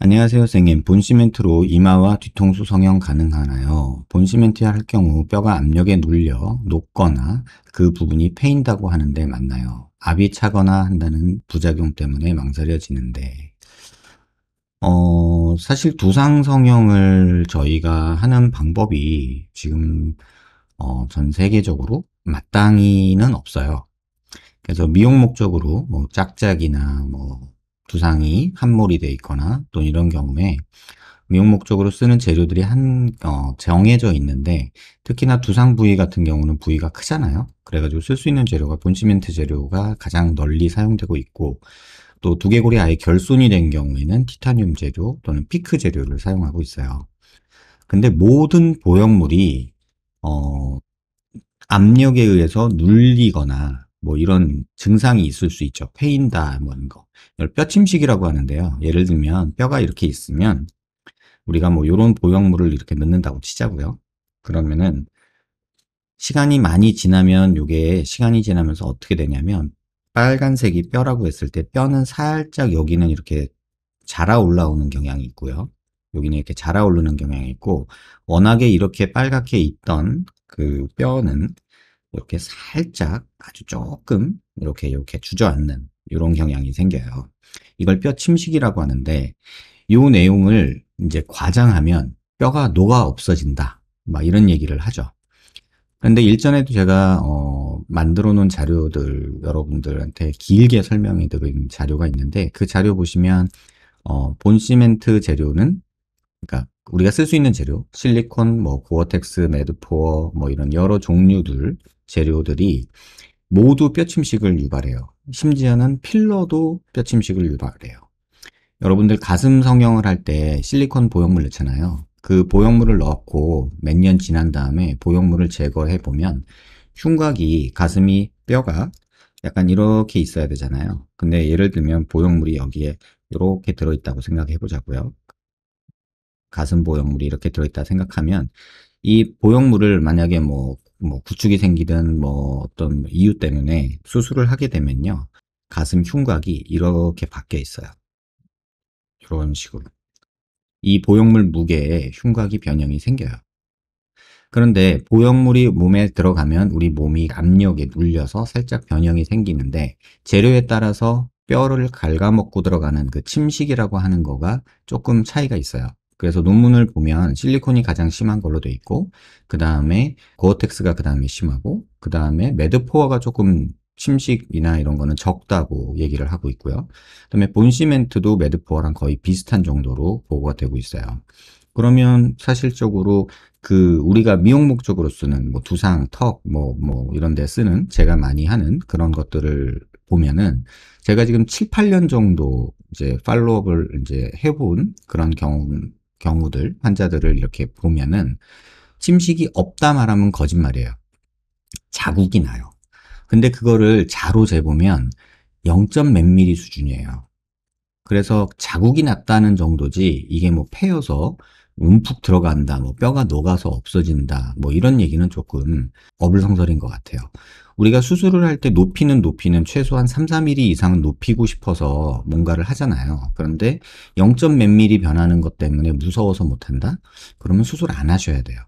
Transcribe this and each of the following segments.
안녕하세요 선생님 본시멘트로 이마와 뒤통수 성형 가능하나요? 본시멘트 할 경우 뼈가 압력에 눌려 녹거나 그 부분이 패인다고 하는데 맞나요? 압이 차거나 한다는 부작용 때문에 망설여지는데 어 사실 두상 성형을 저희가 하는 방법이 지금 어, 전 세계적으로 마땅히는 없어요 그래서 미용 목적으로 뭐 짝짝이나 뭐 두상이 함몰이 돼 있거나 또 이런 경우에 미용 목적으로 쓰는 재료들이 한 어, 정해져 있는데 특히나 두상 부위 같은 경우는 부위가 크잖아요. 그래가지고 쓸 수 있는 재료가 본시멘트 재료가 가장 널리 사용되고 있고 또 두개골이 아예 결손이 된 경우에는 티타늄 재료 또는 피크 재료를 사용하고 있어요. 근데 모든 보형물이 어, 압력에 의해서 눌리거나 뭐 이런 증상이 있을 수 있죠. 패인다 뭐 이런 거. 이걸 뼈 침식이라고 하는데요. 예를 들면 뼈가 이렇게 있으면 우리가 뭐 이런 보형물을 이렇게 넣는다고 치자고요. 그러면은 시간이 많이 지나면 이게 시간이 지나면서 어떻게 되냐면 빨간색이 뼈라고 했을 때 뼈는 살짝 여기는 이렇게 자라 올라오는 경향이 있고요. 여기는 이렇게 자라 오르는 경향이 있고 워낙에 이렇게 빨갛게 있던 그 뼈는 이렇게 살짝 아주 조금 이렇게 이렇게 주저앉는 이런 경향이 생겨요. 이걸 뼈 침식이라고 하는데 이 내용을 이제 과장하면 뼈가 녹아 없어진다. 막 이런 얘기를 하죠. 그런데 일전에도 제가 어, 만들어 놓은 자료들 여러분들한테 길게 설명해 드린 자료가 있는데 그 자료 보시면 어, 본 시멘트 재료는 그러니까 우리가 쓸 수 있는 재료 실리콘, 뭐 고어텍스, 매드포어 뭐 이런 여러 종류들 재료들이 모두 뼈침식을 유발해요. 심지어는 필러도 뼈침식을 유발해요. 여러분들 가슴 성형을 할 때 실리콘 보형물 넣잖아요. 그 보형물을 넣고 몇 년 지난 다음에 보형물을 제거해 보면 흉곽이 가슴이 뼈가 약간 이렇게 있어야 되잖아요. 근데 예를 들면 보형물이 여기에 이렇게 들어있다고 생각해 보자고요. 가슴 보형물이 이렇게 들어있다 생각하면 이 보형물을 만약에 뭐뭐 구축이 생기든 뭐 어떤 이유 때문에 수술을 하게 되면요. 가슴 흉곽이 이렇게 바뀌어 있어요. 이런 식으로. 이 보형물 무게에 흉곽이 변형이 생겨요. 그런데 보형물이 몸에 들어가면 우리 몸이 압력에 눌려서 살짝 변형이 생기는데 재료에 따라서 뼈를 갉아먹고 들어가는 그 침식이라고 하는 거가 조금 차이가 있어요. 그래서 논문을 보면 실리콘이 가장 심한 걸로 돼 있고 그 다음에 고어텍스가 그 다음에 심하고 그 다음에 매드포어가 조금 침식이나 이런 거는 적다고 얘기를 하고 있고요. 그 다음에 본시멘트도 매드포어랑 거의 비슷한 정도로 보고가 되고 있어요. 그러면 사실적으로 그 우리가 미용 목적으로 쓰는 뭐 두상, 턱, 뭐, 뭐 이런 데 쓰는 제가 많이 하는 그런 것들을 보면은 제가 지금 7, 8년 정도 이제 팔로업을 이제 해본 그런 경험 경우들, 환자들을 이렇게 보면은 침식이 없다 말하면 거짓말이에요. 자국이 나요. 근데 그거를 자로 재보면 0. 몇 미리 수준이에요. 그래서 자국이 났다는 정도지 이게 뭐폐여서 움푹 들어간다, 뭐 뼈가 녹아서 없어진다, 뭐 이런 얘기는 조금 어불성설인 것 같아요. 우리가 수술을 할 때 높이는 높이는 최소한 3, 4mm 이상은 높이고 싶어서 뭔가를 하잖아요. 그런데 0. 몇 mm 변하는 것 때문에 무서워서 못한다? 그러면 수술 안 하셔야 돼요.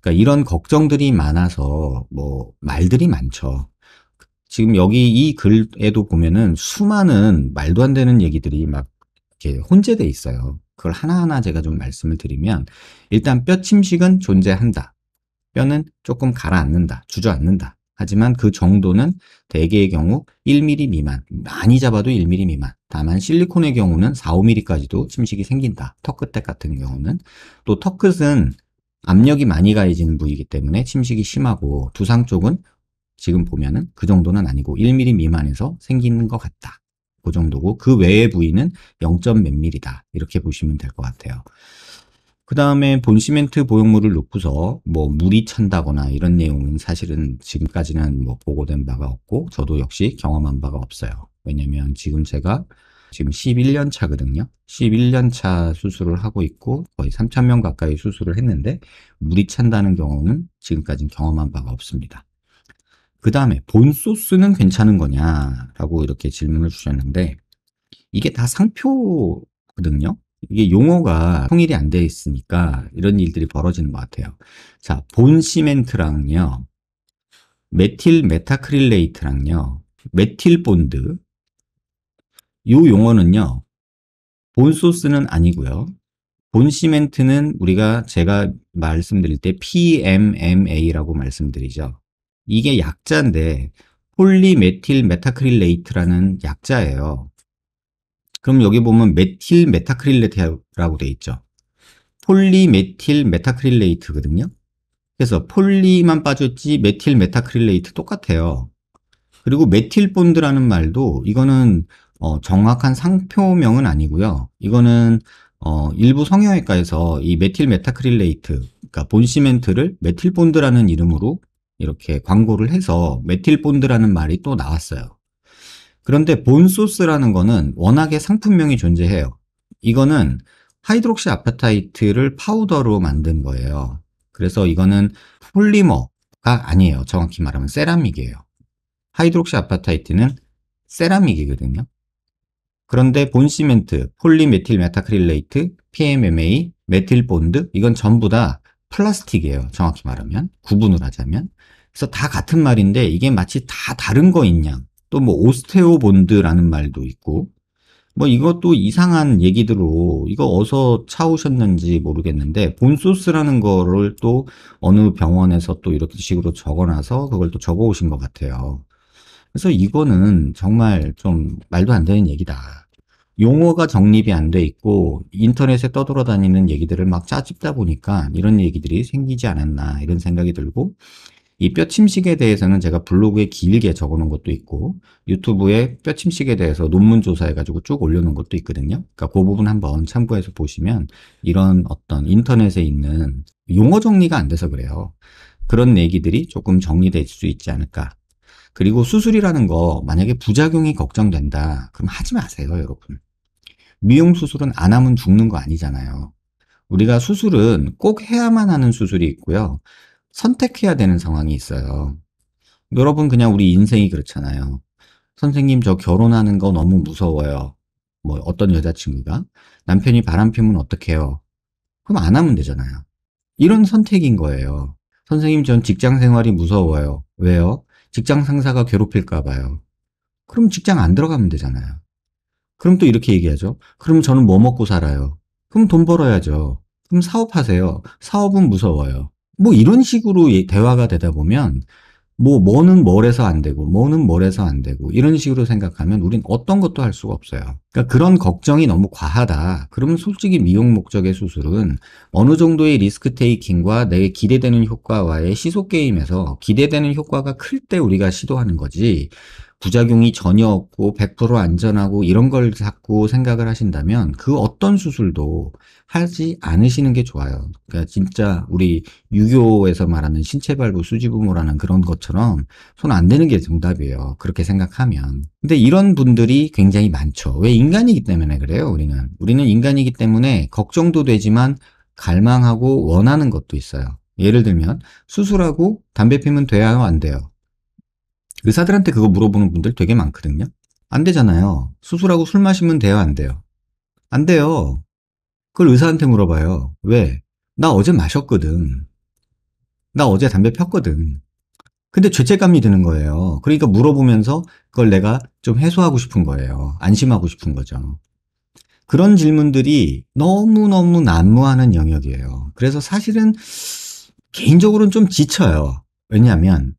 그러니까 이런 걱정들이 많아서 뭐 말들이 많죠. 지금 여기 이 글에도 보면은 수많은 말도 안 되는 얘기들이 막 이렇게 혼재돼 있어요. 그걸 하나하나 제가 좀 말씀을 드리면 일단 뼈 침식은 존재한다. 뼈는 조금 가라앉는다. 주저앉는다. 하지만 그 정도는 대개의 경우 1mm 미만, 많이 잡아도 1mm 미만. 다만 실리콘의 경우는 4, 5mm까지도 침식이 생긴다. 턱 끝 같은 경우는. 또 턱끝은 압력이 많이 가해지는 부위이기 때문에 침식이 심하고 두상 쪽은 지금 보면은 그 정도는 아니고 1mm 미만에서 생기는 것 같다. 그 정도고 그 외의 부위는 0. 몇 mm다. 이렇게 보시면 될 것 같아요. 그 다음에 본시멘트 보형물을 놓고서 뭐 물이 찬다거나 이런 내용은 사실은 지금까지는 뭐 보고된 바가 없고 저도 역시 경험한 바가 없어요. 왜냐면 지금 제가 지금 11년 차거든요. 11년 차 수술을 하고 있고 거의 3천 명 가까이 수술을 했는데 물이 찬다는 경우는 지금까지는 경험한 바가 없습니다. 그 다음에 본 소스는 괜찮은 거냐라고 이렇게 질문을 주셨는데 이게 다 상표거든요. 이게 용어가 통일이 안 돼 있으니까 이런 일들이 벌어지는 것 같아요. 자, 본 시멘트랑요. 메틸 메타크릴레이트랑요. 메틸 본드. 요 용어는요. 본 소스는 아니고요. 본 시멘트는 우리가 제가 말씀드릴 때 PMMA라고 말씀드리죠. 이게 약자인데 폴리메틸 메타크릴레이트라는 약자예요. 그럼 여기 보면 메틸 메타크릴레테라고돼 있죠. 폴리메틸 메타크릴레이트거든요. 그래서 폴리만 빠졌지 메틸 메타크릴레이트 똑같아요. 그리고 메틸 본드라는 말도 이거는 어, 정확한 상표명은 아니고요. 이거는 어, 일부 성형외과에서 이 메틸 메타크릴레이트, 그러니까 본시멘트를 메틸 본드라는 이름으로 이렇게 광고를 해서 메틸 본드라는 말이 또 나왔어요. 그런데 본 소스라는 거는 워낙에 상품명이 존재해요. 이거는 하이드록시 아파타이트를 파우더로 만든 거예요. 그래서 이거는 폴리머가 아니에요. 정확히 말하면 세라믹이에요. 하이드록시 아파타이트는 세라믹이거든요. 그런데 본 시멘트, 폴리메틸 메타크릴레이트, PMMA, 메틸 본드 이건 전부 다 플라스틱이에요. 정확히 말하면 구분을 하자면 그래서 다 같은 말인데 이게 마치 다 다른 거 있냐 또뭐 오스테오본드라는 말도 있고 뭐 이것도 이상한 얘기들로 이거 어서 차오셨는지 모르겠는데 본소스라는 거를 또 어느 병원에서 또 이런 식으로 적어놔서 그걸 또 적어오신 것 같아요. 그래서 이거는 정말 좀 말도 안 되는 얘기다. 용어가 정립이 안 돼 있고 인터넷에 떠돌아다니는 얘기들을 막 짜집다 보니까 이런 얘기들이 생기지 않았나 이런 생각이 들고 이 뼈침식에 대해서는 제가 블로그에 길게 적어놓은 것도 있고 유튜브에 뼈침식에 대해서 논문 조사해가지고 쭉 올려놓은 것도 있거든요. 그러니까 그 부분 한번 참고해서 보시면 이런 어떤 인터넷에 있는 용어 정리가 안 돼서 그래요. 그런 얘기들이 조금 정리될 수 있지 않을까. 그리고 수술이라는 거 만약에 부작용이 걱정된다. 그럼 하지 마세요, 여러분. 미용 수술은 안 하면 죽는 거 아니잖아요. 우리가 수술은 꼭 해야만 하는 수술이 있고요. 선택해야 되는 상황이 있어요. 여러분 그냥 우리 인생이 그렇잖아요. 선생님 저 결혼하는 거 너무 무서워요. 뭐 어떤 여자친구가 남편이 바람 피면 어떡해요. 그럼 안 하면 되잖아요. 이런 선택인 거예요. 선생님 전 직장 생활이 무서워요. 왜요? 직장 상사가 괴롭힐까 봐요. 그럼 직장 안 들어가면 되잖아요. 그럼 또 이렇게 얘기하죠. 그럼 저는 뭐 먹고 살아요? 그럼 돈 벌어야죠. 그럼 사업하세요. 사업은 무서워요. 뭐 이런 식으로 예, 대화가 되다 보면 뭐 뭐는 뭘 해서 안 되고 뭐는 뭘 해서 안 되고 이런 식으로 생각하면 우린 어떤 것도 할 수가 없어요. 그러니까 그런 걱정이 너무 과하다. 그러면 솔직히 미용 목적의 수술은 어느 정도의 리스크 테이킹과 내 기대되는 효과와의 시속 게임에서 기대되는 효과가 클 때 우리가 시도하는 거지 부작용이 전혀 없고 100% 안전하고 이런 걸 자꾸 생각을 하신다면 그 어떤 수술도 하지 않으시는 게 좋아요. 그러니까 진짜 우리 유교에서 말하는 신체발부 수지부모라는 그런 것처럼 손 안 대는 게 정답이에요. 그렇게 생각하면. 근데 이런 분들이 굉장히 많죠. 왜 인간이기 때문에 그래요, 우리는. 우리는 인간이기 때문에 걱정도 되지만 갈망하고 원하는 것도 있어요. 예를 들면 수술하고 담배 피면 돼요, 안 돼요? 의사들한테 그거 물어보는 분들 되게 많거든요. 안 되잖아요. 수술하고 술 마시면 돼요, 안 돼요? 안 돼요. 그걸 의사한테 물어봐요. 왜? 나 어제 마셨거든. 나 어제 담배 폈거든. 근데 죄책감이 드는 거예요. 그러니까 물어보면서 그걸 내가 좀 해소하고 싶은 거예요. 안심하고 싶은 거죠. 그런 질문들이 너무너무 난무하는 영역이에요. 그래서 사실은 개인적으로는 좀 지쳐요. 왜냐하면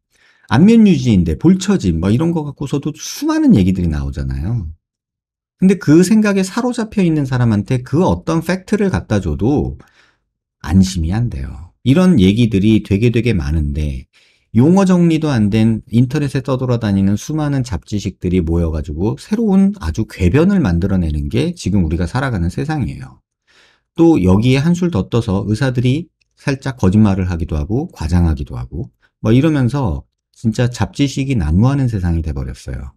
안면 유지인데 볼처짐 뭐 이런 거 갖고서도 수많은 얘기들이 나오잖아요. 근데 그 생각에 사로잡혀 있는 사람한테 그 어떤 팩트를 갖다 줘도 안심이 안 돼요. 이런 얘기들이 되게 되게 많은데 용어 정리도 안 된 인터넷에 떠돌아다니는 수많은 잡지식들이 모여가지고 새로운 아주 궤변을 만들어내는 게 지금 우리가 살아가는 세상이에요. 또 여기에 한술 더 떠서 의사들이 살짝 거짓말을 하기도 하고 과장하기도 하고 뭐 이러면서 진짜 잡지식이 난무하는 세상이 돼버렸어요.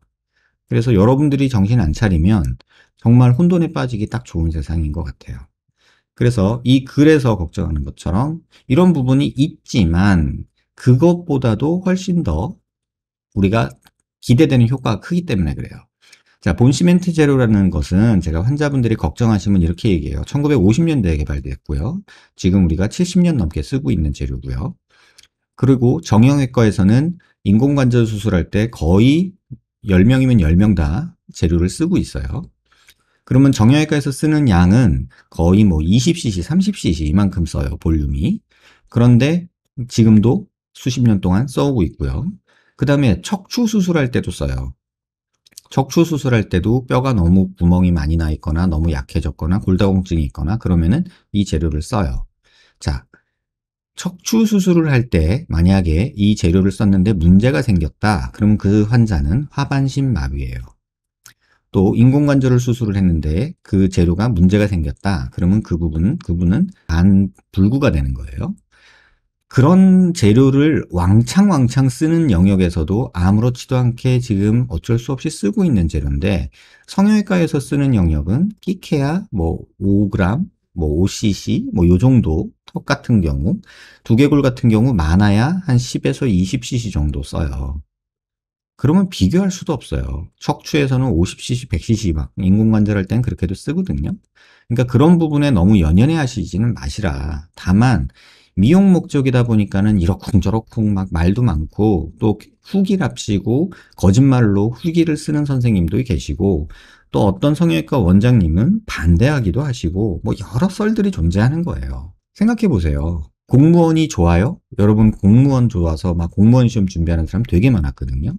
그래서 여러분들이 정신 안 차리면 정말 혼돈에 빠지기 딱 좋은 세상인 것 같아요. 그래서 이 글에서 걱정하는 것처럼 이런 부분이 있지만 그것보다도 훨씬 더 우리가 기대되는 효과가 크기 때문에 그래요. 자, 본시멘트 재료라는 것은 제가 환자분들이 걱정하시면 이렇게 얘기해요. 1950년대에 개발됐고요. 지금 우리가 70년 넘게 쓰고 있는 재료고요. 그리고 정형외과에서는 인공관절 수술할 때 거의 10명이면 10명 다 재료를 쓰고 있어요. 그러면 정형외과에서 쓰는 양은 거의 뭐 20cc, 30cc 이만큼 써요, 볼륨이. 그런데 지금도 수십 년 동안 써오고 있고요. 그 다음에 척추 수술할 때도 써요. 척추 수술할 때도 뼈가 너무 구멍이 많이 나 있거나 너무 약해졌거나 골다공증이 있거나 그러면은 이 재료를 써요. 자, 척추 수술을 할 때 만약에 이 재료를 썼는데 문제가 생겼다. 그럼 그 환자는 하반신 마비예요. 또 인공관절을 수술을 했는데 그 재료가 문제가 생겼다. 그러면 그 부분 그분은 안 불구가 되는 거예요. 그런 재료를 왕창왕창 쓰는 영역에서도 아무렇지도 않게 지금 어쩔 수 없이 쓰고 있는 재료인데 성형외과에서 쓰는 영역은 끼케야 뭐 5g, 뭐 5cc 뭐요 정도 턱 같은 경우 두개골 같은 경우 많아야 한 10에서 20cc 정도 써요. 그러면 비교할 수도 없어요. 척추에서는 50cc, 100cc 막 인공관절할 땐 그렇게도 쓰거든요. 그러니까 그런 부분에 너무 연연해 하시지는 마시라. 다만 미용 목적이다 보니까는 이러쿵저러쿵 막 말도 많고 또 후기랍시고 거짓말로 후기를 쓰는 선생님도 계시고 또 어떤 성형외과 원장님은 반대하기도 하시고 뭐 여러 썰들이 존재하는 거예요. 생각해 보세요. 공무원이 좋아요? 여러분 공무원 좋아서 막 공무원 시험 준비하는 사람 되게 많았거든요.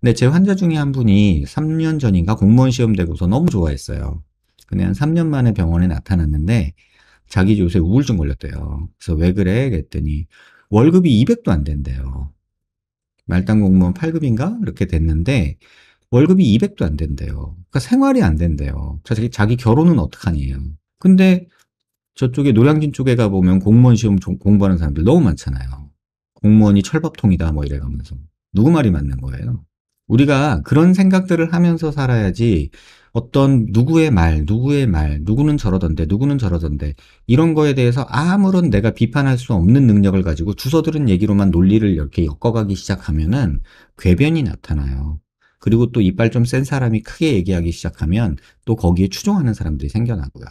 근데 제 환자 중에 한 분이 3년 전인가 공무원 시험 되고서 너무 좋아했어요. 근데 한 3년 만에 병원에 나타났는데 자기 요새 우울증 걸렸대요. 그래서 왜 그래? 그랬더니 월급이 200도 안 된대요. 말단 공무원 8급인가? 이렇게 됐는데 월급이 200도 안 된대요. 그러니까 생활이 안 된대요. 자기, 자기 결혼은 어떡하니. 근데 저쪽에 노량진 쪽에 가보면 공무원 시험 공부하는 사람들 너무 많잖아요. 공무원이 철밥통이다 뭐 이래가면서. 누구 말이 맞는 거예요? 우리가 그런 생각들을 하면서 살아야지 어떤 누구의 말, 누구의 말, 누구는 저러던데, 누구는 저러던데, 이런 거에 대해서 아무런 내가 비판할 수 없는 능력을 가지고 주서들은 얘기로만 논리를 이렇게 엮어가기 시작하면은 궤변이 나타나요. 그리고 또 이빨 좀 센 사람이 크게 얘기하기 시작하면 또 거기에 추종하는 사람들이 생겨나고요.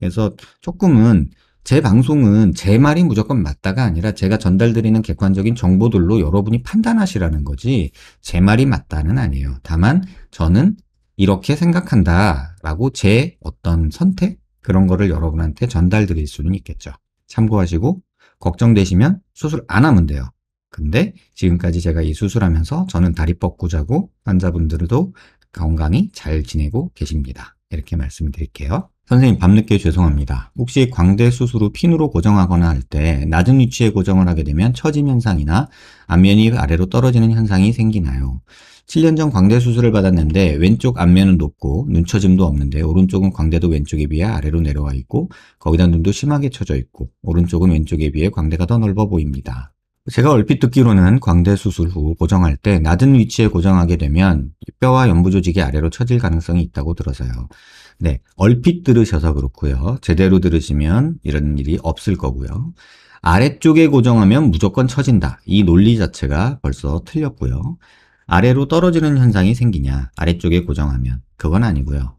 그래서 조금은 제 방송은 제 말이 무조건 맞다가 아니라 제가 전달드리는 객관적인 정보들로 여러분이 판단하시라는 거지 제 말이 맞다는 아니에요. 다만 저는 이렇게 생각한다라고 제 어떤 선택 그런 거를 여러분한테 전달드릴 수는 있겠죠. 참고하시고 걱정되시면 수술 안 하면 돼요. 근데 지금까지 제가 이 수술하면서 저는 다리 뻗고 자고 환자분들도 건강히 잘 지내고 계십니다. 이렇게 말씀드릴게요. 선생님 밤늦게 죄송합니다. 혹시 광대 수술 후 핀으로 고정하거나 할 때 낮은 위치에 고정을 하게 되면 처짐 현상이나 안면이 아래로 떨어지는 현상이 생기나요? 7년 전 광대 수술을 받았는데 왼쪽 안면은 높고 눈처짐도 없는데 오른쪽은 광대도 왼쪽에 비해 아래로 내려와 있고 거기다 눈도 심하게 처져 있고 오른쪽은 왼쪽에 비해 광대가 더 넓어 보입니다. 제가 얼핏 듣기로는 광대 수술 후 고정할 때 낮은 위치에 고정하게 되면 뼈와 연부 조직이 아래로 처질 가능성이 있다고 들어서요. 네, 얼핏 들으셔서 그렇고요. 제대로 들으시면 이런 일이 없을 거고요. 아래쪽에 고정하면 무조건 처진다. 이 논리 자체가 벌써 틀렸고요. 아래로 떨어지는 현상이 생기냐? 아래쪽에 고정하면 그건 아니고요.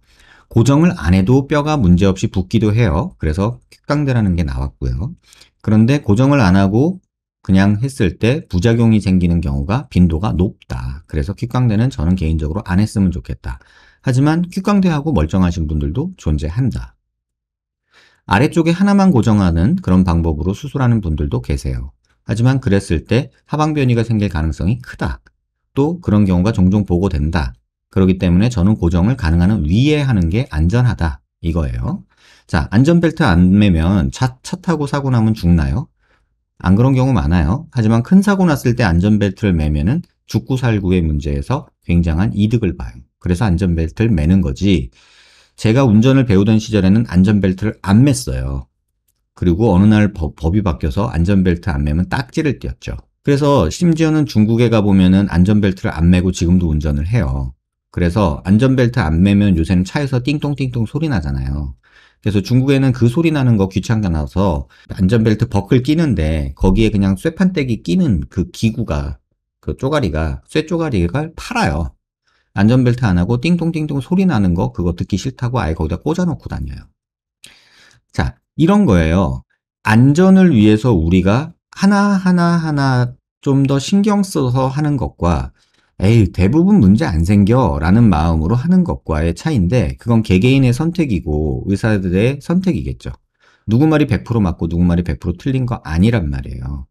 고정을 안 해도 뼈가 문제없이 붓기도 해요. 그래서 퀵강대라는 게 나왔고요. 그런데 고정을 안 하고 그냥 했을 때 부작용이 생기는 경우가 빈도가 높다. 그래서 퀵광대는 저는 개인적으로 안 했으면 좋겠다. 하지만 퀵광대하고 멀쩡하신 분들도 존재한다. 아래쪽에 하나만 고정하는 그런 방법으로 수술하는 분들도 계세요. 하지만 그랬을 때 하방 변이가 생길 가능성이 크다. 또 그런 경우가 종종 보고된다. 그러기 때문에 저는 고정을 가능한 위에 하는 게 안전하다 이거예요. 자, 안전벨트 안 매면 차, 차 타고 사고 나면 죽나요? 안 그런 경우 많아요. 하지만 큰 사고 났을 때 안전벨트를 매면은 죽고 살구의 문제에서 굉장한 이득을 봐요. 그래서 안전벨트를 매는 거지. 제가 운전을 배우던 시절에는 안전벨트를 안 맸어요. 그리고 어느 날 법, 이 바뀌어서 안전벨트 안 매면 딱지를 띄었죠. 그래서 심지어는 중국에 가보면은 안전벨트를 안 매고 지금도 운전을 해요. 그래서 안전벨트 안 매면 요새는 차에서 띵똥띵똥 소리 나잖아요. 그래서 중국에는 그 소리 나는 거 귀찮게 나서 안전벨트 버클 끼는데 거기에 그냥 쇠판때기 끼는 그 기구가 그 쪼가리가 쇠 쪼가리가 팔아요. 안전벨트 안 하고 띵동띵동 소리 나는 거 그거 듣기 싫다고 아예 거기다 꽂아놓고 다녀요. 자 이런 거예요. 안전을 위해서 우리가 하나, 하나, 하나 좀 더 신경 써서 하는 것과 에이, 대부분 문제 안 생겨 라는 마음으로 하는 것과의 차이인데 그건 개개인의 선택이고 의사들의 선택이겠죠. 누구 말이 100% 맞고 누구 말이 100% 틀린 거 아니란 말이에요.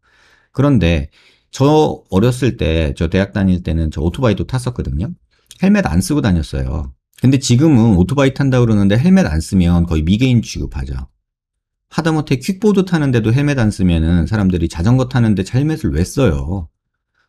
그런데 저 어렸을 때, 저 대학 다닐 때는 저 오토바이도 탔었거든요. 헬멧 안 쓰고 다녔어요. 근데 지금은 오토바이 탄다 그러는데 헬멧 안 쓰면 거의 미개인 취급하죠. 하다못해 퀵보드 타는데도 헬멧 안 쓰면은 사람들이 자전거 타는데 헬멧을 왜 써요?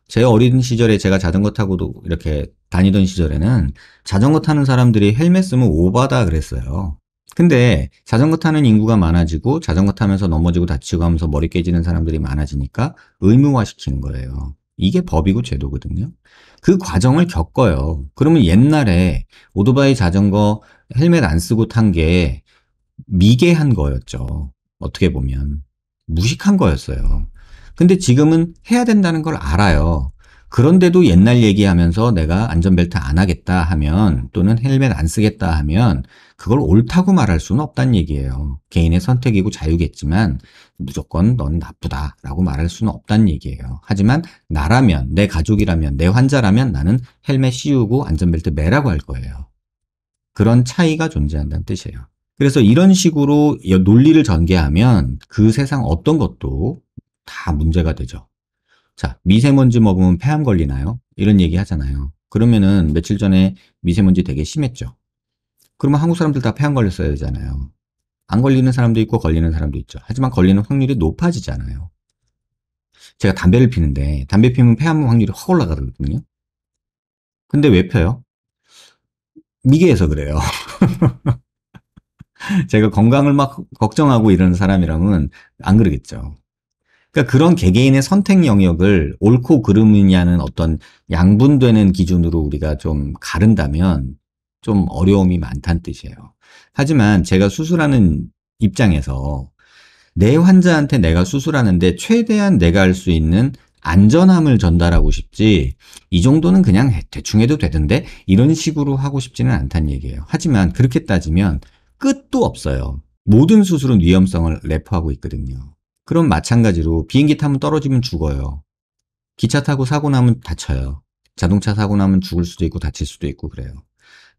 제 어린 시절에 제가 자전거 타고도 이렇게 다니던 시절에는 자전거 타는 사람들이 헬멧 쓰면 오바다 그랬어요. 근데 자전거 타는 인구가 많아지고 자전거 타면서 넘어지고 다치고 하면서 머리 깨지는 사람들이 많아지니까 의무화시키는 거예요. 이게 법이고 제도거든요. 그 과정을 겪어요. 그러면 옛날에 오토바이 자전거 헬멧 안 쓰고 탄 게 미개한 거였죠. 어떻게 보면. 무식한 거였어요. 근데 지금은 해야 된다는 걸 알아요. 그런데도 옛날 얘기하면서 내가 안전벨트 안 하겠다 하면 또는 헬멧 안 쓰겠다 하면 그걸 옳다고 말할 수는 없단 얘기예요. 개인의 선택이고 자유겠지만 무조건 넌 나쁘다라고 말할 수는 없단 얘기예요. 하지만 나라면 내 가족이라면 내 환자라면 나는 헬멧 씌우고 안전벨트 매라고 할 거예요. 그런 차이가 존재한다는 뜻이에요. 그래서 이런 식으로 논리를 전개하면 그 세상 어떤 것도 다 문제가 되죠. 자, 미세먼지 먹으면 폐암 걸리나요? 이런 얘기 하잖아요. 그러면은 며칠 전에 미세먼지 되게 심했죠. 그러면 한국 사람들 다 폐암 걸렸어야 되잖아요. 안 걸리는 사람도 있고 걸리는 사람도 있죠. 하지만 걸리는 확률이 높아지잖아요. 제가 담배를 피는데 담배 피면 폐암 확률이 확 올라가거든요. 근데 왜 펴요? 미개해서 그래요. 제가 건강을 막 걱정하고 이러는 사람이라면 안 그러겠죠. 그러니까 그런 개개인의 선택 영역을 옳고 그름이냐는 어떤 양분되는 기준으로 우리가 좀 가른다면 좀 어려움이 많다는 뜻이에요. 하지만 제가 수술하는 입장에서 내 환자한테 내가 수술하는데 최대한 내가 할 수 있는 안전함을 전달하고 싶지 이 정도는 그냥 대충 해도 되던데 이런 식으로 하고 싶지는 않다는 얘기예요. 하지만 그렇게 따지면 끝도 없어요. 모든 수술은 위험성을 내포하고 있거든요. 그럼 마찬가지로 비행기 타면 떨어지면 죽어요. 기차 타고 사고 나면 다쳐요. 자동차 사고 나면 죽을 수도 있고 다칠 수도 있고 그래요.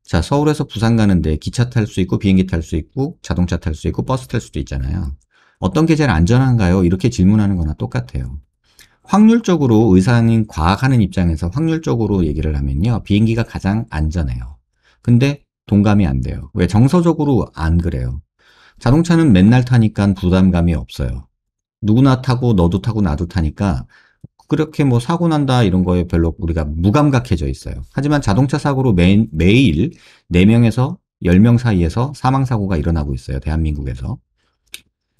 자, 서울에서 부산 가는데 기차 탈 수 있고 비행기 탈 수 있고 자동차 탈 수 있고 버스 탈 수도 있잖아요. 어떤 게 제일 안전한가요? 이렇게 질문하는 거나 똑같아요. 확률적으로 의사인 과학하는 입장에서 확률적으로 얘기를 하면요. 비행기가 가장 안전해요. 근데 동감이 안 돼요. 왜? 정서적으로 안 그래요. 자동차는 맨날 타니까 부담감이 없어요. 누구나 타고 너도 타고 나도 타니까 그렇게 뭐 사고 난다 이런 거에 별로 우리가 무감각해져 있어요. 하지만 자동차 사고로 매, 매일 4명에서 10명 사이에서 사망사고가 일어나고 있어요. 대한민국에서.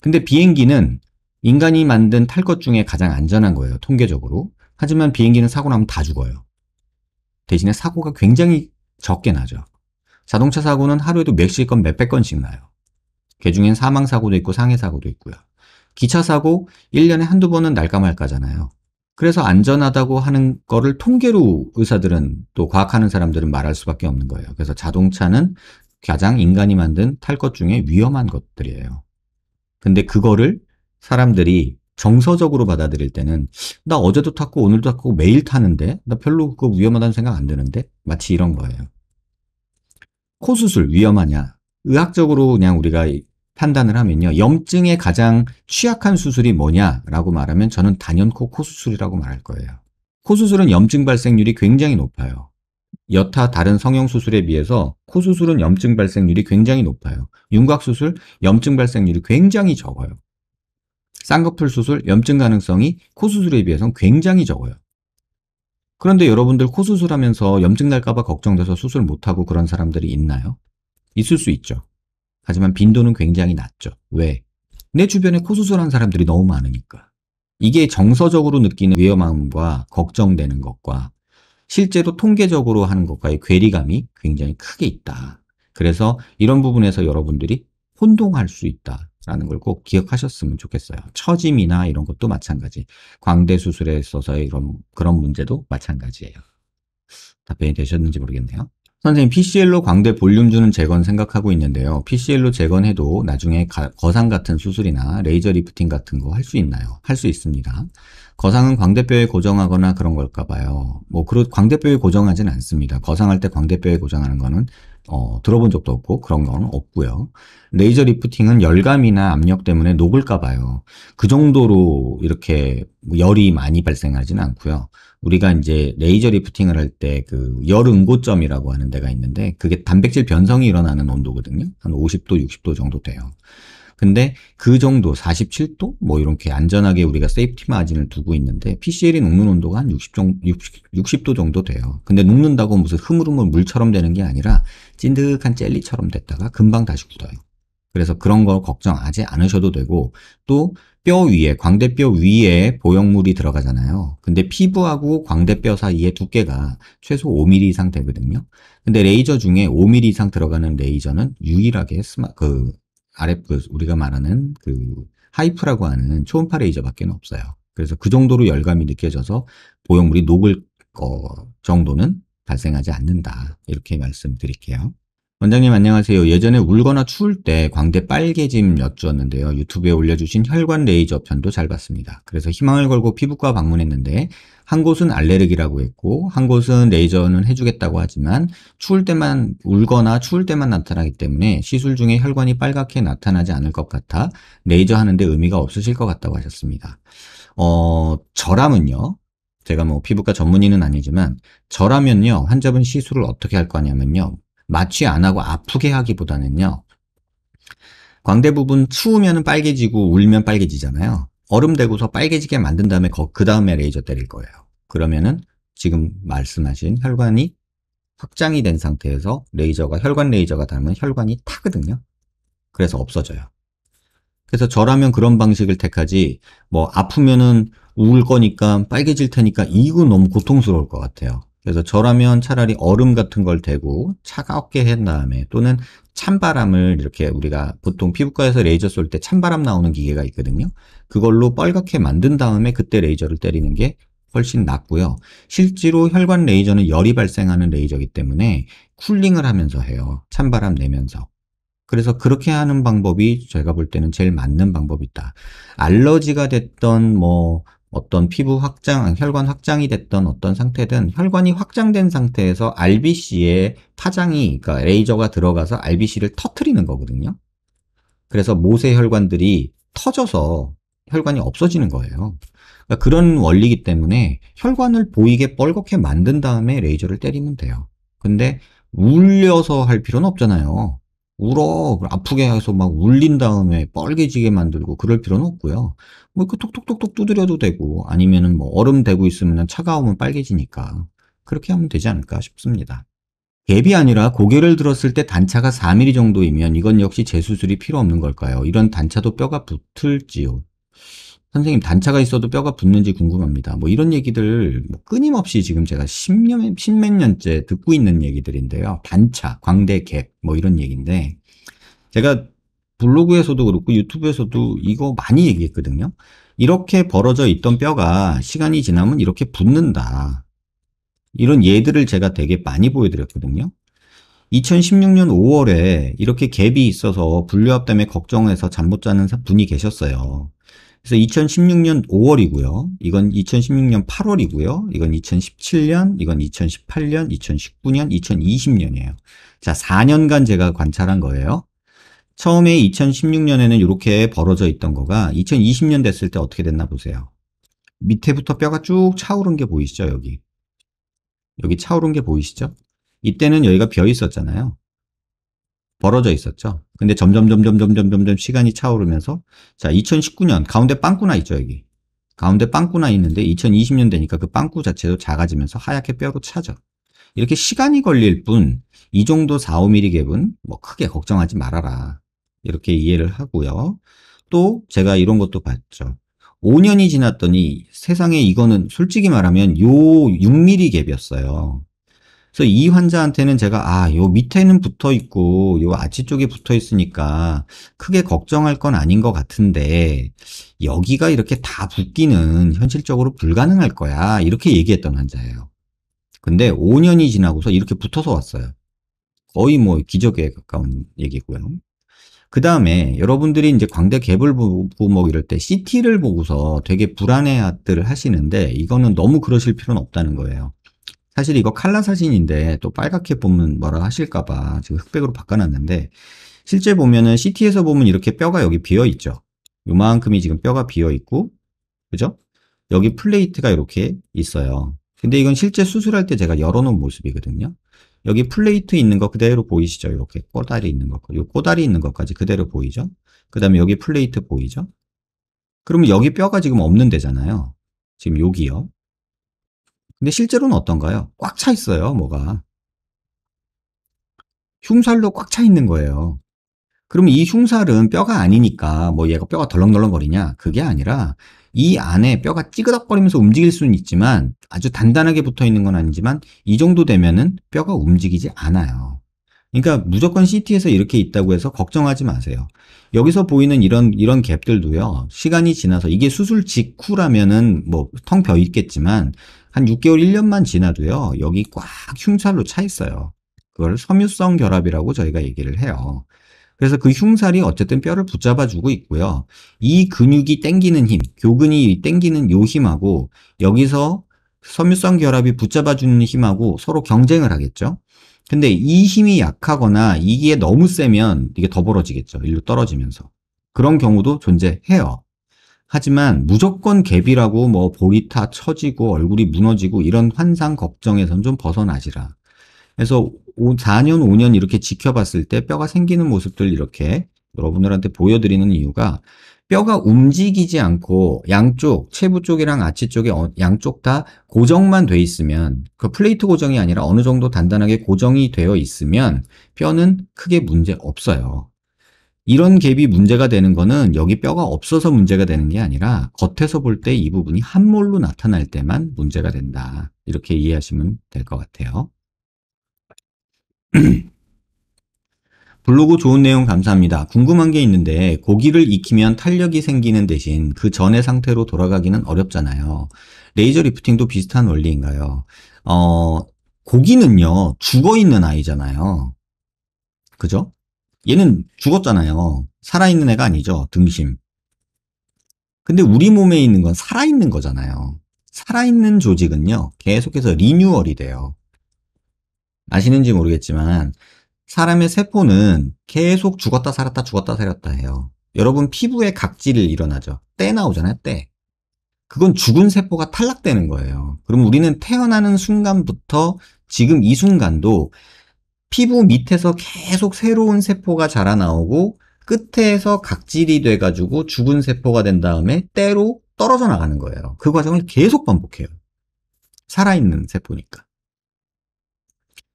근데 비행기는 인간이 만든 탈 것 중에 가장 안전한 거예요. 통계적으로. 하지만 비행기는 사고 나면 다 죽어요. 대신에 사고가 굉장히 적게 나죠. 자동차 사고는 하루에도 몇 십 건, 몇백 건씩 나요. 개 중엔 사망사고도 있고 상해사고도 있고요. 기차 사고 1년에 한두 번은 날까 말까잖아요. 그래서 안전하다고 하는 거를 통계로 의사들은 또 과학하는 사람들은 말할 수밖에 없는 거예요. 그래서 자동차는 가장 인간이 만든 탈 것 중에 위험한 것들이에요. 근데 그거를 사람들이 정서적으로 받아들일 때는 나 어제도 탔고 오늘도 탔고 매일 타는데 나 별로 그거 위험하다는 생각 안 드는데 마치 이런 거예요. 코 수술 위험하냐? 의학적으로 그냥 우리가 판단을 하면요. 염증에 가장 취약한 수술이 뭐냐라고 말하면 저는 단연코 코 수술이라고 말할 거예요. 코 수술은 염증 발생률이 굉장히 높아요. 여타 다른 성형 수술에 비해서 코 수술은 염증 발생률이 굉장히 높아요. 윤곽 수술 염증 발생률이 굉장히 적어요. 쌍꺼풀 수술 염증 가능성이 코 수술에 비해서는 굉장히 적어요. 그런데 여러분들 코 수술하면서 염증 날까봐 걱정돼서 수술 못하고 그런 사람들이 있나요? 있을 수 있죠. 하지만 빈도는 굉장히 낮죠. 왜? 내 주변에 코수술한 사람들이 너무 많으니까. 이게 정서적으로 느끼는 위험함과 걱정되는 것과 실제로 통계적으로 하는 것과의 괴리감이 굉장히 크게 있다. 그래서 이런 부분에서 여러분들이 혼동할 수 있다라는 걸 꼭 기억하셨으면 좋겠어요. 처짐이나 이런 것도 마찬가지. 광대 수술에 있어서의 이런 그런 문제도 마찬가지예요. 답변이 되셨는지 모르겠네요. 선생님 PCL로 광대 볼륨주는 재건 생각하고 있는데요. PCL로 재건해도 나중에 가, 거상 같은 수술이나 레이저 리프팅 같은 거 할 수 있나요? 할 수 있습니다. 거상은 광대뼈에 고정하거나 그런 걸까 봐요. 뭐 그렇 광대뼈에 고정하진 않습니다. 거상할 때 광대뼈에 고정하는 거는 어, 들어본 적도 없고 그런 건 없고요. 레이저 리프팅은 열감이나 압력 때문에 녹을까 봐요. 그 정도로 이렇게 열이 많이 발생하지는 않고요. 우리가 이제 레이저 리프팅을 할 때 그 열 응고점이라고 하는 데가 있는데 그게 단백질 변성이 일어나는 온도거든요. 한 50도, 60도 정도 돼요. 근데 그 정도 47도 뭐 이렇게 안전하게 우리가 세이프티 마진을 두고 있는데 PCL이 녹는 온도가 한60도 60, 도 정도 돼요. 근데 녹는다고 무슨 흐물흐물 물처럼 되는 게 아니라 찐득한 젤리처럼 됐다가 금방 다시 굳어요. 그래서 그런 걸 걱정하지 않으셔도 되고 또 뼈 위에 광대뼈 위에 보형물이 들어가잖아요. 근데 피부하고 광대뼈 사이의 두께가 최소 5mm 이상 되거든요. 근데 레이저 중에 5mm 이상 들어가는 레이저는 유일하게 스마 그 RF 우리가 말하는 그 하이프라고 하는 초음파 레이저밖에 없어요. 그래서 그 정도로 열감이 느껴져서 보형물이 녹을 거 정도는 발생하지 않는다. 이렇게 말씀드릴게요. 원장님 안녕하세요. 예전에 울거나 추울 때 광대 빨개짐 여쭈었는데요. 유튜브에 올려주신 혈관 레이저 편도 잘 봤습니다. 그래서 희망을 걸고 피부과 방문했는데 한 곳은 알레르기라고 했고 한 곳은 레이저는 해주겠다고 하지만 추울 때만 울거나 추울 때만 나타나기 때문에 시술 중에 혈관이 빨갛게 나타나지 않을 것 같아 레이저 하는데 의미가 없으실 것 같다고 하셨습니다. 어, 저라면요. 제가 뭐 피부과 전문의는 아니지만 저라면요. 환자분 시술을 어떻게 할 거냐면요. 마취 안 하고 아프게 하기보다는요. 광대 부분 추우면 빨개지고 울면 빨개지잖아요. 얼음 대고서 빨개지게 만든 다음에 그 다음에 레이저 때릴 거예요. 그러면은 지금 말씀하신 혈관이 확장이 된 상태에서 레이저가 혈관 레이저가 닿으면 혈관이 타거든요. 그래서 없어져요. 그래서 저라면 그런 방식을 택하지 뭐 아프면은 울 거니까 빨개질 테니까 이거 너무 고통스러울 것 같아요. 그래서 저라면 차라리 얼음 같은 걸 대고 차갑게 한 다음에 또는 찬바람을 이렇게 우리가 보통 피부과에서 레이저 쏠 때 찬바람 나오는 기계가 있거든요. 그걸로 빨갛게 만든 다음에 그때 레이저를 때리는 게 훨씬 낫고요. 실제로 혈관 레이저는 열이 발생하는 레이저이기 때문에 쿨링을 하면서 해요. 찬바람 내면서. 그래서 그렇게 하는 방법이 제가 볼 때는 제일 맞는 방법이다. 알러지가 됐던 뭐 어떤 피부 확장, 혈관 확장이 됐던 어떤 상태든 혈관이 확장된 상태에서 RBC에 파장이, 그러니까 레이저가 들어가서 RBC를 터트리는 거거든요. 그래서 모세혈관들이 터져서 혈관이 없어지는 거예요. 그러니까 그런 원리이기 때문에 혈관을 보이게 뻘겋게 만든 다음에 레이저를 때리면 돼요. 근데 울려서 할 필요는 없잖아요. 울어 아프게 해서 막 울린 다음에 뻘개지게 만들고 그럴 필요는 없고요. 뭐 이렇게 톡톡톡톡 두드려도 되고 아니면은 뭐 얼음 대고 있으면 차가우면 빨개지니까 그렇게 하면 되지 않을까 싶습니다. 갭이 아니라 고개를 들었을 때 단차가 4mm 정도이면 이건 역시 재수술이 필요 없는 걸까요? 이런 단차도 뼈가 붙을지요. 선생님 단차가 있어도 뼈가 붙는지 궁금합니다. 뭐 이런 얘기들 뭐 끊임없이 지금 제가 10년, 10몇 년째 듣고 있는 얘기들인데요. 단차, 광대 갭, 뭐 이런 얘기인데 제가 블로그에서도 그렇고 유튜브에서도 이거 많이 얘기했거든요. 이렇게 벌어져 있던 뼈가 시간이 지나면 이렇게 붙는다. 이런 예들을 제가 되게 많이 보여드렸거든요. 2016년 5월에 이렇게 갭이 있어서 불려압 때문에 걱정해서 잠 못 자는 분이 계셨어요. 그래서 2016년 5월이고요. 이건 2016년 8월이고요. 이건 2017년, 이건 2018년, 2019년, 2020년이에요. 자, 4년간 제가 관찰한 거예요. 처음에 2016년에는 이렇게 벌어져 있던 거가 2020년 됐을 때 어떻게 됐나 보세요. 밑에부터 뼈가 쭉 차오른 게 보이시죠? 여기. 여기 차오른 게 보이시죠? 이때는 여기가 비어 있었잖아요. 벌어져 있었죠. 근데 점점 점점 점점 점점 시간이 차오르면서 자 2019년 가운데 빵꾸나 있죠 여기 가운데 빵꾸나 있는데 2020년 되니까 그 빵꾸 자체도 작아지면서 하얗게 뼈로 차죠. 이렇게 시간이 걸릴 뿐 이 정도 4, 5mm 갭은 뭐 크게 걱정하지 말아라 이렇게 이해를 하고요. 또 제가 이런 것도 봤죠. 5년이 지났더니 세상에 이거는 솔직히 말하면 요 6mm 갭이었어요. 그래서 이 환자한테는 제가 아, 요 밑에는 붙어 있고 요 아치 쪽에 붙어 있으니까 크게 걱정할 건 아닌 것 같은데 여기가 이렇게 다 붓기는 현실적으로 불가능할 거야. 이렇게 얘기했던 환자예요. 근데 5년이 지나고서 이렇게 붙어서 왔어요. 거의 뭐 기적에 가까운 얘기고요. 그 다음에 여러분들이 이제 광대 갭을 보고 뭐 이럴 때 CT를 보고서 되게 불안해들을 하시는데 이거는 너무 그러실 필요는 없다는 거예요. 사실 이거 칼라 사진인데 또 빨갛게 보면 뭐라 하실까봐 지금 흑백으로 바꿔놨는데 실제 보면은 CT에서 보면 이렇게 뼈가 여기 비어 있죠. 요만큼이 지금 뼈가 비어 있고 그죠? 여기 플레이트가 이렇게 있어요. 근데 이건 실제 수술할 때 제가 열어놓은 모습이거든요. 여기 플레이트 있는 거 그대로 보이시죠? 이렇게 꼬다리 있는 것, 요 꼬다리 있는 것까지 그대로 보이죠? 그 다음에 여기 플레이트 보이죠? 그러면 여기 뼈가 지금 없는 데잖아요. 지금 여기요. 근데 실제로는 어떤가요? 꽉 차 있어요, 뭐가. 흉살로 꽉 차 있는 거예요. 그럼이 흉살은 뼈가 아니니까 뭐 얘가 뼈가 덜렁덜렁거리냐? 그게 아니라 이 안에 뼈가 찌그덕거리면서 움직일 수는 있지만 아주 단단하게 붙어 있는 건 아니지만 이 정도 되면은 뼈가 움직이지 않아요. 그러니까 무조건 CT에서 이렇게 있다고 해서 걱정하지 마세요. 여기서 보이는 이런 이런 갭들도요. 시간이 지나서 이게 수술 직후라면은 뭐텅 비어 있겠지만 한 6개월, 1년만 지나도요. 여기 꽉 흉살로 차 있어요. 그걸 섬유성 결합이라고 저희가 얘기를 해요. 그래서 그 흉살이 어쨌든 뼈를 붙잡아주고 있고요. 이 근육이 땡기는 힘, 교근이 땡기는 요 힘하고 여기서 섬유성 결합이 붙잡아주는 힘하고 서로 경쟁을 하겠죠. 근데 이 힘이 약하거나 이게 너무 세면 이게 더 벌어지겠죠. 일로 떨어지면서. 그런 경우도 존재해요. 하지만 무조건 갭이라고 뭐 보리타 처지고 얼굴이 무너지고 이런 환상 걱정에선 좀 벗어나지라. 그래서 4년, 5년 이렇게 지켜봤을 때 뼈가 생기는 모습들 이렇게 여러분들한테 보여드리는 이유가 뼈가 움직이지 않고 양쪽, 체부 쪽이랑 아치 쪽에 어, 양쪽 다 고정만 돼 있으면 그 플레이트 고정이 아니라 어느 정도 단단하게 고정이 되어 있으면 뼈는 크게 문제 없어요. 이런 갭이 문제가 되는 거는 여기 뼈가 없어서 문제가 되는 게 아니라 겉에서 볼 때 이 부분이 함몰로 나타날 때만 문제가 된다. 이렇게 이해하시면 될 것 같아요. 블로그 좋은 내용 감사합니다. 궁금한 게 있는데 고기를 익히면 탄력이 생기는 대신 그 전의 상태로 돌아가기는 어렵잖아요. 레이저 리프팅도 비슷한 원리인가요? 어, 고기는요, 죽어있는 아이잖아요. 그죠? 얘는 죽었잖아요. 살아있는 애가 아니죠. 등심. 근데 우리 몸에 있는 건 살아있는 거잖아요. 살아있는 조직은요, 계속해서 리뉴얼이 돼요. 아시는지 모르겠지만, 사람의 세포는 계속 죽었다 살았다 죽었다 살았다 해요. 여러분 피부에 각질 이 일어나죠. 때 나오잖아요, 때. 그건 죽은 세포가 탈락되는 거예요. 그럼 우리는 태어나는 순간부터 지금 이 순간도 피부 밑에서 계속 새로운 세포가 자라나오고 끝에서 각질이 돼가지고 죽은 세포가 된 다음에 때로 떨어져 나가는 거예요. 그 과정을 계속 반복해요. 살아있는 세포니까.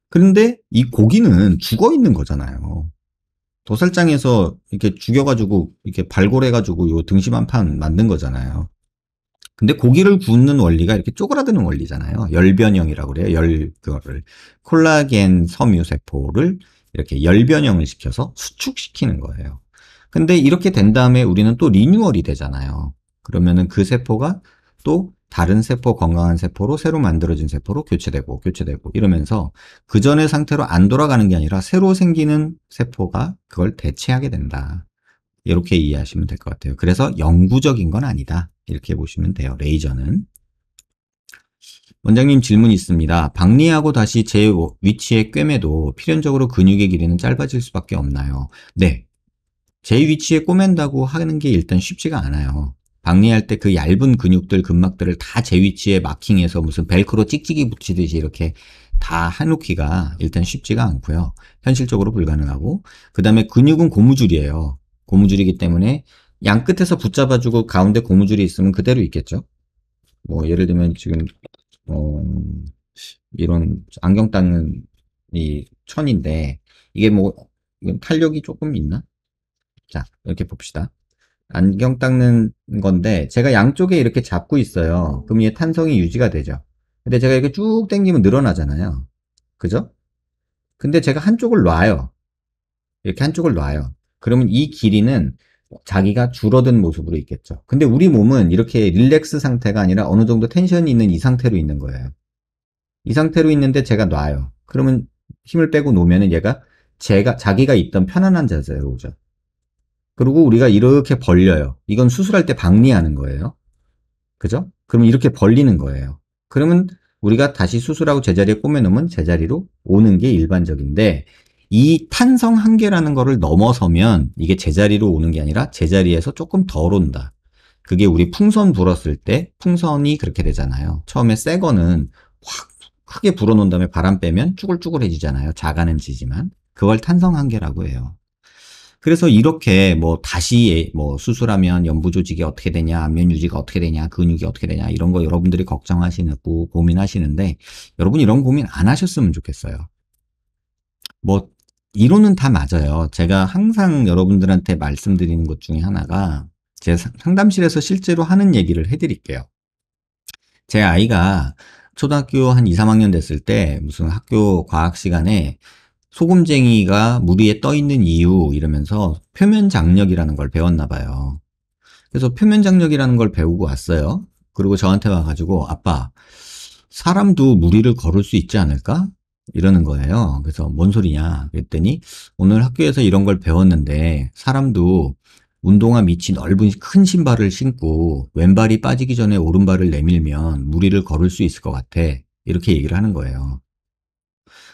그런데 이 고기는 죽어 있는 거잖아요. 도살장에서 이렇게 죽여가지고 이렇게 발골해가지고 요 등심 한 판 만든 거잖아요. 근데 고기를 굽는 원리가 이렇게 쪼그라드는 원리잖아요. 열변형이라고 그래요. 열 그거를 콜라겐 섬유 세포를 이렇게 열변형을 시켜서 수축시키는 거예요. 근데 이렇게 된 다음에 우리는 또 리뉴얼이 되잖아요. 그러면은 그 세포가 또 다른 세포, 건강한 세포로 새로 만들어진 세포로 교체되고 교체되고 이러면서 그 전의 상태로 안 돌아가는 게 아니라 새로 생기는 세포가 그걸 대체하게 된다. 이렇게 이해하시면 될 것 같아요. 그래서 영구적인 건 아니다. 이렇게 보시면 돼요. 레이저는. 원장님 질문 있습니다. 박리하고 다시 제 위치에 꿰매도 필연적으로 근육의 길이는 짧아질 수밖에 없나요? 네. 제 위치에 꿰맨다고 하는 게 일단 쉽지가 않아요. 박리할 때 그 얇은 근육들, 근막들을 다 제 위치에 마킹해서 무슨 벨크로 찍찍이 붙이듯이 이렇게 다 해놓기가 일단 쉽지가 않고요. 현실적으로 불가능하고 그 다음에 근육은 고무줄이에요. 고무줄이기 때문에 양 끝에서 붙잡아주고 가운데 고무줄이 있으면 그대로 있겠죠. 뭐 예를 들면 지금 어, 이런 안경 닦는 이 천인데 이게 뭐 탄력이 조금 있나? 자 이렇게 봅시다. 안경 닦는 건데 제가 양쪽에 이렇게 잡고 있어요. 그럼 얘 탄성이 유지가 되죠. 근데 제가 이렇게 쭉 당기면 늘어나잖아요. 그죠? 근데 제가 한쪽을 놔요. 이렇게 한쪽을 놔요. 그러면 이 길이는 자기가 줄어든 모습으로 있겠죠. 근데 우리 몸은 이렇게 릴렉스 상태가 아니라 어느 정도 텐션이 있는 이 상태로 있는 거예요. 이 상태로 있는데 제가 놔요. 그러면 힘을 빼고 놓으면은 얘가 제가 자기가 있던 편안한 자세로 오죠. 그리고 우리가 이렇게 벌려요. 이건 수술할 때방리하는 거예요. 그죠? 그럼 이렇게 벌리는 거예요. 그러면 우리가 다시 수술하고 제자리에 꼬매놓으면 제자리로 오는 게 일반적인데 이 탄성 한계라는 거를 넘어서면 이게 제자리로 오는 게 아니라 제자리에서 조금 덜 온다. 그게 우리 풍선 불었을 때 풍선이 그렇게 되잖아요. 처음에 새 거는 확 크게 불어놓은 다음에 바람 빼면 쭈글쭈글해지잖아요. 작아는 지지만. 그걸 탄성 한계라고 해요. 그래서 이렇게 뭐 다시 뭐 수술하면 연부 조직이 어떻게 되냐, 안면 유지가 어떻게 되냐, 근육이 어떻게 되냐 이런 거 여러분들이 걱정하시고 고민하시는데 여러분 이런 고민 안 하셨으면 좋겠어요. 뭐 이론은 다 맞아요. 제가 항상 여러분들한테 말씀드리는 것 중에 하나가 제 상담실에서 실제로 하는 얘기를 해드릴게요. 제 아이가 초등학교 한 2, 3학년 됐을 때 무슨 학교 과학 시간에 소금쟁이가 물 위에 떠 있는 이유 이러면서 표면 장력이라는 걸 배웠나 봐요. 그래서 표면 장력이라는 걸 배우고 왔어요. 그리고 저한테 와가지고 아빠 사람도 물 위를 걸을 수 있지 않을까? 이러는 거예요. 그래서 뭔 소리냐 그랬더니 오늘 학교에서 이런 걸 배웠는데 사람도 운동화 밑이 넓은 큰 신발을 신고 왼발이 빠지기 전에 오른발을 내밀면 무리를 걸을 수 있을 것 같아. 이렇게 얘기를 하는 거예요.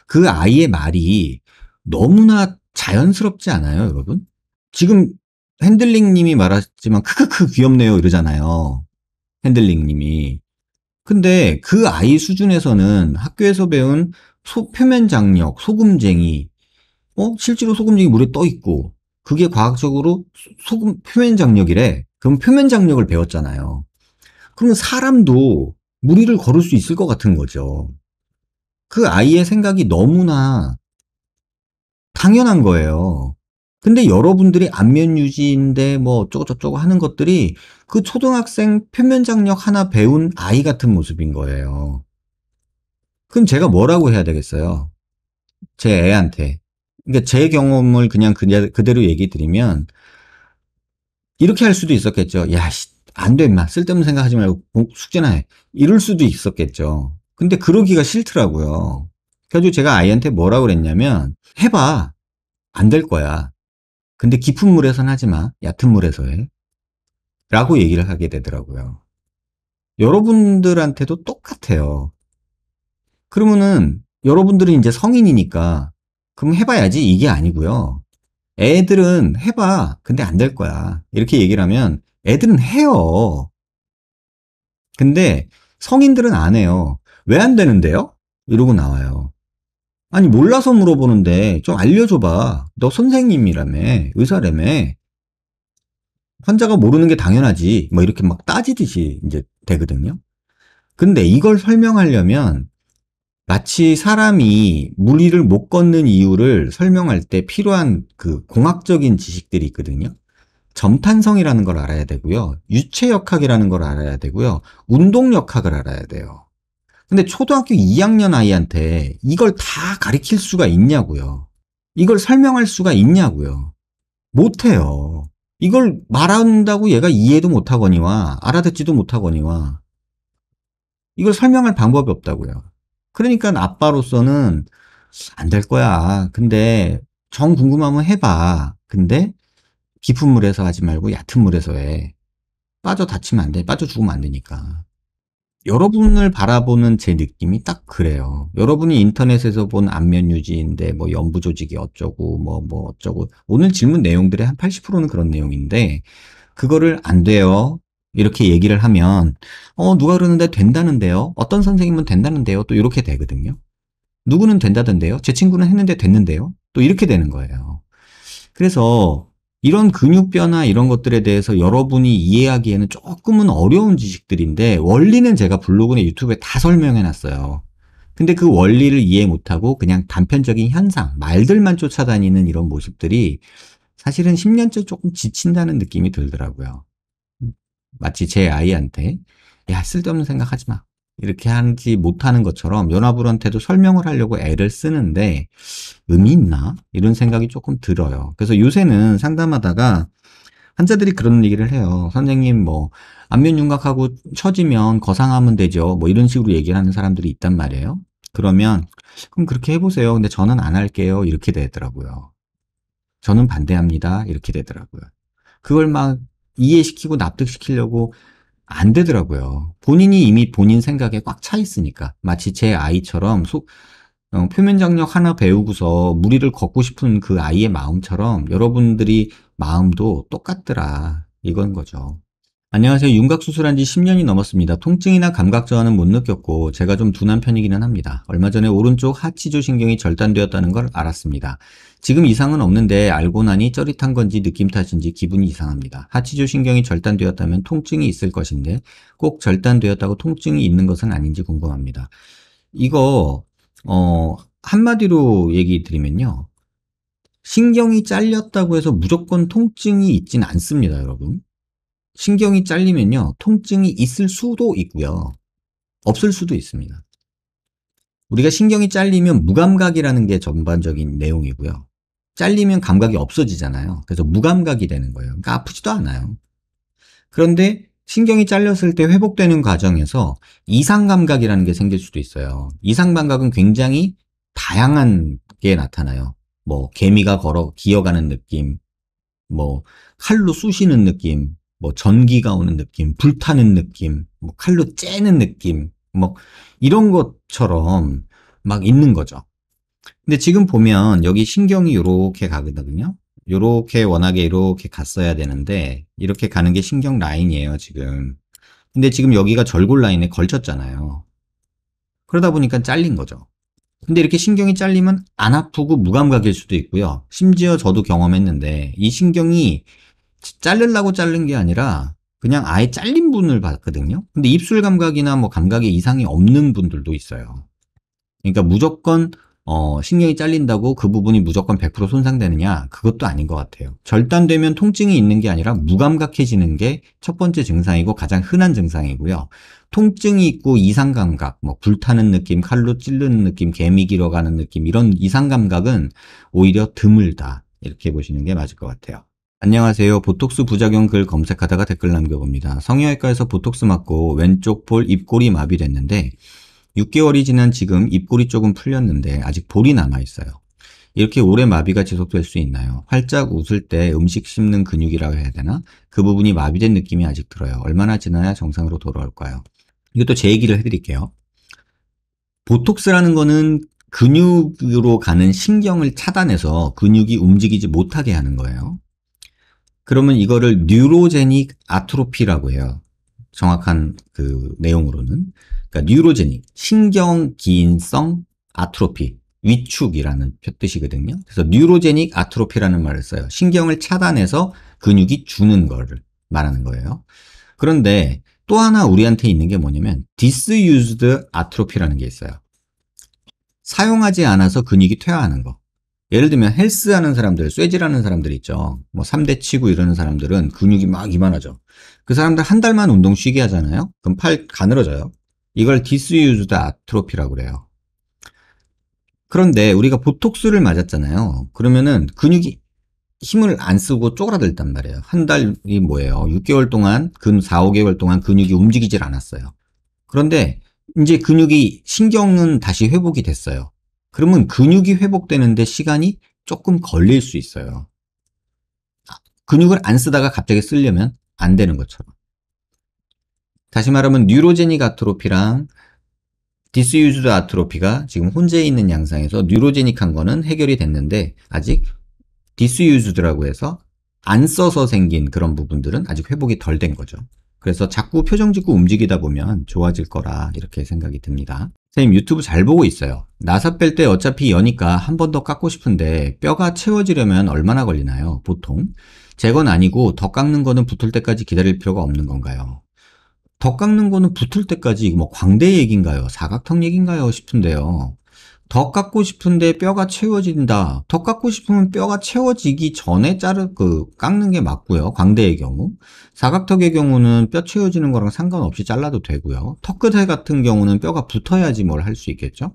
그 아이의 말이 너무나 자연스럽지 않아요, 여러분? 지금 핸들링 님이 말하셨지만 크크크 귀엽네요 이러잖아요. 핸들링 님이. 근데 그 아이 수준에서는 학교에서 배운 소, 표면 장력, 소금쟁이, 어? 실제로 소금쟁이 물에 떠 있고, 그게 과학적으로 소금, 표면 장력이래. 그럼 표면 장력을 배웠잖아요. 그러면 사람도 물위를 걸을 수 있을 것 같은 거죠. 그 아이의 생각이 너무나 당연한 거예요. 근데 여러분들이 안면 유지인데 뭐 어쩌고저쩌고 하는 것들이 그 초등학생 표면 장력 하나 배운 아이 같은 모습인 거예요. 그럼 제가 뭐라고 해야 되겠어요? 제 애한테. 그러니까 제 경험을 그냥 그대로 얘기 드리면 이렇게 할 수도 있었겠죠. 야, 안 돼, 임마. 쓸데없는 생각하지 말고 뭐 숙제나 해. 이럴 수도 있었겠죠. 근데 그러기가 싫더라고요. 그래서 제가 아이한테 뭐라고 그랬냐면 해봐. 안 될 거야. 근데 깊은 물에선 하지 마. 얕은 물에서 해. 라고 얘기를 하게 되더라고요. 여러분들한테도 똑같아요. 그러면은 여러분들은 이제 성인이니까 그럼 해봐야지 이게 아니고요. 애들은 해봐. 근데 안 될 거야. 이렇게 얘기를 하면 애들은 해요. 근데 성인들은 안 해요. 왜 안 되는데요? 이러고 나와요. 아니 몰라서 물어보는데 좀 알려줘봐. 너 선생님이라며. 의사라며. 환자가 모르는 게 당연하지. 뭐 이렇게 막 따지듯이 이제 되거든요. 근데 이걸 설명하려면 마치 사람이 물리를 못 걷는 이유를 설명할 때 필요한 그 공학적인 지식들이 있거든요. 점탄성이라는 걸 알아야 되고요. 유체역학이라는 걸 알아야 되고요. 운동역학을 알아야 돼요. 근데 초등학교 2학년 아이한테 이걸 다 가리킬 수가 있냐고요. 이걸 설명할 수가 있냐고요. 못해요. 이걸 말한다고 얘가 이해도 못하거니와 알아듣지도 못하거니와 이걸 설명할 방법이 없다고요. 그러니까 아빠로서는 안 될 거야. 근데 정 궁금하면 해봐. 근데 깊은 물에서 하지 말고 얕은 물에서 해. 빠져 다치면 안 돼. 빠져 죽으면 안 되니까. 여러분을 바라보는 제 느낌이 딱 그래요. 여러분이 인터넷에서 본 안면 유지인데 뭐 연부 조직이 어쩌고 뭐뭐 뭐 어쩌고 오늘 질문 내용들의 한 80%는 그런 내용인데 그거를 안 돼요. 이렇게 얘기를 하면 어 누가 그러는데 된다는데요. 어떤 선생님은 된다는데요. 또 이렇게 되거든요. 누구는 된다던데요. 제 친구는 했는데 됐는데요. 또 이렇게 되는 거예요. 그래서 이런 근육 변화 이런 것들에 대해서 여러분이 이해하기에는 조금은 어려운 지식들인데 원리는 제가 블로그나 유튜브에 다 설명해 놨어요. 근데 그 원리를 이해 못하고 그냥 단편적인 현상, 말들만 쫓아다니는 이런 모습들이 사실은 10년째 조금 지친다는 느낌이 들더라고요. 마치 제 아이한테 야 쓸데없는 생각하지 마 이렇게 하지 못하는 것처럼 연하불한테도 설명을 하려고 애를 쓰는데 의미 있나 이런 생각이 조금 들어요. 그래서 요새는 상담하다가 환자들이 그런 얘기를 해요. 선생님 뭐 안면 윤곽하고 처지면 거상하면 되죠. 뭐 이런 식으로 얘기를 하는 사람들이 있단 말이에요. 그러면 그럼 그렇게 해보세요. 근데 저는 안 할게요. 이렇게 되더라고요. 저는 반대합니다. 이렇게 되더라고요. 그걸 막 이해시키고 납득시키려고 안 되더라고요. 본인이 이미 본인 생각에 꽉 차 있으니까 마치 제 아이처럼 속 어, 표면 장력 하나 배우고서 무리를 걷고 싶은 그 아이의 마음처럼 여러분들이 마음도 똑같더라 이건 거죠. 안녕하세요. 윤곽 수술한 지 10년이 넘었습니다. 통증이나 감각 저하는 못 느꼈고 제가 좀 둔한 편이기는 합니다. 얼마 전에 오른쪽 하치조 신경이 절단되었다는 걸 알았습니다. 지금 이상은 없는데 알고 나니 쩌릿한 건지 느낌 탓인지 기분이 이상합니다. 하치조 신경이 절단되었다면 통증이 있을 것인데 꼭 절단되었다고 통증이 있는 것은 아닌지 궁금합니다. 이거 어 한마디로 얘기 드리면요. 신경이 잘렸다고 해서 무조건 통증이 있진 않습니다, 여러분. 신경이 잘리면요. 통증이 있을 수도 있고요. 없을 수도 있습니다. 우리가 신경이 잘리면 무감각이라는 게 전반적인 내용이고요. 잘리면 감각이 없어지잖아요. 그래서 무감각이 되는 거예요. 그러니까 아프지도 않아요. 그런데 신경이 잘렸을 때 회복되는 과정에서 이상감각이라는 게 생길 수도 있어요. 이상감각은 굉장히 다양한 게 나타나요. 뭐 개미가 걸어 기어가는 느낌, 뭐 칼로 쑤시는 느낌, 뭐 전기가 오는 느낌, 불타는 느낌, 뭐 칼로 째는 느낌, 뭐 이런 것처럼 막 있는 거죠. 근데 지금 보면 여기 신경이 이렇게 가거든요. 이렇게 워낙에 이렇게 갔어야 되는데 이렇게 가는 게 신경 라인이에요 지금. 근데 지금 여기가 절골 라인에 걸쳤잖아요. 그러다 보니까 잘린 거죠. 근데 이렇게 신경이 잘리면 안 아프고 무감각일 수도 있고요. 심지어 저도 경험했는데 이 신경이 자르려고 자른 게 아니라 그냥 아예 잘린 분을 봤거든요. 근데 입술 감각이나 뭐 감각에 이상이 없는 분들도 있어요. 그러니까 무조건 어, 신경이 잘린다고 그 부분이 무조건 100% 손상되느냐? 그것도 아닌 것 같아요. 절단되면 통증이 있는 게 아니라 무감각해지는 게 첫 번째 증상이고 가장 흔한 증상이고요. 통증이 있고 이상감각, 뭐 불타는 느낌, 칼로 찌르는 느낌, 개미 길어가는 느낌 이런 이상감각은 오히려 드물다. 이렇게 보시는 게 맞을 것 같아요. 안녕하세요. 보톡스 부작용 글 검색하다가 댓글 남겨봅니다. 성형외과에서 보톡스 맞고 왼쪽 볼 입꼬리 마비됐는데 6개월이 지난 지금 입꼬리 쪽은 풀렸는데 아직 볼이 남아있어요. 이렇게 오래 마비가 지속될 수 있나요? 활짝 웃을 때 음식 씹는 근육이라고 해야 되나? 그 부분이 마비된 느낌이 아직 들어요. 얼마나 지나야 정상으로 돌아올까요? 이것도 제 얘기를 해드릴게요. 보톡스라는 거는 근육으로 가는 신경을 차단해서 근육이 움직이지 못하게 하는 거예요. 그러면 이거를 뉴로제닉 아트로피라고 해요. 정확한 그 내용으로는. 그러니까 뉴로제닉, 신경기인성 아트로피, 위축이라는 뜻이거든요. 그래서 뉴로제닉 아트로피라는 말을 써요. 신경을 차단해서 근육이 주는 거를 말하는 거예요. 그런데 또 하나 우리한테 있는 게 뭐냐면 디스유즈드 아트로피라는 게 있어요. 사용하지 않아서 근육이 퇴화하는 거. 예를 들면 헬스 하는 사람들, 쇠질하는 사람들 있죠. 뭐 3대 치고 이러는 사람들은 근육이 막 이만하죠. 그 사람들 한 달만 운동 쉬게 하잖아요. 그럼 팔 가늘어져요. 이걸 디스유즈드 아트로피라고 그래요. 그런데 우리가 보톡스를 맞았잖아요. 그러면은 근육이 힘을 안 쓰고 쪼그라들단 말이에요. 한 달이 뭐예요? 6개월 동안 근 4, 5개월 동안 근육이 움직이질 않았어요. 그런데 이제 근육이 신경은 다시 회복이 됐어요. 그러면 근육이 회복되는데 시간이 조금 걸릴 수 있어요. 근육을 안 쓰다가 갑자기 쓰려면 안 되는 것처럼. 다시 말하면 뉴로제닉 아트로피랑 디스유즈드 아트로피가 지금 혼재 있는 양상에서 뉴로제닉한 거는 해결이 됐는데 아직 디스유즈드라고 해서 안 써서 생긴 그런 부분들은 아직 회복이 덜 된 거죠. 그래서 자꾸 표정 짓고 움직이다 보면 좋아질 거라 이렇게 생각이 듭니다. 선생님 유튜브 잘 보고 있어요. 나사 뺄 때 어차피 여니까 한 번 더 깎고 싶은데 뼈가 채워지려면 얼마나 걸리나요? 보통? 제건 아니고 더 깎는 거는 붙을 때까지 기다릴 필요가 없는 건가요? 더 깎는 거는 붙을 때까지 뭐 광대 얘기인가요? 사각턱 얘기인가요? 싶은데요. 더 깎고 싶은데 뼈가 채워진다. 더 깎고 싶으면 뼈가 채워지기 전에 자르 그 깎는 게 맞고요. 광대의 경우 사각턱의 경우는 뼈 채워지는 거랑 상관없이 잘라도 되고요. 턱 끝에 같은 경우는 뼈가 붙어야지 뭘 할 수 있겠죠.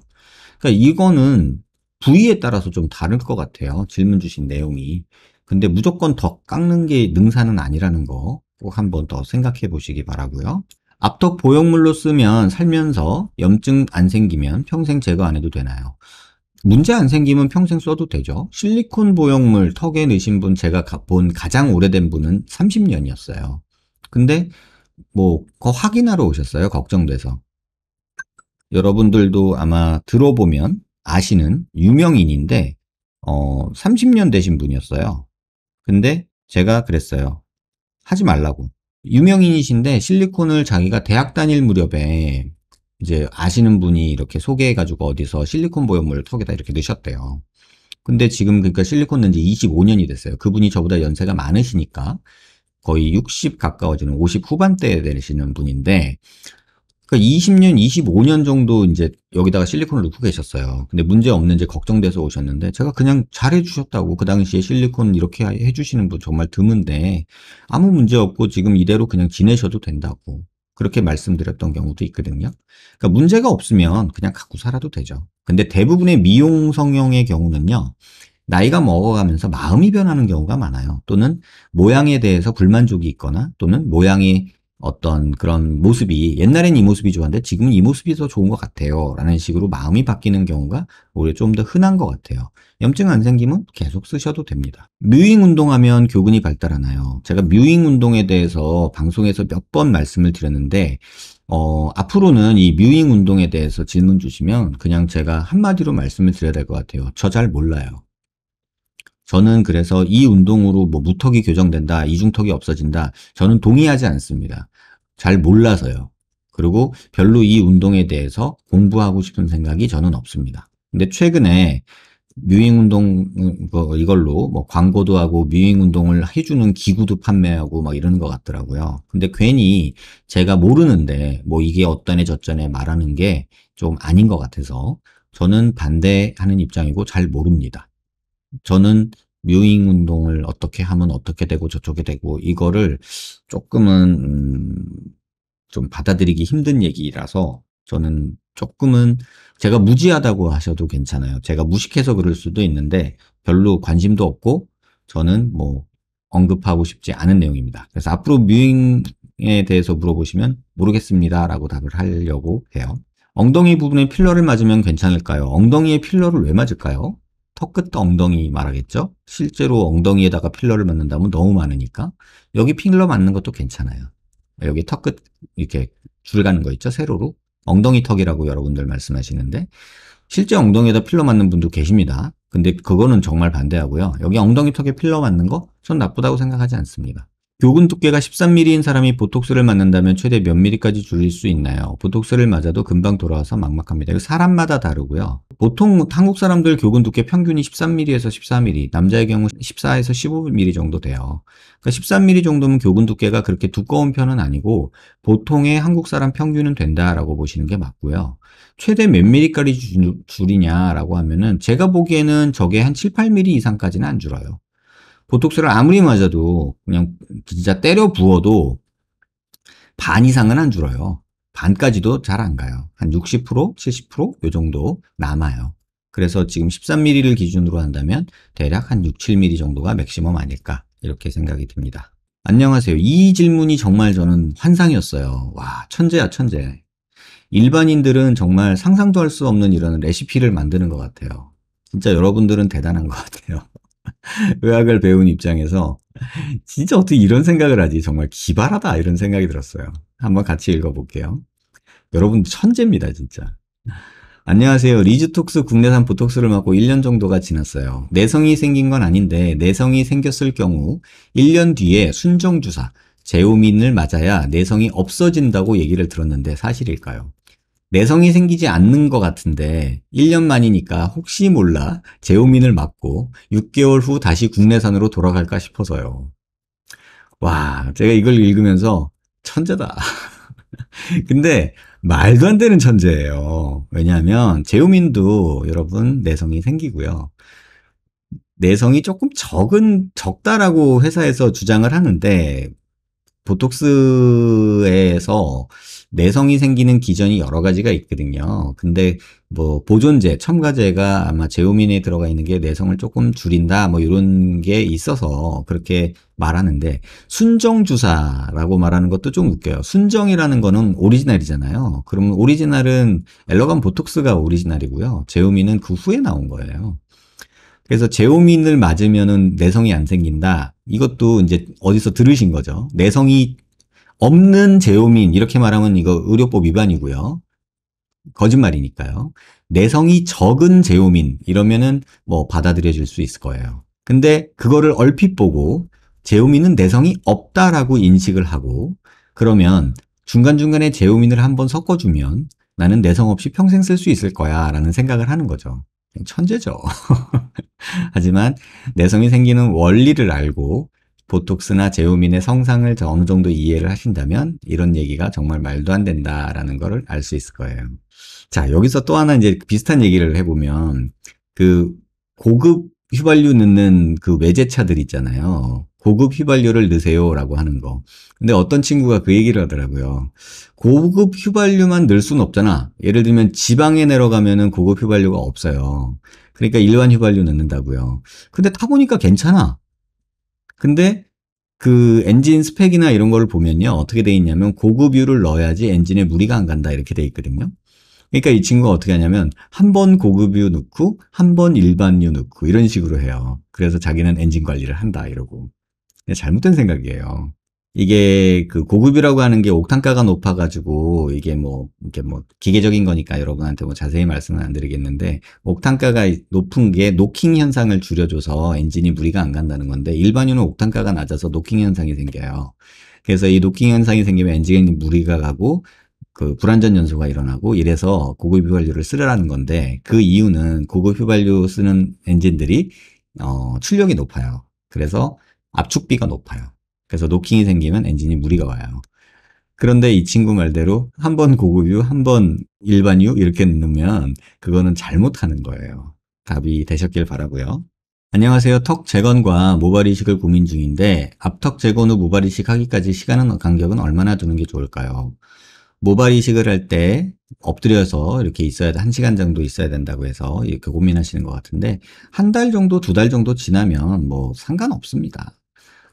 그러니까 이거는 부위에 따라서 좀 다를 것 같아요. 질문 주신 내용이. 근데 무조건 더 깎는 게 능사는 아니라는 거 꼭 한번 더 생각해 보시기 바라고요. 압덕 보형물로 쓰면 살면서 염증 안 생기면 평생 제거 안 해도 되나요? 문제 안 생기면 평생 써도 되죠. 실리콘 보형물 턱에 넣으신 분 제가 본 가장 오래된 분은 30년이었어요. 근데 뭐 그거 확인하러 오셨어요. 걱정돼서. 여러분들도 아마 들어보면 아시는 유명인인데 어 30년 되신 분이었어요. 근데 제가 그랬어요. 하지 말라고. 유명인이신데 실리콘을 자기가 대학 다닐 무렵에 이제 아시는 분이 이렇게 소개해가지고 어디서 실리콘 보형물을 턱에다 이렇게 넣으셨대요. 근데 지금 그러니까 실리콘 넣은 지 25년이 됐어요. 그분이 저보다 연세가 많으시니까 거의 60 가까워지는 50 후반대에 되시는 분인데 그 20년, 25년 정도 이제 여기다가 실리콘을 넣고 계셨어요. 근데 문제 없는지 걱정돼서 오셨는데 제가 그냥 잘해 주셨다고 그 당시에 실리콘 이렇게 해 주시는 분 정말 드문데 아무 문제 없고 지금 이대로 그냥 지내셔도 된다고 그렇게 말씀드렸던 경우도 있거든요. 그러니까 문제가 없으면 그냥 갖고 살아도 되죠. 근데 대부분의 미용 성형의 경우는요. 나이가 먹어가면서 마음이 변하는 경우가 많아요. 또는 모양에 대해서 불만족이 있거나 또는 모양이 어떤 그런 모습이 옛날엔 이 모습이 좋았는데 지금은 이 모습이 더 좋은 것 같아요 라는 식으로 마음이 바뀌는 경우가 오히려 좀 더 흔한 것 같아요 염증 안 생기면 계속 쓰셔도 됩니다 뮤잉 운동하면 교근이 발달하나요? 제가 뮤잉 운동에 대해서 방송에서 몇 번 말씀을 드렸는데 어, 앞으로는 이 뮤잉 운동에 대해서 질문 주시면 그냥 제가 한마디로 말씀을 드려야 될 것 같아요 저 잘 몰라요 저는 그래서 이 운동으로 뭐 무턱이 교정된다, 이중턱이 없어진다. 저는 동의하지 않습니다. 잘 몰라서요. 그리고 별로 이 운동에 대해서 공부하고 싶은 생각이 저는 없습니다. 근데 최근에 뮤잉 운동 뭐 이걸로 뭐 광고도 하고 뮤잉 운동을 해주는 기구도 판매하고 막 이러는 것 같더라고요. 근데 괜히 제가 모르는데 뭐 이게 어떤네 저쩌네 말하는 게 좀 아닌 것 같아서 저는 반대하는 입장이고 잘 모릅니다. 저는 뮤잉 운동을 어떻게 하면 어떻게 되고 저쪽에 되고 이거를 조금은 음, 좀 받아들이기 힘든 얘기라서 저는 조금은 제가 무지하다고 하셔도 괜찮아요. 제가 무식해서 그럴 수도 있는데 별로 관심도 없고 저는 뭐 언급하고 싶지 않은 내용입니다. 그래서 앞으로 뮤잉에 대해서 물어보시면 모르겠습니다 라고 답을 하려고 해요. 엉덩이 부분에 필러를 맞으면 괜찮을까요? 엉덩이에 필러를 왜 맞을까요? 턱 끝도 엉덩이 말하겠죠? 실제로 엉덩이에다가 필러를 맞는다면 너무 많으니까 여기 필러 맞는 것도 괜찮아요. 여기 턱끝 이렇게 줄 가는 거 있죠? 세로로 엉덩이 턱이라고 여러분들 말씀하시는데 실제 엉덩이에다 필러 맞는 분도 계십니다. 근데 그거는 정말 반대하고요. 여기 엉덩이 턱에 필러 맞는 거 전 나쁘다고 생각하지 않습니다. 교근 두께가 13mm인 사람이 보톡스를 맞는다면 최대 몇 mm까지 줄일 수 있나요? 보톡스를 맞아도 금방 돌아와서 막막합니다. 이거 사람마다 다르고요. 보통 한국 사람들 교근 두께 평균이 13mm에서 14mm, 남자의 경우 14에서 15mm 정도 돼요. 그러니까 13mm 정도면 교근 두께가 그렇게 두꺼운 편은 아니고 보통의 한국 사람 평균은 된다라고 보시는 게 맞고요. 최대 몇 mm까지 줄이냐라고 하면은 제가 보기에는 저게 한 7, 8mm 이상까지는 안 줄어요. 보톡스를 아무리 맞아도 그냥 진짜 때려 부어도 반 이상은 안 줄어요. 반까지도 잘 안 가요. 한 60%, 70%요 정도 남아요. 그래서 지금 13mm를 기준으로 한다면 대략 한 6, 7mm 정도가 맥시멈 아닐까 이렇게 생각이 듭니다. 안녕하세요. 이 질문이 정말 저는 환상이었어요. 와 천재야 천재. 일반인들은 정말 상상도 할 수 없는 이런 레시피를 만드는 것 같아요. 진짜 여러분들은 대단한 것 같아요. 의학을 배운 입장에서 진짜 어떻게 이런 생각을 하지? 정말 기발하다 이런 생각이 들었어요. 한번 같이 읽어볼게요. 여러분 천재입니다 진짜. 안녕하세요. 리즈톡스 국내산 보톡스를 맞고 1년 정도가 지났어요. 내성이 생긴 건 아닌데 내성이 생겼을 경우 1년 뒤에 순정주사, 제우민을 맞아야 내성이 없어진다고 얘기를 들었는데 사실일까요? 내성이 생기지 않는 것 같은데 1년 만이니까 혹시 몰라 재우민을 맞고 6개월 후 다시 국내산으로 돌아갈까 싶어서요. 와, 제가 이걸 읽으면서 천재다. 근데 말도 안 되는 천재예요. 왜냐하면 재우민도 여러분 내성이 생기고요. 내성이 조금 적은 적다라고 회사에서 주장을 하는데 보톡스에서 내성이 생기는 기전이 여러 가지가 있거든요. 근데 뭐 보존제, 첨가제가 아마 제오민에 들어가 있는 게 내성을 조금 줄인다 뭐 이런 게 있어서 그렇게 말하는데 순정 주사라고 말하는 것도 좀 웃겨요. 순정이라는 거는 오리지널이잖아요. 그러면 오리지널은 엘러간 보톡스가 오리지널이고요. 제오민은 그 후에 나온 거예요. 그래서 제오민을 맞으면은 내성이 안 생긴다. 이것도 이제 어디서 들으신 거죠. 내성이 없는 재호민 이렇게 말하면 이거 의료법 위반이고요. 거짓말이니까요. 내성이 적은 재호민 이러면은 뭐 받아들여질 수 있을 거예요. 근데 그거를 얼핏 보고 재호민은 내성이 없다라고 인식을 하고 그러면 중간중간에 재호민을 한번 섞어주면 나는 내성 없이 평생 쓸 수 있을 거야 라는 생각을 하는 거죠. 천재죠. 하지만 내성이 생기는 원리를 알고 보톡스나 제우민의 성상을 어느 정도 이해를 하신다면 이런 얘기가 정말 말도 안 된다라는 거를 알 수 있을 거예요. 자, 여기서 또 하나 이제 비슷한 얘기를 해보면 그 고급 휘발유 넣는 그 외제차들 있잖아요. 고급 휘발유를 넣으세요라고 하는 거. 근데 어떤 친구가 그 얘기를 하더라고요. 고급 휘발유만 넣을 수는 없잖아. 예를 들면 지방에 내려가면은 고급 휘발유가 없어요. 그러니까 일반 휘발유 넣는다고요. 근데 타보니까 괜찮아. 근데 그 엔진 스펙이나 이런 거를 보면요. 어떻게 돼 있냐면 고급 유를 넣어야지 엔진에 무리가 안 간다 이렇게 돼 있거든요. 그러니까 이 친구가 어떻게 하냐면 한 번 고급 유 넣고 한 번 일반 유 넣고 이런 식으로 해요. 그래서 자기는 엔진 관리를 한다 이러고. 잘못된 생각이에요. 이게 그 고급이라고 하는 게 옥탄가가 높아가지고 이게 뭐 이게 뭐 기계적인 거니까 여러분한테 뭐 자세히 말씀은 안 드리겠는데 옥탄가가 높은 게 노킹 현상을 줄여줘서 엔진이 무리가 안 간다는 건데 일반유는 옥탄가가 낮아서 노킹 현상이 생겨요. 그래서 이 노킹 현상이 생기면 엔진이 무리가 가고 그 불안전 연소가 일어나고 이래서 고급 휘발유를 쓰라는 건데 그 이유는 고급 휘발유 쓰는 엔진들이 어 출력이 높아요. 그래서 압축비가 높아요. 그래서 노킹이 생기면 엔진이 무리가 와요. 그런데 이 친구 말대로 한 번 고급유, 한 번 일반유 이렇게 넣으면 그거는 잘못하는 거예요. 답이 되셨길 바라고요. 안녕하세요. 턱 재건과 모발 이식을 고민 중인데 앞턱 재건 후 모발 이식하기까지 시간은 간격은 얼마나 두는 게 좋을까요? 모발 이식을 할 때 엎드려서 이렇게 있어야 한시간 정도 있어야 된다고 해서 이렇게 고민하시는 것 같은데 한 달 정도, 두 달 정도 지나면 뭐 상관없습니다.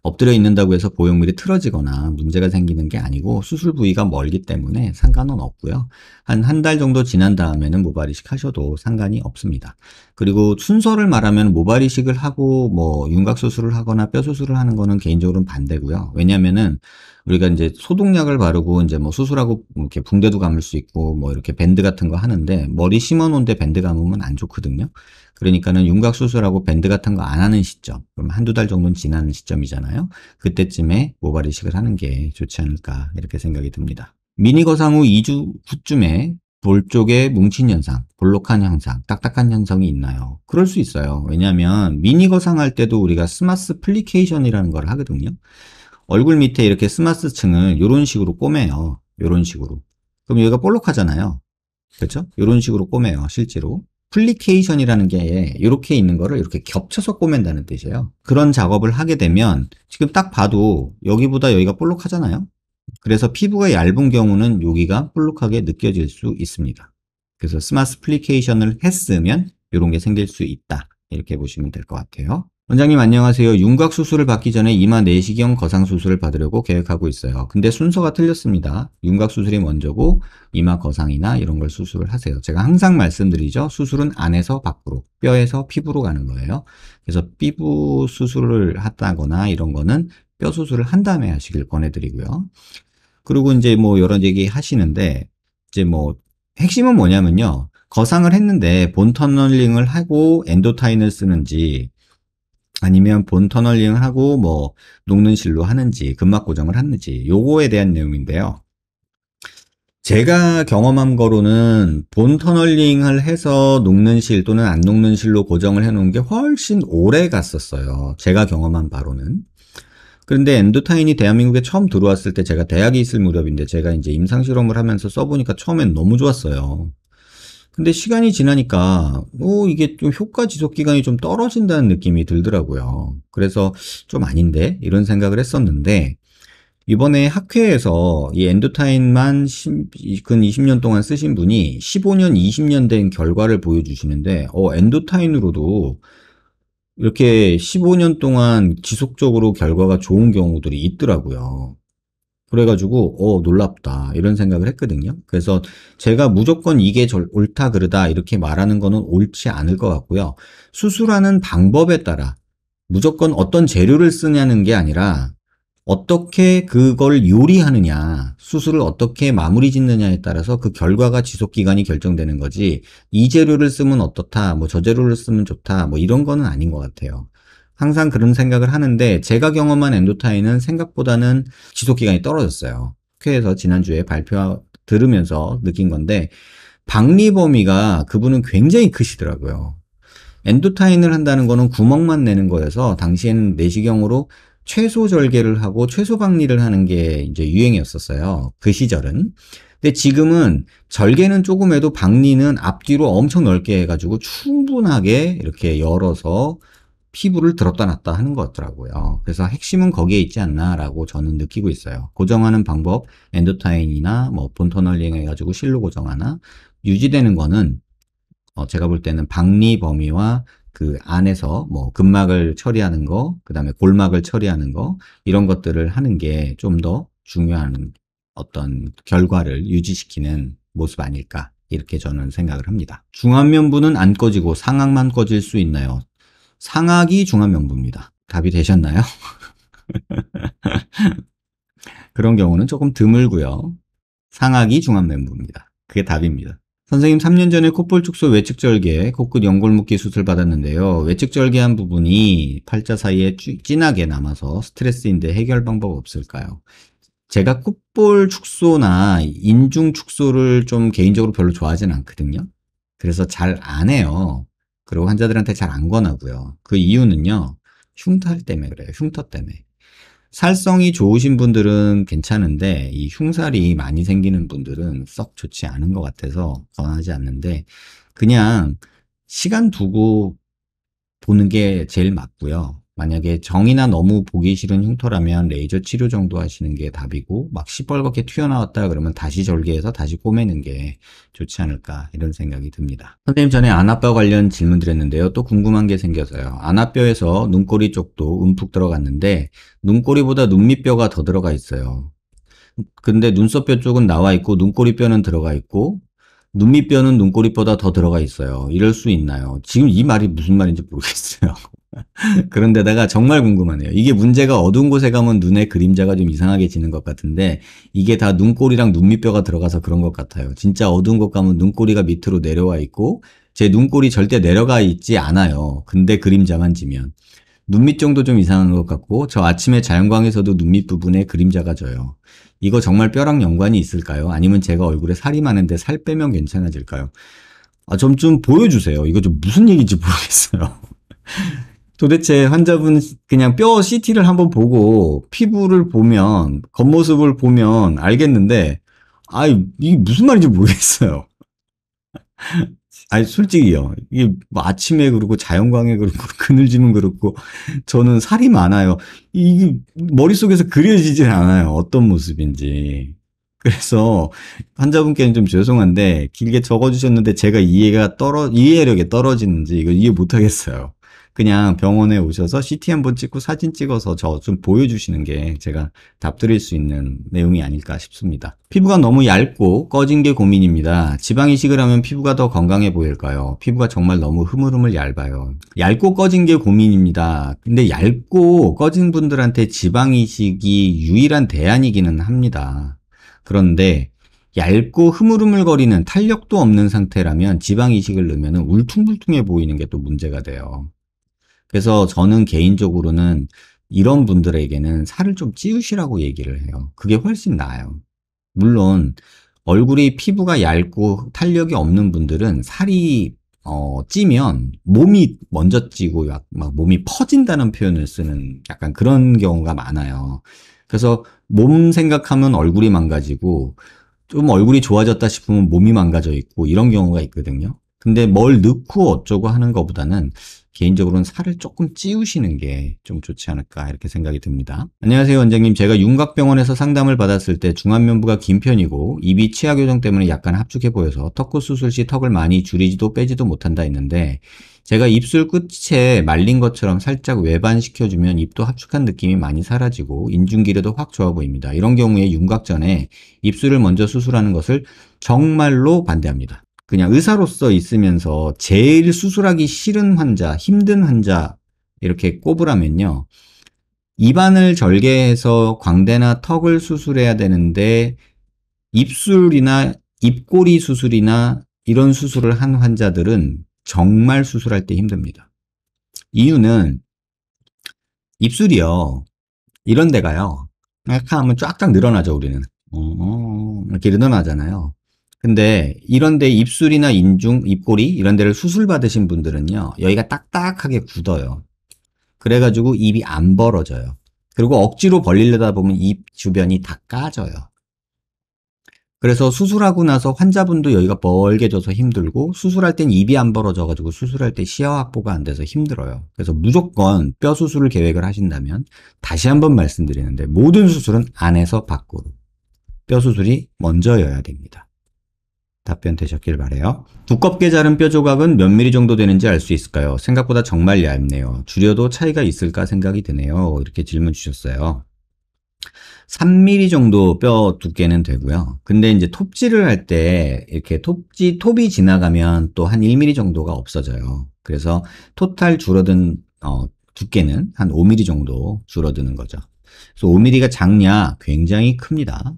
엎드려 있는다고 해서 보형물이 틀어지거나 문제가 생기는 게 아니고 수술 부위가 멀기 때문에 상관은 없고요. 한 한 달 정도 지난 다음에는 모발 이식하셔도 상관이 없습니다. 그리고 순서를 말하면 모발 이식을 하고 뭐 윤곽 수술을 하거나 뼈 수술을 하는 거는 개인적으로는 반대고요. 왜냐면은 우리가 이제 소독약을 바르고 이제 뭐 수술하고 이렇게 붕대도 감을 수 있고 뭐 이렇게 밴드 같은 거 하는데 머리 심어 놓은데 밴드 감으면 안 좋거든요. 그러니까는 윤곽 수술하고 밴드 같은 거 안 하는 시점, 그럼 한두 달 정도는 지나는 시점이잖아요. 그때쯤에 모발 이식을 하는 게 좋지 않을까 이렇게 생각이 듭니다. 미니 거상 후 2주 후쯤에 볼 쪽에 뭉친 현상, 볼록한 현상, 딱딱한 현상이 있나요? 그럴 수 있어요. 왜냐하면 미니 거상할 때도 우리가 스마스 플리케이션이라는 걸 하거든요. 얼굴 밑에 이렇게 스마스 층을 이런 식으로 꼬매요. 이런 식으로. 그럼 여기가 볼록하잖아요. 그렇죠? 이런 식으로 꼬매요, 실제로. 플리케이션이라는 게 이렇게 있는 거를 이렇게 겹쳐서 꼬맨다는 뜻이에요. 그런 작업을 하게 되면 지금 딱 봐도 여기보다 여기가 볼록하잖아요. 그래서 피부가 얇은 경우는 여기가 볼록하게 느껴질 수 있습니다. 그래서 스마트 플리케이션을 했으면 이런 게 생길 수 있다. 이렇게 보시면 될 것 같아요. 원장님 안녕하세요. 윤곽 수술을 받기 전에 이마 내시경 거상 수술을 받으려고 계획하고 있어요. 근데 순서가 틀렸습니다. 윤곽 수술이 먼저고 이마 거상이나 이런 걸 수술을 하세요. 제가 항상 말씀드리죠. 수술은 안에서 밖으로, 뼈에서 피부로 가는 거예요. 그래서 피부 수술을 했다거나 이런 거는 뼈 수술을 한 다음에 하시길 권해드리고요. 그리고 이제 뭐 여러 얘기 하시는데 이제 뭐 핵심은 뭐냐면요. 거상을 했는데 본 터널링을 하고 엔도타인을 쓰는지 아니면 본 터널링하고 뭐 녹는 실로 하는지 근막 고정을 하는지 요거에 대한 내용인데요. 제가 경험한 거로는 본 터널링을 해서 녹는 실 또는 안 녹는 실로 고정을 해 놓은 게 훨씬 오래 갔었어요. 제가 경험한 바로는. 그런데 엔드타인이 대한민국에 처음 들어왔을 때 제가 대학이 있을 무렵인데 제가 이제 임상 실험을 하면서 써보니까 처음엔 너무 좋았어요. 근데 시간이 지나니까 오 어, 이게 좀 효과 지속 기간이 좀 떨어진다는 느낌이 들더라고요. 그래서 좀 아닌데 이런 생각을 했었는데 이번에 학회에서 이 엔도타인만 10, 근 20년 동안 쓰신 분이 15년, 20년 된 결과를 보여주시는데 어 엔도타인으로도 이렇게 15년 동안 지속적으로 결과가 좋은 경우들이 있더라고요. 그래가지고 어 놀랍다 이런 생각을 했거든요. 그래서 제가 무조건 이게 절, 옳다 그르다 이렇게 말하는 거는 옳지 않을 것 같고요. 수술하는 방법에 따라 무조건 어떤 재료를 쓰냐는 게 아니라 어떻게 그걸 요리하느냐, 수술을 어떻게 마무리 짓느냐에 따라서 그 결과가 지속 기간이 결정되는 거지 이 재료를 쓰면 어떻다, 뭐 저 재료를 쓰면 좋다, 뭐 이런 거는 아닌 것 같아요. 항상 그런 생각을 하는데 제가 경험한 엔도타인은 생각보다는 지속기간이 떨어졌어요. 국회에서 지난주에 발표 들으면서 느낀 건데 박리 범위가 그분은 굉장히 크시더라고요. 엔도타인을 한다는 거는 구멍만 내는 거여서 당시에는 내시경으로 최소 절개를 하고 최소 박리를 하는 게 이제 유행이었었어요. 그 시절은. 근데 지금은 절개는 조금 해도 박리는 앞뒤로 엄청 넓게 해가지고 충분하게 이렇게 열어서 피부를 들었다 놨다 하는 것 같더라고요. 그래서 핵심은 거기에 있지 않나라고 저는 느끼고 있어요. 고정하는 방법, 엔도타인이나 뭐 본터널링 해가지고 실로 고정하나 유지되는 거는 어 제가 볼 때는 박리 범위와 그 안에서 뭐 근막을 처리하는 거, 그 다음에 골막을 처리하는 거 이런 것들을 하는 게 좀 더 중요한 어떤 결과를 유지시키는 모습 아닐까 이렇게 저는 생각을 합니다. 중안면부는 안 꺼지고 상악만 꺼질 수 있나요? 상악이 중한 명부입니다. 답이 되셨나요? 그런 경우는 조금 드물고요. 상악이 중한 명부입니다. 그게 답입니다. 선생님 3년 전에 콧볼 축소 외측 절개, 코끝 연골묶기 수술 받았는데요. 외측 절개한 부분이 팔자 사이에 진하게 남아서 스트레스인데 해결 방법 없을까요? 제가 콧볼 축소나 인중 축소를 좀 개인적으로 별로 좋아하진 않거든요. 그래서 잘 안 해요. 그리고 환자들한테 잘 안 권하고요. 그 이유는요. 흉터 때문에 그래요. 흉터 때문에. 살성이 좋으신 분들은 괜찮은데 이 흉살이 많이 생기는 분들은 썩 좋지 않은 것 같아서 권하지 않는데 그냥 시간 두고 보는 게 제일 맞고요. 만약에 정이나 너무 보기 싫은 흉터라면 레이저 치료 정도 하시는 게 답이고 막 시뻘겋게 튀어나왔다 그러면 다시 절개해서 다시 꼬매는 게 좋지 않을까 이런 생각이 듭니다. 선생님 전에 안압뼈 관련 질문 드렸는데요. 또 궁금한 게 생겨서요. 안압뼈에서 눈꼬리 쪽도 움푹 들어갔는데 눈꼬리보다 눈밑뼈가 더 들어가 있어요. 근데 눈썹뼈 쪽은 나와 있고 눈꼬리뼈는 들어가 있고 눈밑뼈는 눈꼬리보다 더 들어가 있어요. 이럴 수 있나요? 지금 이 말이 무슨 말인지 모르겠어요. 그런데다가 정말 궁금하네요. 이게 문제가 어두운 곳에 가면 눈의 그림자가 좀 이상하게 지는 것 같은데 이게 다 눈꼬리랑 눈밑뼈가 들어가서 그런 것 같아요. 진짜 어두운 곳 가면 눈꼬리가 밑으로 내려와 있고 제 눈꼬리 절대 내려가 있지 않아요. 근데 그림자만 지면. 눈 밑 정도 좀 이상한 것 같고 저 아침에 자연광에서도 눈밑 부분에 그림자가 져요. 이거 정말 뼈랑 연관이 있을까요? 아니면 제가 얼굴에 살이 많은데 살 빼면 괜찮아질까요? 아, 좀 좀 보여주세요. 이거 좀 무슨 얘기인지 모르겠어요. 도대체 환자분 그냥 뼈 CT를 한번 보고 피부를 보면 겉모습을 보면 알겠는데 아 이게 무슨 말인지 모르겠어요. 아니 솔직히요. 이게 뭐 아침에 그러고 자연광에 그러고 그늘지면 그렇고 저는 살이 많아요. 이게 머릿속에서 그려지질 않아요. 어떤 모습인지. 그래서 환자분께는 좀 죄송한데 길게 적어주셨는데 제가 이해가 떨어 이해력이 떨어지는지 이거 이해 못하겠어요. 그냥 병원에 오셔서 CT 한 번 찍고 사진 찍어서 저 좀 보여주시는 게 제가 답드릴 수 있는 내용이 아닐까 싶습니다. 피부가 너무 얇고 꺼진 게 고민입니다. 지방 이식을 하면 피부가 더 건강해 보일까요? 피부가 정말 너무 흐물흐물 얇아요. 얇고 꺼진 게 고민입니다. 근데 얇고 꺼진 분들한테 지방 이식이 유일한 대안이기는 합니다. 그런데 얇고 흐물흐물거리는 탄력도 없는 상태라면 지방 이식을 넣으면 울퉁불퉁해 보이는 게 또 문제가 돼요. 그래서 저는 개인적으로는 이런 분들에게는 살을 좀 찌우시라고 얘기를 해요. 그게 훨씬 나아요. 물론 얼굴이 피부가 얇고 탄력이 없는 분들은 살이 어, 찌면 몸이 먼저 찌고 막, 막 몸이 퍼진다는 표현을 쓰는 약간 그런 경우가 많아요. 그래서 몸 생각하면 얼굴이 망가지고 좀 얼굴이 좋아졌다 싶으면 몸이 망가져 있고 이런 경우가 있거든요. 근데 뭘 넣고 어쩌고 하는 것보다는 개인적으로는 살을 조금 찌우시는 게 좀 좋지 않을까 이렇게 생각이 듭니다. 안녕하세요 원장님 제가 윤곽병원에서 상담을 받았을 때 중안면부가 긴 편이고 입이 치아 교정 때문에 약간 합죽해 보여서 턱구 수술 시 턱을 많이 줄이지도 빼지도 못한다 했는데 제가 입술 끝에 말린 것처럼 살짝 외반시켜주면 입도 합축한 느낌이 많이 사라지고 인중기류도 확 좋아 보입니다. 이런 경우에 윤곽전에 입술을 먼저 수술하는 것을 정말로 반대합니다. 그냥 의사로서 있으면서 제일 수술하기 싫은 환자, 힘든 환자 이렇게 꼽으라면요. 입안을 절개해서 광대나 턱을 수술해야 되는데 입술이나 입꼬리 수술이나 이런 수술을 한 환자들은 정말 수술할 때 힘듭니다. 이유는 입술이요. 이런 데가요. 약간 아, 하면 쫙쫙 늘어나죠, 우리는. 어, 어, 어 이렇게 늘어나잖아요. 근데 이런 데 입술이나 인중, 입꼬리 이런 데를 수술 받으신 분들은요. 여기가 딱딱하게 굳어요. 그래가지고 입이 안 벌어져요. 그리고 억지로 벌리려다 보면 입 주변이 다 까져요. 그래서 수술하고 나서 환자분도 여기가 벌게져서 힘들고 수술할 땐 입이 안 벌어져가지고 수술할 때 시야 확보가 안 돼서 힘들어요. 그래서 무조건 뼈 수술을 계획을 하신다면 다시 한번 말씀드리는데 모든 수술은 안에서 밖으로 뼈 수술이 먼저여야 됩니다. 답변 되셨길 바래요. 두껍게 자른 뼈 조각은 몇 미리 정도 되는지 알 수 있을까요? 생각보다 정말 얇네요. 줄여도 차이가 있을까 생각이 드네요. 이렇게 질문 주셨어요. 3mm 정도 뼈 두께는 되고요. 근데 이제 톱질을 할 때 이렇게 톱지 톱이 지나가면 또 한 1mm 정도가 없어져요. 그래서 토탈 줄어든 어, 두께는 한 5mm 정도 줄어드는 거죠. 그래서 5mm가 작냐? 굉장히 큽니다.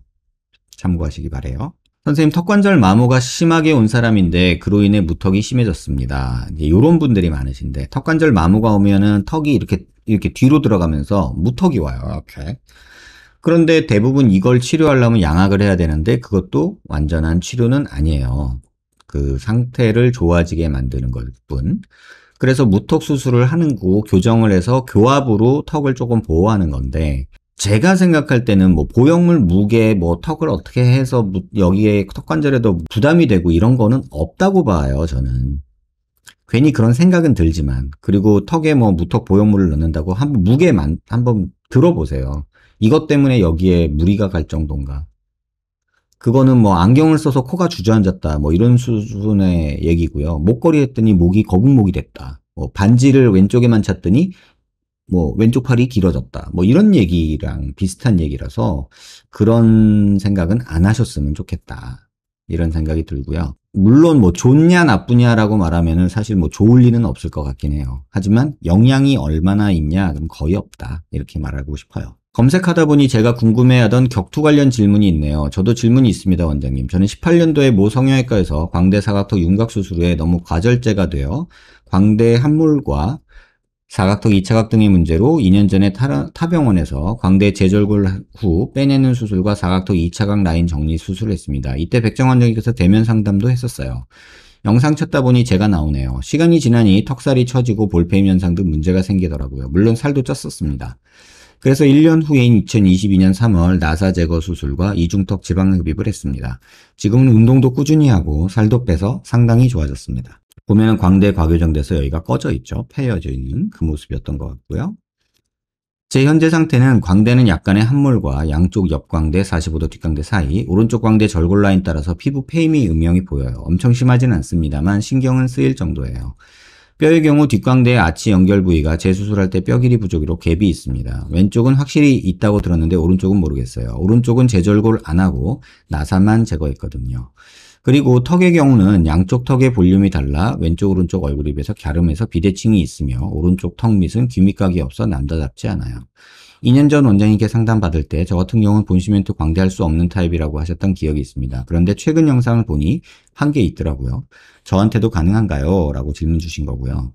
참고하시기 바래요. 선생님 턱관절 마모가 심하게 온 사람인데 그로 인해 무턱이 심해졌습니다. 이런 분들이 많으신데 턱관절 마모가 오면은 턱이 이렇게 이렇게 뒤로 들어가면서 무턱이 와요. 이렇게. 그런데 대부분 이걸 치료하려면 양악을 해야 되는데 그것도 완전한 치료는 아니에요. 그 상태를 좋아지게 만드는 것 뿐. 그래서 무턱 수술을 하는 거 교정을 해서 교합으로 턱을 조금 보호하는 건데 제가 생각할 때는 뭐 보형물 무게 뭐 턱을 어떻게 해서 여기에 턱 관절에도 부담이 되고 이런 거는 없다고 봐요 저는 괜히 그런 생각은 들지만 그리고 턱에 뭐 무턱 보형물을 넣는다고 한번 무게만 한번 들어보세요 이것 때문에 여기에 무리가 갈 정도인가 그거는 뭐 안경을 써서 코가 주저앉았다 뭐 이런 수준의 얘기고요 목걸이 했더니 목이 거북목이 됐다 뭐 반지를 왼쪽에만 찾더니 뭐 왼쪽 팔이 길어졌다. 뭐 이런 얘기랑 비슷한 얘기라서 그런 생각은 안 하셨으면 좋겠다. 이런 생각이 들고요. 물론 뭐 좋냐 나쁘냐라고 말하면은 사실 뭐 좋을 리는 없을 것 같긴 해요. 하지만 영향이 얼마나 있냐 그럼 거의 없다. 이렇게 말하고 싶어요. 검색하다 보니 제가 궁금해하던 격투 관련 질문이 있네요. 저도 질문이 있습니다, 원장님. 저는 18년도에 모 성형외과에서 광대 사각턱 윤곽 수술 후에 너무 과절제가 되어 광대 함몰과 사각턱 2차각 등의 문제로 2년 전에 타, 병원에서 광대 재절골 후 빼내는 수술과 사각턱 2차각 라인 정리 수술을 했습니다. 이때 백정환장에서 대면 상담도 했었어요. 영상 찾다 보니 제가 나오네요. 시간이 지나니 턱살이 처지고 볼펜 현상 등 문제가 생기더라고요. 물론 살도 쪘었습니다. 그래서 1년 후인 2022년 3월 나사 제거 수술과 이중턱 지방 흡입을 했습니다. 지금은 운동도 꾸준히 하고 살도 빼서 상당히 좋아졌습니다. 보면 광대 과교정돼서 여기가 꺼져 있죠. 패여져 있는 그 모습이었던 것 같고요. 제 현재 상태는 광대는 약간의 함몰과 양쪽 옆광대 45도 뒷광대 사이 오른쪽 광대 절골 라인 따라서 피부 페임이 음영이 보여요. 엄청 심하진 않습니다만 신경은 쓰일 정도예요. 뼈의 경우 뒷광대의 아치 연결 부위가 재수술할 때 뼈 길이 부족으로 갭이 있습니다. 왼쪽은 확실히 있다고 들었는데 오른쪽은 모르겠어요. 오른쪽은 재절골 안 하고 나사만 제거했거든요. 그리고 턱의 경우는 양쪽 턱의 볼륨이 달라 왼쪽 오른쪽 얼굴에 비해서 갸름해서 비대칭이 있으며 오른쪽 턱 밑은 귀밑각이 없어 남자답지 않아요. 2년 전 원장님께 상담받을 때 저 같은 경우는 본시멘트 광대할 수 없는 타입이라고 하셨던 기억이 있습니다. 그런데 최근 영상을 보니 한게 있더라고요. 저한테도 가능한가요? 라고 질문 주신 거고요.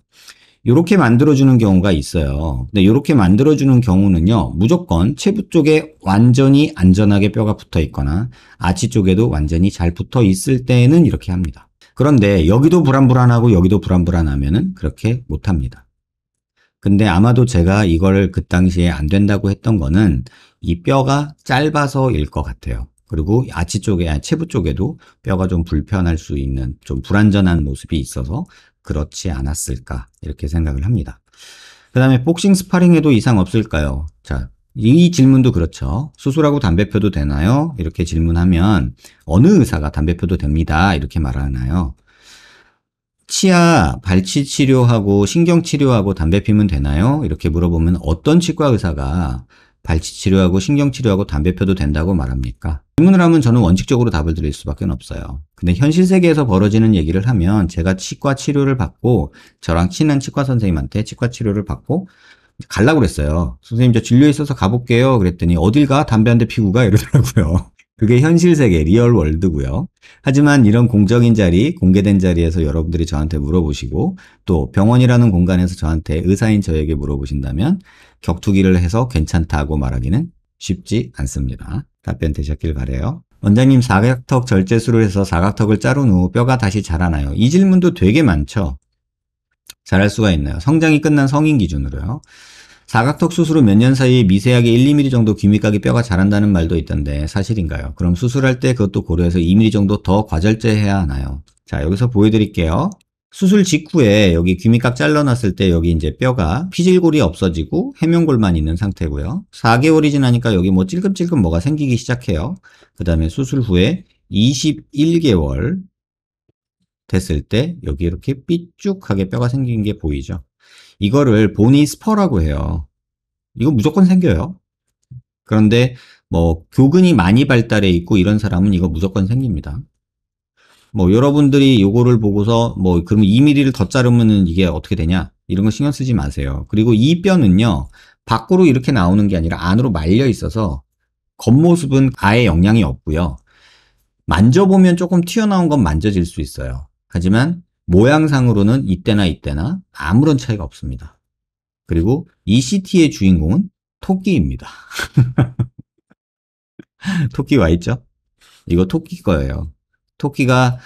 이렇게 만들어주는 경우가 있어요. 근데 이렇게 만들어주는 경우는요, 무조건 체부 쪽에 완전히 안전하게 뼈가 붙어 있거나 아치 쪽에도 완전히 잘 붙어 있을 때는 에 이렇게 합니다. 그런데 여기도 불안불안하고 여기도 불안불안하면은 그렇게 못 합니다. 근데 아마도 제가 이걸 그 당시에 안 된다고 했던 거는 이 뼈가 짧아서일 것 같아요. 그리고 아치 쪽에, 아니, 체부 쪽에도 뼈가 좀 불편할 수 있는 좀 불안전한 모습이 있어서 그렇지 않았을까 이렇게 생각을 합니다. 그 다음에 복싱 스파링에도 이상 없을까요? 자, 이 질문도 그렇죠. 수술하고 담배 펴도 되나요? 이렇게 질문하면 어느 의사가 담배 펴도 됩니다. 이렇게 말하나요? 치아 발치 치료하고 신경 치료하고 담배 피면 되나요? 이렇게 물어보면 어떤 치과 의사가 발치 치료하고 신경 치료하고 담배 펴도 된다고 말합니까? 질문을 하면 저는 원칙적으로 답을 드릴 수밖에 없어요. 근데 현실 세계에서 벌어지는 얘기를 하면 제가 치과 치료를 받고 저랑 친한 치과 선생님한테 치과 치료를 받고 갈라고 그랬어요. 선생님 저 진료에 있어서 가볼게요. 그랬더니 어딜 가? 담배 한 대 피고 가? 이러더라고요. 그게 현실 세계, 리얼 월드고요. 하지만 이런 공적인 자리, 공개된 자리에서 여러분들이 저한테 물어보시고 또 병원이라는 공간에서 저한테 의사인 저에게 물어보신다면 격투기를 해서 괜찮다고 말하기는 쉽지 않습니다. 답변 되셨길 바래요. 원장님 사각턱 절제술을 해서 사각턱을 자른 후 뼈가 다시 자라나요? 이 질문도 되게 많죠. 잘할 수가 있나요? 성장이 끝난 성인 기준으로요. 사각턱 수술 후 몇 년 사이에 미세하게 1, 2mm 정도 귀밑각에 뼈가 자란다는 말도 있던데 사실인가요? 그럼 수술할 때 그것도 고려해서 2mm 정도 더 과절제해야 하나요? 자 여기서 보여드릴게요. 수술 직후에 여기 귀밑각 잘라놨을 때 여기 이제 뼈가 피질골이 없어지고 해면골만 있는 상태고요. 4개월이 지나니까 여기 뭐 찔끔찔끔 뭐가 생기기 시작해요. 그 다음에 수술 후에 21개월 됐을 때 여기 이렇게 삐죽하게 뼈가 생긴 게 보이죠. 이거를 보니 스퍼라고 해요. 이거 무조건 생겨요. 그런데 뭐 교근이 많이 발달해 있고 이런 사람은 이거 무조건 생깁니다. 뭐 여러분들이 요거를 보고서 뭐그러 2mm를 더자르면 이게 어떻게 되냐 이런 거 신경 쓰지 마세요. 그리고 이 뼈는요 밖으로 이렇게 나오는 게 아니라 안으로 말려 있어서 겉모습은 아예 영향이 없고요. 만져보면 조금 튀어나온 건 만져질 수 있어요. 하지만 모양상으로는 이때나 이때나 아무런 차이가 없습니다. 그리고 이 CT의 주인공은 토끼입니다. 토끼 와 있죠? 이거 토끼 거예요. 토끼가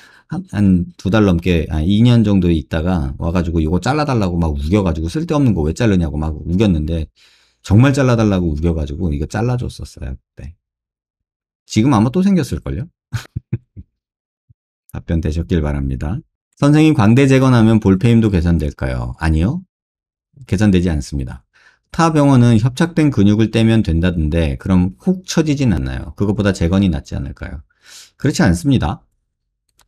한 두달 한 넘게 아 2년 정도 있다가 와가지고 이거 잘라달라고 막 우겨가지고 쓸데없는 거 왜 자르냐고 막 우겼는데 정말 잘라달라고 우겨가지고 이거 잘라줬었어요 그때. 지금 아마 또 생겼을걸요? 답변 되셨길 바랍니다. 선생님 광대 재건하면 볼페임도 개선될까요 아니요. 개선되지 않습니다. 타 병원은 협착된 근육을 떼면 된다던데 그럼 훅 처지진 않나요? 그것보다 재건이 낫지 않을까요? 그렇지 않습니다.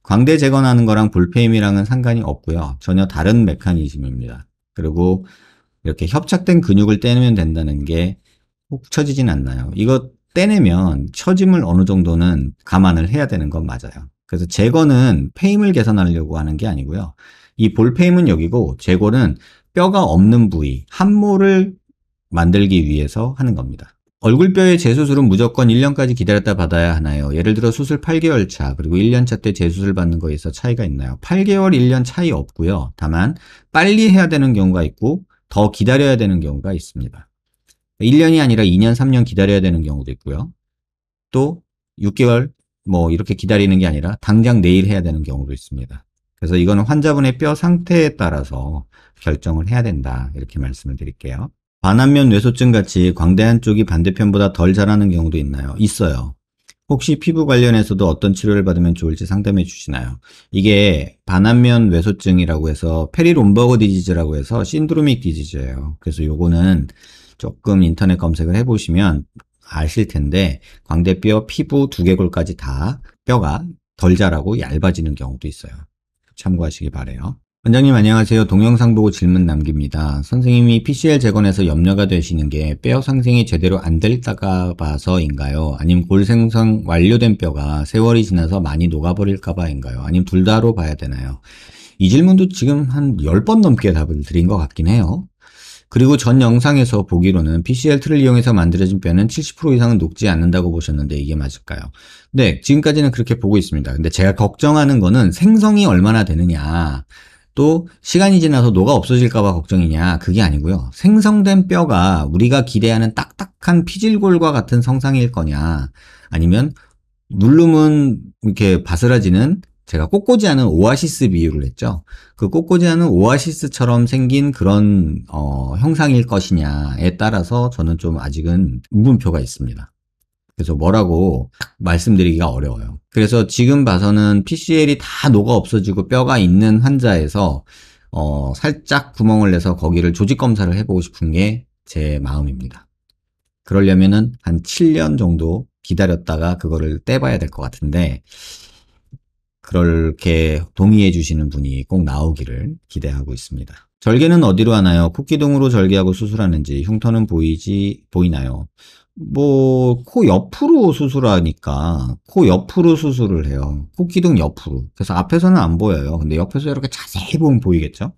광대 재건하는 거랑 볼페임이랑은 상관이 없고요. 전혀 다른 메커니즘입니다. 그리고 이렇게 협착된 근육을 떼내면 된다는 게훅 처지진 않나요? 이거 떼내면 처짐을 어느 정도는 감안을 해야 되는 건 맞아요. 그래서 재건은 페임을 개선하려고 하는 게 아니고요. 이 볼페임은 여기고 재건은 뼈가 없는 부위, 한모를 만들기 위해서 하는 겁니다. 얼굴뼈의 재수술은 무조건 1년까지 기다렸다 받아야 하나요? 예를 들어 수술 8개월 차 그리고 1년 차 때 재수술 받는 거에서 차이가 있나요? 8개월 1년 차이 없고요. 다만 빨리 해야 되는 경우가 있고 더 기다려야 되는 경우가 있습니다. 1년이 아니라 2년, 3년 기다려야 되는 경우도 있고요. 또 6개월 뭐 이렇게 기다리는 게 아니라 당장 내일 해야 되는 경우도 있습니다. 그래서 이거는 환자분의 뼈 상태에 따라서 결정을 해야 된다 이렇게 말씀을 드릴게요. 반안면 뇌소증 같이 광대한 쪽이 반대편보다 덜 자라는 경우도 있나요? 있어요. 혹시 피부 관련해서도 어떤 치료를 받으면 좋을지 상담해 주시나요? 이게 반안면 뇌소증이라고 해서 페리롬버그 디지즈라고 해서 신드로믹 디지즈예요. 그래서 요거는 조금 인터넷 검색을 해보시면 아실 텐데 광대뼈, 피부, 두개골까지 다 뼈가 덜 자라고 얇아지는 경우도 있어요. 참고하시기 바래요. 원장님 안녕하세요. 동영상 보고 질문 남깁니다. 선생님이 PCL 재건에서 염려가 되시는 게뼈 상생이 제대로 안 될까 봐서인가요? 아니면 골 생성 완료된 뼈가 세월이 지나서 많이 녹아버릴까 봐인가요? 아니면 둘 다로 봐야 되나요? 이 질문도 지금 한 10번 넘게 답을 드린 것 같긴 해요. 그리고 전 영상에서 보기로는 PCL 틀을 이용해서 만들어진 뼈는 70% 이상은 녹지 않는다고 보셨는데 이게 맞을까요? 네, 지금까지는 그렇게 보고 있습니다. 근데 제가 걱정하는 거는 생성이 얼마나 되느냐. 또 시간이 지나서 녹가 없어질까봐 걱정이냐 그게 아니고요 생성된 뼈가 우리가 기대하는 딱딱한 피질골과 같은 성상일 거냐 아니면 눌름은 이렇게 바스라지는 제가 꽃꽂이 하는 오아시스 비유를 했죠. 그 꽃꽂이 하는 오아시스처럼 생긴 그런 어, 형상일 것이냐에 따라서 저는 좀 아직은 물음표가 있습니다. 그래서 뭐라고 말씀드리기가 어려워요. 그래서 지금 봐서는 PCL이 다 녹아 없어지고 뼈가 있는 환자에서 어, 살짝 구멍을 내서 거기를 조직 검사를 해보고 싶은 게 제 마음입니다. 그러려면은 한 7년 정도 기다렸다가 그거를 떼봐야 될 것 같은데 그렇게 동의해 주시는 분이 꼭 나오기를 기대하고 있습니다. 절개는 어디로 하나요? 코끼동으로 절개하고 수술하는지 흉터는 보이지 보이나요? 뭐, 코 옆으로 수술하니까, 코 옆으로 수술을 해요. 코 기둥 옆으로. 그래서 앞에서는 안 보여요. 근데 옆에서 이렇게 자세히 보면 보이겠죠?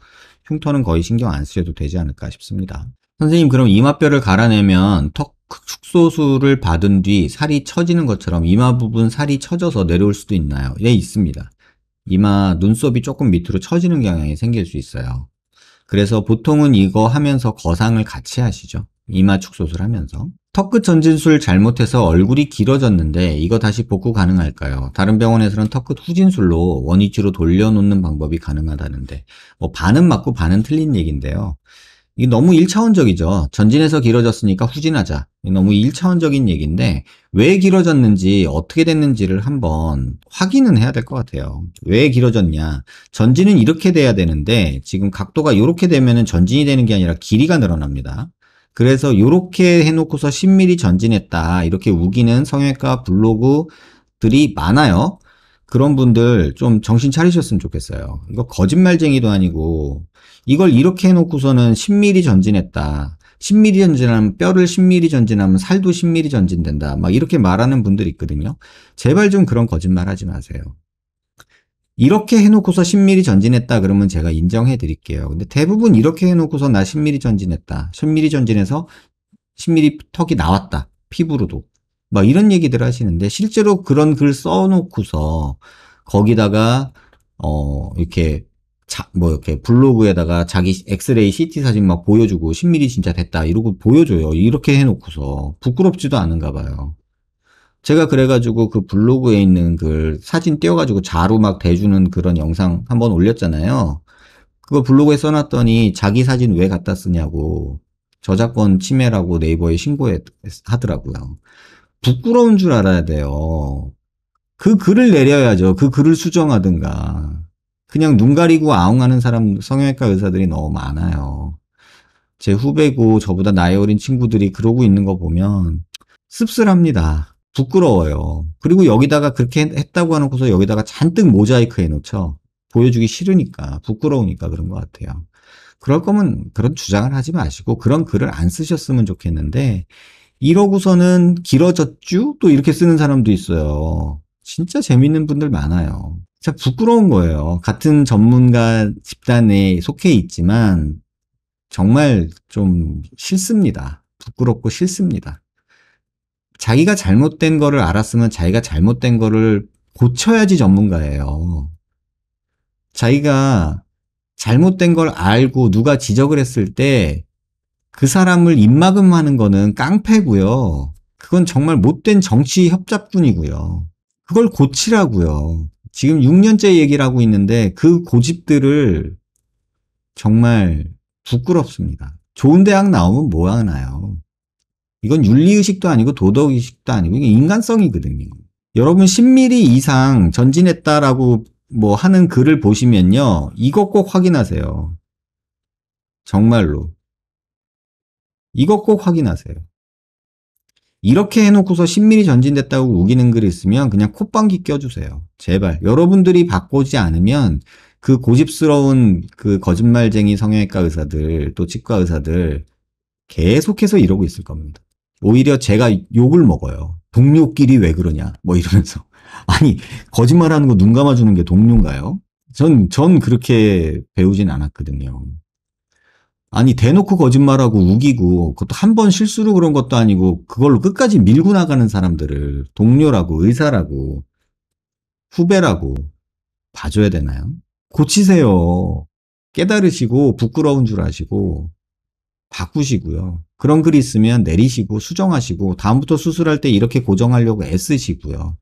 흉터는 거의 신경 안 쓰셔도 되지 않을까 싶습니다. 선생님, 그럼 이마뼈를 갈아내면 턱 축소술을 받은 뒤 살이 처지는 것처럼 이마 부분 살이 처져서 내려올 수도 있나요? 예, 있습니다. 이마 눈썹이 조금 밑으로 처지는 경향이 생길 수 있어요. 그래서 보통은 이거 하면서 거상을 같이 하시죠. 이마 축소술 하면서. 턱끝 전진술 잘못해서 얼굴이 길어졌는데 이거 다시 복구 가능할까요? 다른 병원에서는 턱 끝 후진술로 원위치로 돌려놓는 방법이 가능하다는데 뭐 반은 맞고 반은 틀린 얘기인데요. 이게 너무 1차원적이죠. 전진해서 길어졌으니까 후진하자. 너무 1차원적인 얘기인데 왜 길어졌는지 어떻게 됐는지를 한번 확인은 해야 될 것 같아요. 왜 길어졌냐. 전진은 이렇게 돼야 되는데 지금 각도가 이렇게 되면 전진이 되는 게 아니라 길이가 늘어납니다. 그래서 이렇게 해놓고서 10mm 전진했다 이렇게 우기는 성형외과 블로그들이 많아요. 그런 분들 좀 정신 차리셨으면 좋겠어요. 이거 거짓말쟁이도 아니고 이걸 이렇게 해놓고서는 10mm 전진했다. 10mm 전진하면 뼈를 10mm 전진하면 살도 10mm 전진된다. 막 이렇게 말하는 분들 있거든요. 제발 좀 그런 거짓말 하지 마세요. 이렇게 해놓고서 10mm 전진했다 그러면 제가 인정해 드릴게요. 근데 대부분 이렇게 해놓고서 나 10mm 전진했다. 10mm 전진해서 10mm 턱이 나왔다. 피부로도. 막 이런 얘기들 하시는데 실제로 그런 글 써놓고서 거기다가 어 이렇게 자, 뭐 이렇게 블로그에다가 자기 엑스레이 CT 사진 막 보여주고 10mm 진짜 됐다 이러고 보여줘요. 이렇게 해놓고서 부끄럽지도 않은가 봐요. 제가 그래가지고 그 블로그에 있는 그 사진 띄워가지고 자루 막 대주는 그런 영상 한번 올렸잖아요. 그거 블로그에 써놨더니 자기 사진 왜 갖다 쓰냐고 저작권 침해라고 네이버에 신고하더라고요. 부끄러운 줄 알아야 돼요. 그 글을 내려야죠. 그 글을 수정하든가. 그냥 눈 가리고 아웅하는 사람 성형외과 의사들이 너무 많아요. 제 후배고 저보다 나이 어린 친구들이 그러고 있는 거 보면 씁쓸합니다. 부끄러워요. 그리고 여기다가 그렇게 했다고 하는고서 여기다가 잔뜩 모자이크 해놓죠. 보여주기 싫으니까, 부끄러우니까 그런 것 같아요. 그럴 거면 그런 주장을 하지 마시고 그런 글을 안 쓰셨으면 좋겠는데 이러고서는 길어졌쥬? 또 이렇게 쓰는 사람도 있어요. 진짜 재밌는 분들 많아요. 진짜 부끄러운 거예요. 같은 전문가 집단에 속해 있지만 정말 좀 싫습니다. 부끄럽고 싫습니다. 자기가 잘못된 거를 알았으면 자기가 잘못된 거를 고쳐야지 전문가예요. 자기가 잘못된 걸 알고 누가 지적을 했을 때 그 사람을 입막음 하는 거는 깡패고요. 그건 정말 못된 정치 협잡꾼이고요. 그걸 고치라고요. 지금 6년째 얘기를 하고 있는데 그 고집들을 정말 부끄럽습니다. 좋은 대학 나오면 뭐 하나요? 이건 윤리의식도 아니고 도덕의식도 아니고 이게 인간성이거든요. 여러분 10mm 이상 전진했다라고 뭐 하는 글을 보시면요. 이것 꼭 확인하세요. 정말로. 이것 꼭 확인하세요. 이렇게 해놓고서 10mm 전진됐다고 우기는 글이 있으면 그냥 콧방귀 껴주세요. 제발. 여러분들이 바꾸지 않으면 그 고집스러운 그 거짓말쟁이 성형외과 의사들 또 치과 의사들 계속해서 이러고 있을 겁니다. 오히려 제가 욕을 먹어요. 동료끼리 왜 그러냐 뭐 이러면서 아니 거짓말하는 거 눈 감아주는 게 동료인가요? 전, 전 그렇게 배우진 않았거든요. 아니 대놓고 거짓말하고 우기고 그것도 한 번 실수로 그런 것도 아니고 그걸로 끝까지 밀고 나가는 사람들을 동료라고 의사라고 후배라고 봐줘야 되나요? 고치세요. 깨달으시고 부끄러운 줄 아시고 바꾸시고요. 그런 글이 있으면 내리시고 수정하시고 다음부터 수술할 때 이렇게 고정하려고 애쓰시고요.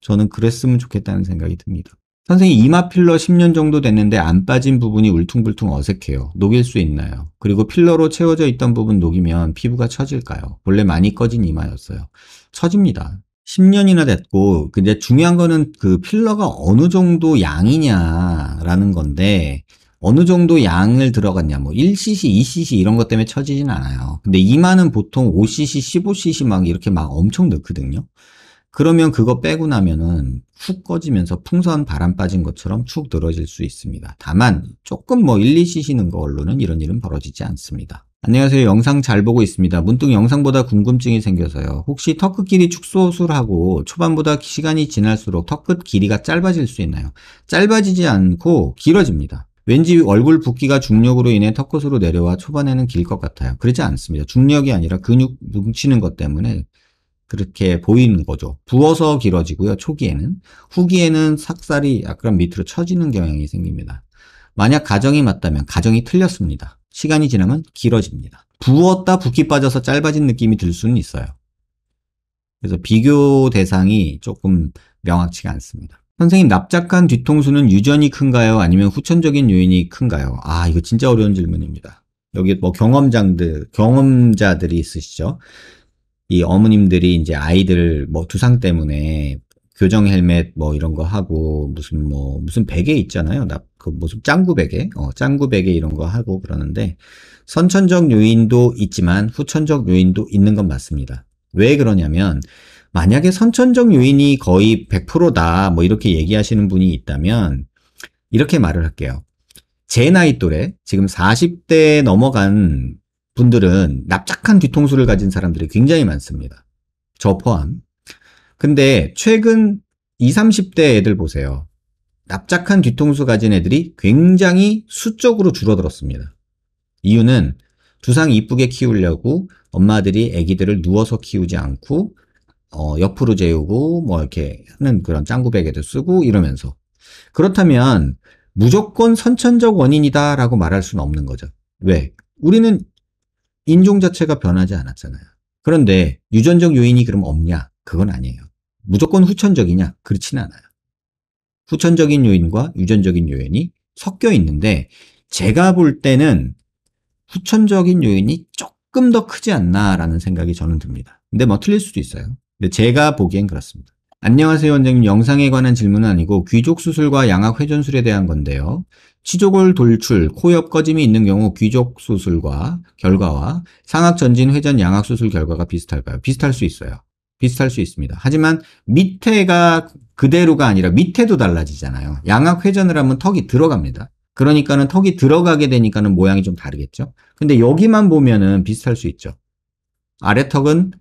저는 그랬으면 좋겠다는 생각이 듭니다. 선생님 이마 필러 10년 정도 됐는데 안 빠진 부분이 울퉁불퉁 어색해요. 녹일 수 있나요? 그리고 필러로 채워져 있던 부분 녹이면 피부가 처질까요? 원래 많이 꺼진 이마였어요. 처집니다. 10년이나 됐고 근데 중요한 거는 그 필러가 어느 정도 양이냐라는 건데 어느 정도 양을 들어갔냐 뭐 1cc, 2cc 이런 것 때문에 처지진 않아요. 근데 이마는 보통 5cc, 15cc 막 이렇게 막 엄청 넣거든요. 그러면 그거 빼고 나면은 훅 꺼지면서 풍선 바람 빠진 것처럼 축 늘어질 수 있습니다. 다만 조금 뭐 1, 2cc는 걸로는 이런 일은 벌어지지 않습니다. 안녕하세요. 영상 잘 보고 있습니다. 문득 영상보다 궁금증이 생겨서요. 혹시 턱끝 길이 축소술하고 초반보다 시간이 지날수록 턱끝 길이가 짧아질 수 있나요? 짧아지지 않고 길어집니다. 왠지 얼굴 붓기가 중력으로 인해 턱끝으로 내려와 초반에는 길 것 같아요. 그렇지 않습니다. 중력이 아니라 근육 뭉치는 것 때문에 그렇게 보이는 거죠. 부어서 길어지고요. 초기에는. 후기에는 삭살이 약간 밑으로 처지는 경향이 생깁니다. 만약 가정이 맞다면 가정이 틀렸습니다. 시간이 지나면 길어집니다. 부었다 붓기 빠져서 짧아진 느낌이 들 수는 있어요. 그래서 비교 대상이 조금 명확치가 않습니다. 선생님, 납작한 뒤통수는 유전이 큰가요? 아니면 후천적인 요인이 큰가요? 아, 이거 진짜 어려운 질문입니다. 여기 뭐 경험장들, 경험자들이 있으시죠? 이 어머님들이 이제 아이들 뭐 두상 때문에 교정 헬멧 뭐 이런 거 하고 무슨 뭐 무슨 베개 있잖아요. 나그 무슨 짱구 베개, 어 짱구 베개 이런 거 하고 그러는데 선천적 요인도 있지만 후천적 요인도 있는 건 맞습니다. 왜 그러냐면 만약에 선천적 요인이 거의 100%다 뭐 이렇게 얘기하시는 분이 있다면 이렇게 말을 할게요. 제 나이 또래 지금 40대 넘어간 분들은 납작한 뒤통수를 가진 사람들이 굉장히 많습니다. 저 포함. 근데 최근 20, 30대 애들 보세요. 납작한 뒤통수 가진 애들이 굉장히 수적으로 줄어들었습니다. 이유는 두상 이쁘게 키우려고 엄마들이 아기들을 누워서 키우지 않고 어, 옆으로 재우고 뭐 이렇게 하는 그런 짱구베개도 쓰고 이러면서 그렇다면 무조건 선천적 원인이다라고 말할 수는 없는 거죠. 왜? 우리는 인종 자체가 변하지 않았잖아요. 그런데 유전적 요인이 그럼 없냐? 그건 아니에요. 무조건 후천적이냐? 그렇진 않아요. 후천적인 요인과 유전적인 요인이 섞여 있는데 제가 볼 때는 후천적인 요인이 조금 더 크지 않나라는 생각이 저는 듭니다. 근데 뭐 틀릴 수도 있어요. 근데 네, 제가 보기엔 그렇습니다. 안녕하세요 원장님 영상에 관한 질문은 아니고 귀족 수술과 양악 회전술에 대한 건데요. 치조골 돌출, 코 옆 꺼짐이 있는 경우 귀족 수술과 결과와 상악 전진 회전 양악 수술 결과가 비슷할까요? 비슷할 수 있어요. 비슷할 수 있습니다. 하지만 밑에가 그대로가 아니라 밑에도 달라지잖아요. 양악 회전을 하면 턱이 들어갑니다. 그러니까는 턱이 들어가게 되니까는 모양이 좀 다르겠죠. 근데 여기만 보면은 비슷할 수 있죠. 아래 턱은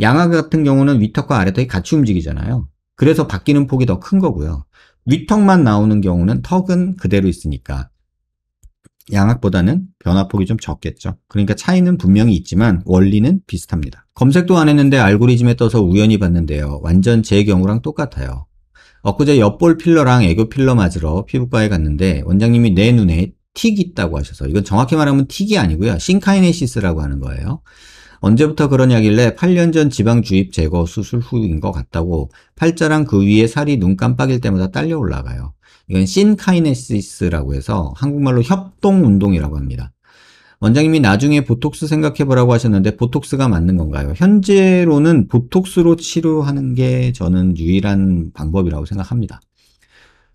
양악 같은 경우는 위턱과 아래턱이 같이 움직이잖아요. 그래서 바뀌는 폭이 더 큰 거고요. 위턱만 나오는 경우는 턱은 그대로 있으니까 양악보다는 변화폭이 좀 적겠죠. 그러니까 차이는 분명히 있지만 원리는 비슷합니다. 검색도 안 했는데 알고리즘에 떠서 우연히 봤는데요. 완전 제 경우랑 똑같아요. 엊그제 옆볼 필러랑 애교 필러 맞으러 피부과에 갔는데 원장님이 내 눈에 틱 있다고 하셔서 이건 정확히 말하면 틱이 아니고요. 싱카이네시스라고 하는 거예요. 언제부터 그러냐길래 8년 전 지방주입 제거 수술 후인 것 같다고 팔자랑 그 위에 살이 눈 깜빡일 때마다 딸려 올라가요. 이건 신카이네시스라고 해서 한국말로 협동운동이라고 합니다. 원장님이 나중에 보톡스 생각해보라고 하셨는데 보톡스가 맞는 건가요? 현재로는 보톡스로 치료하는 게 저는 유일한 방법이라고 생각합니다.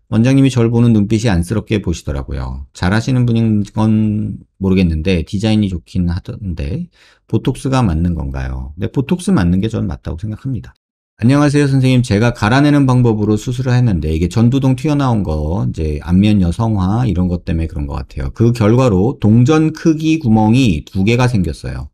원장님이 절 보는 눈빛이 안쓰럽게 보시더라고요. 잘하시는 분인 건 모르겠는데 디자인이 좋긴 하던데 보톡스가 맞는 건가요? 네, 보톡스 맞는 게 저는 맞다고 생각합니다. 안녕하세요 선생님 제가 갈아내는 방법으로 수술을 했는데 이게 전두동 튀어나온 거 이제 안면 여성화 이런 것 때문에 그런 것 같아요 그 결과로 동전 크기 구멍이 두 개가 생겼어요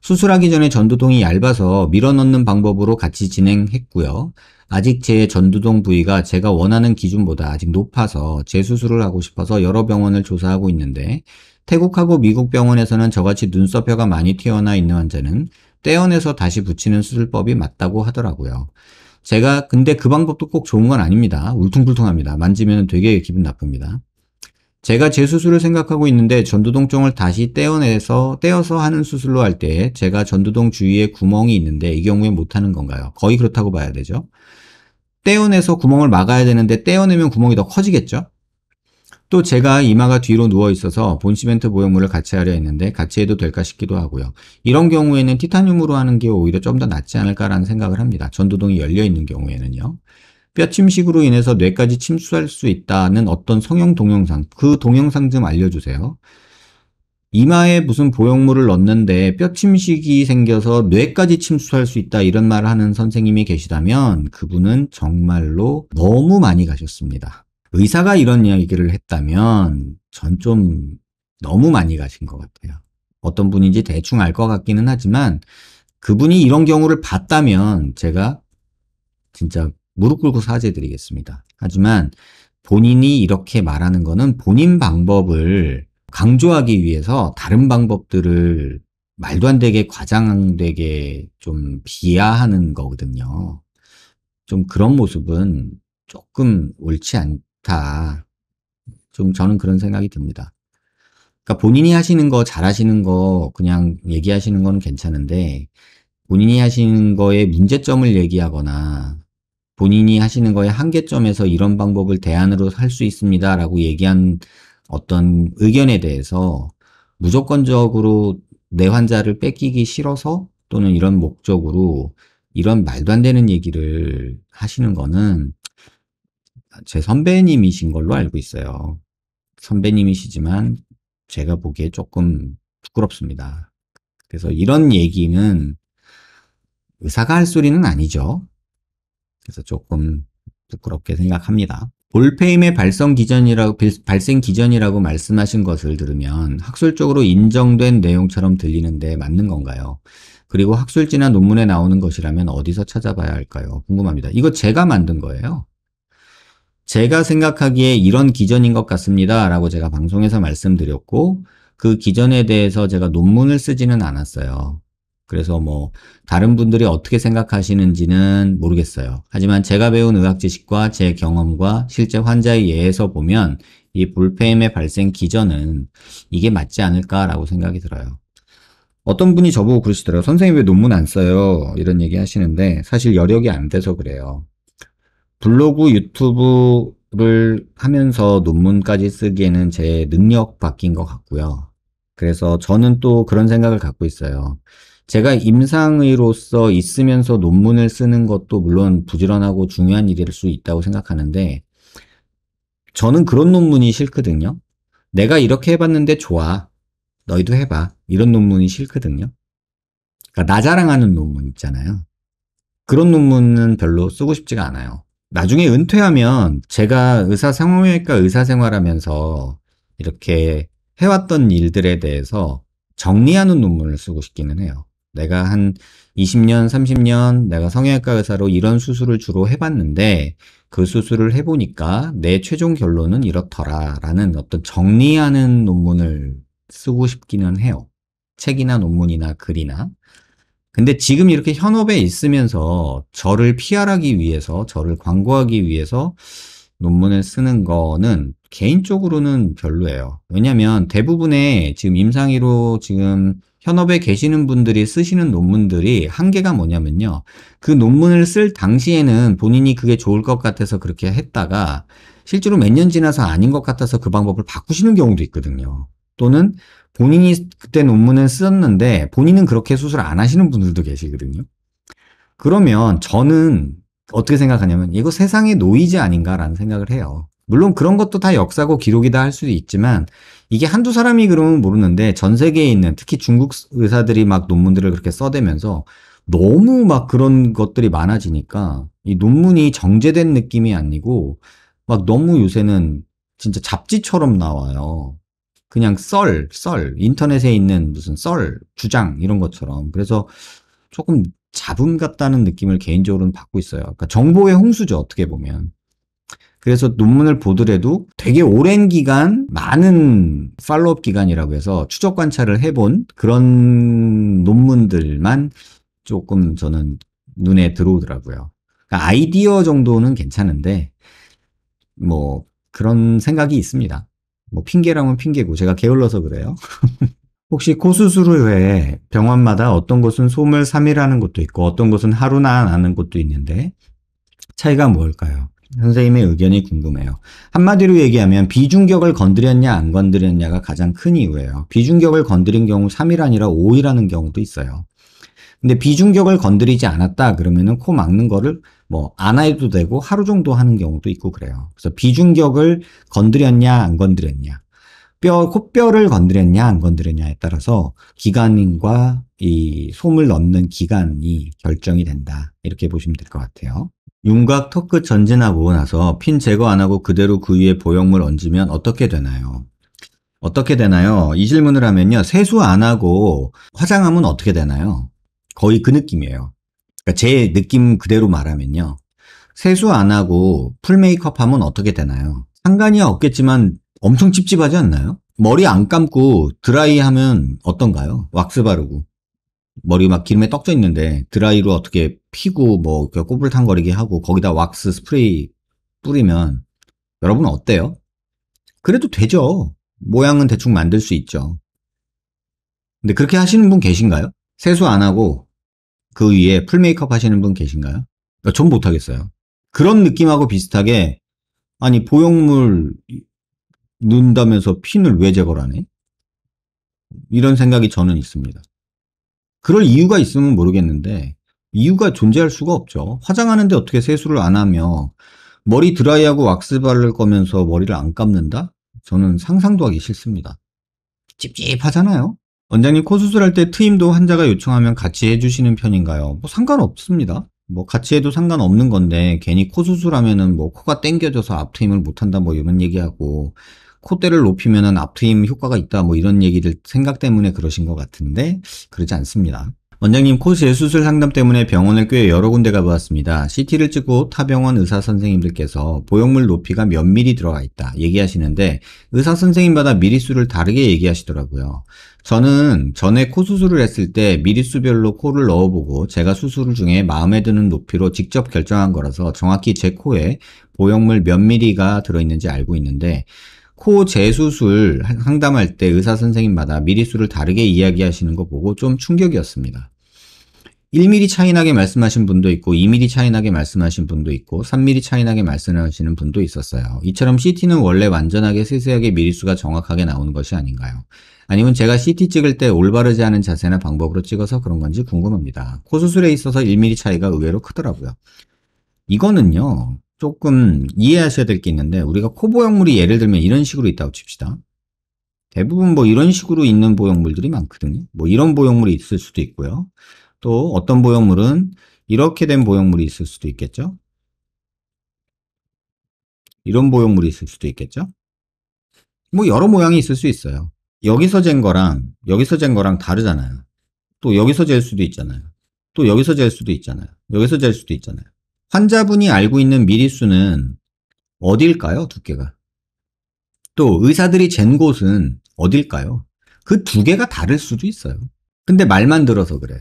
수술하기 전에 전두동이 얇아서 밀어넣는 방법으로 같이 진행했고요 아직 제 전두동 부위가 제가 원하는 기준보다 아직 높아서 재수술을 하고 싶어서 여러 병원을 조사하고 있는데 태국하고 미국 병원에서는 저같이 눈썹뼈가 많이 튀어나 있는 환자는 떼어내서 다시 붙이는 수술법이 맞다고 하더라고요. 제가 근데 그 방법도 꼭 좋은 건 아닙니다. 울퉁불퉁합니다. 만지면 되게 기분 나쁩니다. 제가 제 수술을 생각하고 있는데 전두동 쪽을 다시 떼어내서 떼어서 하는 수술로 할 때 제가 전두동 주위에 구멍이 있는데 이 경우에 못하는 건가요? 거의 그렇다고 봐야 되죠. 떼어내서 구멍을 막아야 되는데 떼어내면 구멍이 더 커지겠죠? 또 제가 이마가 뒤로 누워 있어서 본 시멘트 보형물을 같이 하려 했는데 같이 해도 될까 싶기도 하고요. 이런 경우에는 티타늄으로 하는 게 오히려 좀 더 낫지 않을까라는 생각을 합니다. 전두동이 열려 있는 경우에는요. 뼈침식으로 인해서 뇌까지 침수할 수 있다는 어떤 성형 동영상, 그 동영상 좀 알려주세요. 이마에 무슨 보형물을 넣는데 뼈침식이 생겨서 뇌까지 침수할 수 있다 이런 말을 하는 선생님이 계시다면 그분은 정말로 너무 많이 가셨습니다. 의사가 이런 이야기를 했다면 전 좀 너무 많이 가신 것 같아요. 어떤 분인지 대충 알 것 같기는 하지만 그분이 이런 경우를 봤다면 제가 진짜 무릎 꿇고 사죄드리겠습니다. 하지만 본인이 이렇게 말하는 거는 본인 방법을 강조하기 위해서 다른 방법들을 말도 안 되게 과장되게 좀 비하하는 거거든요. 좀 그런 모습은 조금 옳지 않다. 좀 저는 그런 생각이 듭니다. 그러니까 본인이 하시는 거 잘하시는 거 그냥 얘기하시는 건 괜찮은데 본인이 하시는 거에 문제점을 얘기하거나 본인이 하시는 거에 한계점에서 이런 방법을 대안으로 할 수 있습니다. 라고 얘기한 어떤 의견에 대해서 무조건적으로 내 환자를 뺏기기 싫어서 또는 이런 목적으로 이런 말도 안 되는 얘기를 하시는 거는 제 선배님이신 걸로 알고 있어요. 선배님이시지만 제가 보기에 조금 부끄럽습니다. 그래서 이런 얘기는 의사가 할 소리는 아니죠. 그래서 조금 부끄럽게 생각합니다. 볼페임의발성 기전이라고, 발생 기전이라고 말씀하신 것을 들으면 학술적으로 인정된 내용처럼 들리는데 맞는 건가요? 그리고 학술지나 논문에 나오는 것이라면 어디서 찾아봐야 할까요? 궁금합니다. 이거 제가 만든 거예요. 제가 생각하기에 이런 기전인 것 같습니다. 라고 제가 방송에서 말씀드렸고 그 기전에 대해서 제가 논문을 쓰지는 않았어요. 그래서 뭐 다른 분들이 어떻게 생각하시는지는 모르겠어요. 하지만 제가 배운 의학 지식과 제 경험과 실제 환자의 예에서 보면 이 볼펜의 발생 기전은 이게 맞지 않을까라고 생각이 들어요. 어떤 분이 저보고 그러시더라고요. 선생님 왜 논문 안 써요? 이런 얘기 하시는데 사실 여력이 안 돼서 그래요. 블로그, 유튜브를 하면서 논문까지 쓰기에는 제 능력 바뀐 것 같고요. 그래서 저는 또 그런 생각을 갖고 있어요. 제가 임상의로서 있으면서 논문을 쓰는 것도 물론 부지런하고 중요한 일일 수 있다고 생각하는데 저는 그런 논문이 싫거든요. 내가 이렇게 해봤는데 좋아. 너희도 해봐. 이런 논문이 싫거든요. 그러니까 나 자랑하는 논문 있잖아요. 그런 논문은 별로 쓰고 싶지가 않아요. 나중에 은퇴하면 제가 의사 상호외과 의사 생활하면서 이렇게 해왔던 일들에 대해서 정리하는 논문을 쓰고 싶기는 해요. 내가 한 20년, 30년 내가 성형외과 의사로 이런 수술을 주로 해봤는데 그 수술을 해보니까 내 최종 결론은 이렇더라라는 어떤 정리하는 논문을 쓰고 싶기는 해요. 책이나 논문이나 글이나. 근데 지금 이렇게 현업에 있으면서 저를 피할하기 위해서, 저를 광고하기 위해서 논문을 쓰는 거는 개인적으로는 별로예요. 왜냐면 대부분의 지금 임상위로 지금 현업에 계시는 분들이 쓰시는 논문들이 한계가 뭐냐면요. 그 논문을 쓸 당시에는 본인이 그게 좋을 것 같아서 그렇게 했다가 실제로 몇 년 지나서 아닌 것 같아서 그 방법을 바꾸시는 경우도 있거든요. 또는 본인이 그때 논문을 썼는데 본인은 그렇게 수술 안 하시는 분들도 계시거든요. 그러면 저는 어떻게 생각하냐면 이거 세상의 노이즈 아닌가라는 생각을 해요. 물론 그런 것도 다 역사고 기록이다 할 수도 있지만 이게 한두 사람이 그러면 모르는데 전 세계에 있는 특히 중국 의사들이 막 논문들을 그렇게 써대면서 너무 막 그런 것들이 많아지니까 이 논문이 정제된 느낌이 아니고 막 너무 요새는 진짜 잡지처럼 나와요. 그냥 썰, 썰, 인터넷에 있는 무슨 썰, 주장 이런 것처럼. 그래서 조금 잡음 같다는 느낌을 개인적으로는 받고 있어요. 그러니까 정보의 홍수죠, 어떻게 보면. 그래서 논문을 보더라도 되게 오랜 기간 많은 팔로업 기간이라고 해서 추적 관찰을 해본 그런 논문들만 조금 저는 눈에 들어오더라고요. 그러니까 아이디어 정도는 괜찮은데 뭐 그런 생각이 있습니다. 뭐 핑계라면 핑계고 제가 게을러서 그래요. 혹시 코수술 후에 병원마다 어떤 것은 소물 3일 하는 것도 있고 어떤 것은 하루나 안 하는 것도 있는데 차이가 뭘까요? 선생님의 의견이 궁금해요. 한마디로 얘기하면 비중격을 건드렸냐 안 건드렸냐가 가장 큰 이유예요. 비중격을 건드린 경우 3일 아니라 5일하는 경우도 있어요. 근데 비중격을 건드리지 않았다 그러면은 코 막는 거를 뭐 안 해도 되고 하루 정도 하는 경우도 있고 그래요. 그래서 비중격을 건드렸냐 안 건드렸냐 뼈 코뼈를 건드렸냐 안 건드렸냐에 따라서 기간과 이 솜을 넣는 기간이 결정이 된다 이렇게 보시면 될 것 같아요. 윤곽 턱끝 전진하고 나서 핀 제거 안 하고 그대로 그 위에 보형물 얹으면 어떻게 되나요? 어떻게 되나요? 이 질문을 하면요. 세수 안 하고 화장하면 어떻게 되나요? 거의 그 느낌이에요. 그러니까 제 느낌 그대로 말하면요. 세수 안 하고 풀 메이크업 하면 어떻게 되나요? 상관이 없겠지만 엄청 찝찝하지 않나요? 머리 안 감고 드라이 하면 어떤가요? 왁스 바르고. 머리 막 기름에 떡져 있는데 드라이로 어떻게 피고 뭐 꼬불탕거리게 하고 거기다 왁스 스프레이 뿌리면 여러분 어때요? 그래도 되죠. 모양은 대충 만들 수 있죠. 근데 그렇게 하시는 분 계신가요? 세수 안 하고 그 위에 풀 메이크업 하시는 분 계신가요? 전 못하겠어요. 그런 느낌하고 비슷하게 아니 보형물 눈다면서 핀을 왜 제거하네? 이런 생각이 저는 있습니다. 그럴 이유가 있으면 모르겠는데 이유가 존재할 수가 없죠. 화장하는데 어떻게 세수를 안 하며 머리 드라이하고 왁스 바를 거면서 머리를 안 감는다? 저는 상상도 하기 싫습니다. 찝찝하잖아요. 원장님 코 수술할 때 트임도 환자가 요청하면 같이 해주시는 편인가요? 뭐 상관없습니다. 뭐 같이 해도 상관없는 건데 괜히 코 수술하면은 뭐 코가 땡겨져서 앞트임을 못한다 뭐 이런 얘기하고 콧대를 높이면은 앞트임 효과가 있다 뭐 이런 얘기들 생각 때문에 그러신 것 같은데 그러지 않습니다. 원장님 코스의 수술 상담 때문에 병원을 꽤 여러 군데 가보았습니다. CT를 찍고 타 병원 의사 선생님들께서 보형물 높이가 몇 미리 들어가 있다 얘기하시는데 의사 선생님마다 미리수를 다르게 얘기하시더라고요. 저는 전에 코 수술을 했을 때 미리수별로 코를 넣어보고 제가 수술 중에 마음에 드는 높이로 직접 결정한 거라서 정확히 제 코에 보형물 몇 미리가 들어있는지 알고 있는데 코 재수술 상담할 때 의사 선생님마다 미리수를 다르게 이야기하시는 거 보고 좀 충격이었습니다. 1mm 차이 나게 말씀하신 분도 있고 2mm 차이 나게 말씀하신 분도 있고 3mm 차이 나게 말씀하시는 분도 있었어요. 이처럼 CT는 원래 완전하게 세세하게 미리수가 정확하게 나오는 것이 아닌가요? 아니면 제가 CT 찍을 때 올바르지 않은 자세나 방법으로 찍어서 그런 건지 궁금합니다. 코 수술에 있어서 1mm 차이가 의외로 크더라고요. 이거는요. 조금 이해하셔야 될 게 있는데 우리가 코 보형물이 예를 들면 이런 식으로 있다고 칩시다. 대부분 뭐 이런 식으로 있는 보형물들이 많거든요. 뭐 이런 보형물이 있을 수도 있고요. 또 어떤 보형물은 이렇게 된 보형물이 있을 수도 있겠죠. 이런 보형물이 있을 수도 있겠죠. 뭐 여러 모양이 있을 수 있어요. 여기서 잰 거랑 여기서 잰 거랑 다르잖아요. 또 여기서 잴 수도 있잖아요. 또 여기서 잴 수도 있잖아요. 여기서 잴 수도 있잖아요. 환자분이 알고 있는 미리수는 어딜까요? 두께가. 또 의사들이 잰 곳은 어딜까요? 그 두 개가 다를 수도 있어요. 근데 말만 들어서 그래요.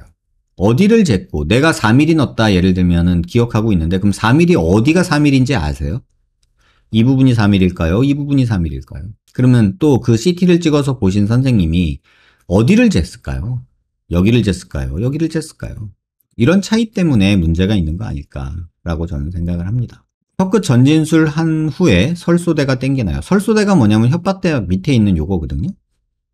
어디를 쟀고 내가 4mm 넣었다 예를 들면은 기억하고 있는데 그럼 4mm 어디가 4mm인지 아세요? 이 부분이 3mm일까요? 이 부분이 3mm일까요? 그러면 또 그 CT를 찍어서 보신 선생님이 어디를 쟀을까요? 여기를 쟀을까요? 여기를 쟀을까요? 이런 차이 때문에 문제가 있는 거 아닐까라고 저는 생각을 합니다. 턱끝 전진술 한 후에 설소대가 땡기나요? 설소대가 뭐냐면 혓바대 밑에 있는 요거거든요.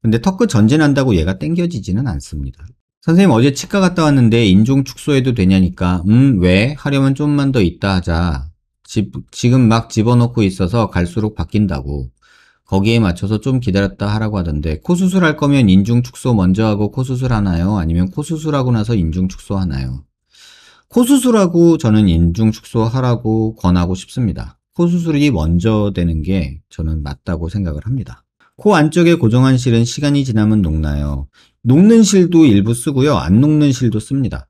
근데 턱끝 전진한다고 얘가 땡겨지지는 않습니다. 선생님 어제 치과 갔다 왔는데 인종 축소해도 되냐니까 음 왜? 하려면 좀만 더 있다 하자 집, 지금 막 집어넣고 있어서 갈수록 바뀐다고 거기에 맞춰서 좀 기다렸다 하라고 하던데 코 수술할 거면 인중 축소 먼저 하고 코 수술하나요? 아니면 코 수술하고 나서 인중 축소하나요? 코 수술하고 저는 인중 축소하라고 권하고 싶습니다. 코 수술이 먼저 되는 게 저는 맞다고 생각을 합니다. 코 안쪽에 고정한 실은 시간이 지나면 녹나요. 녹는 실도 일부 쓰고요. 안 녹는 실도 씁니다.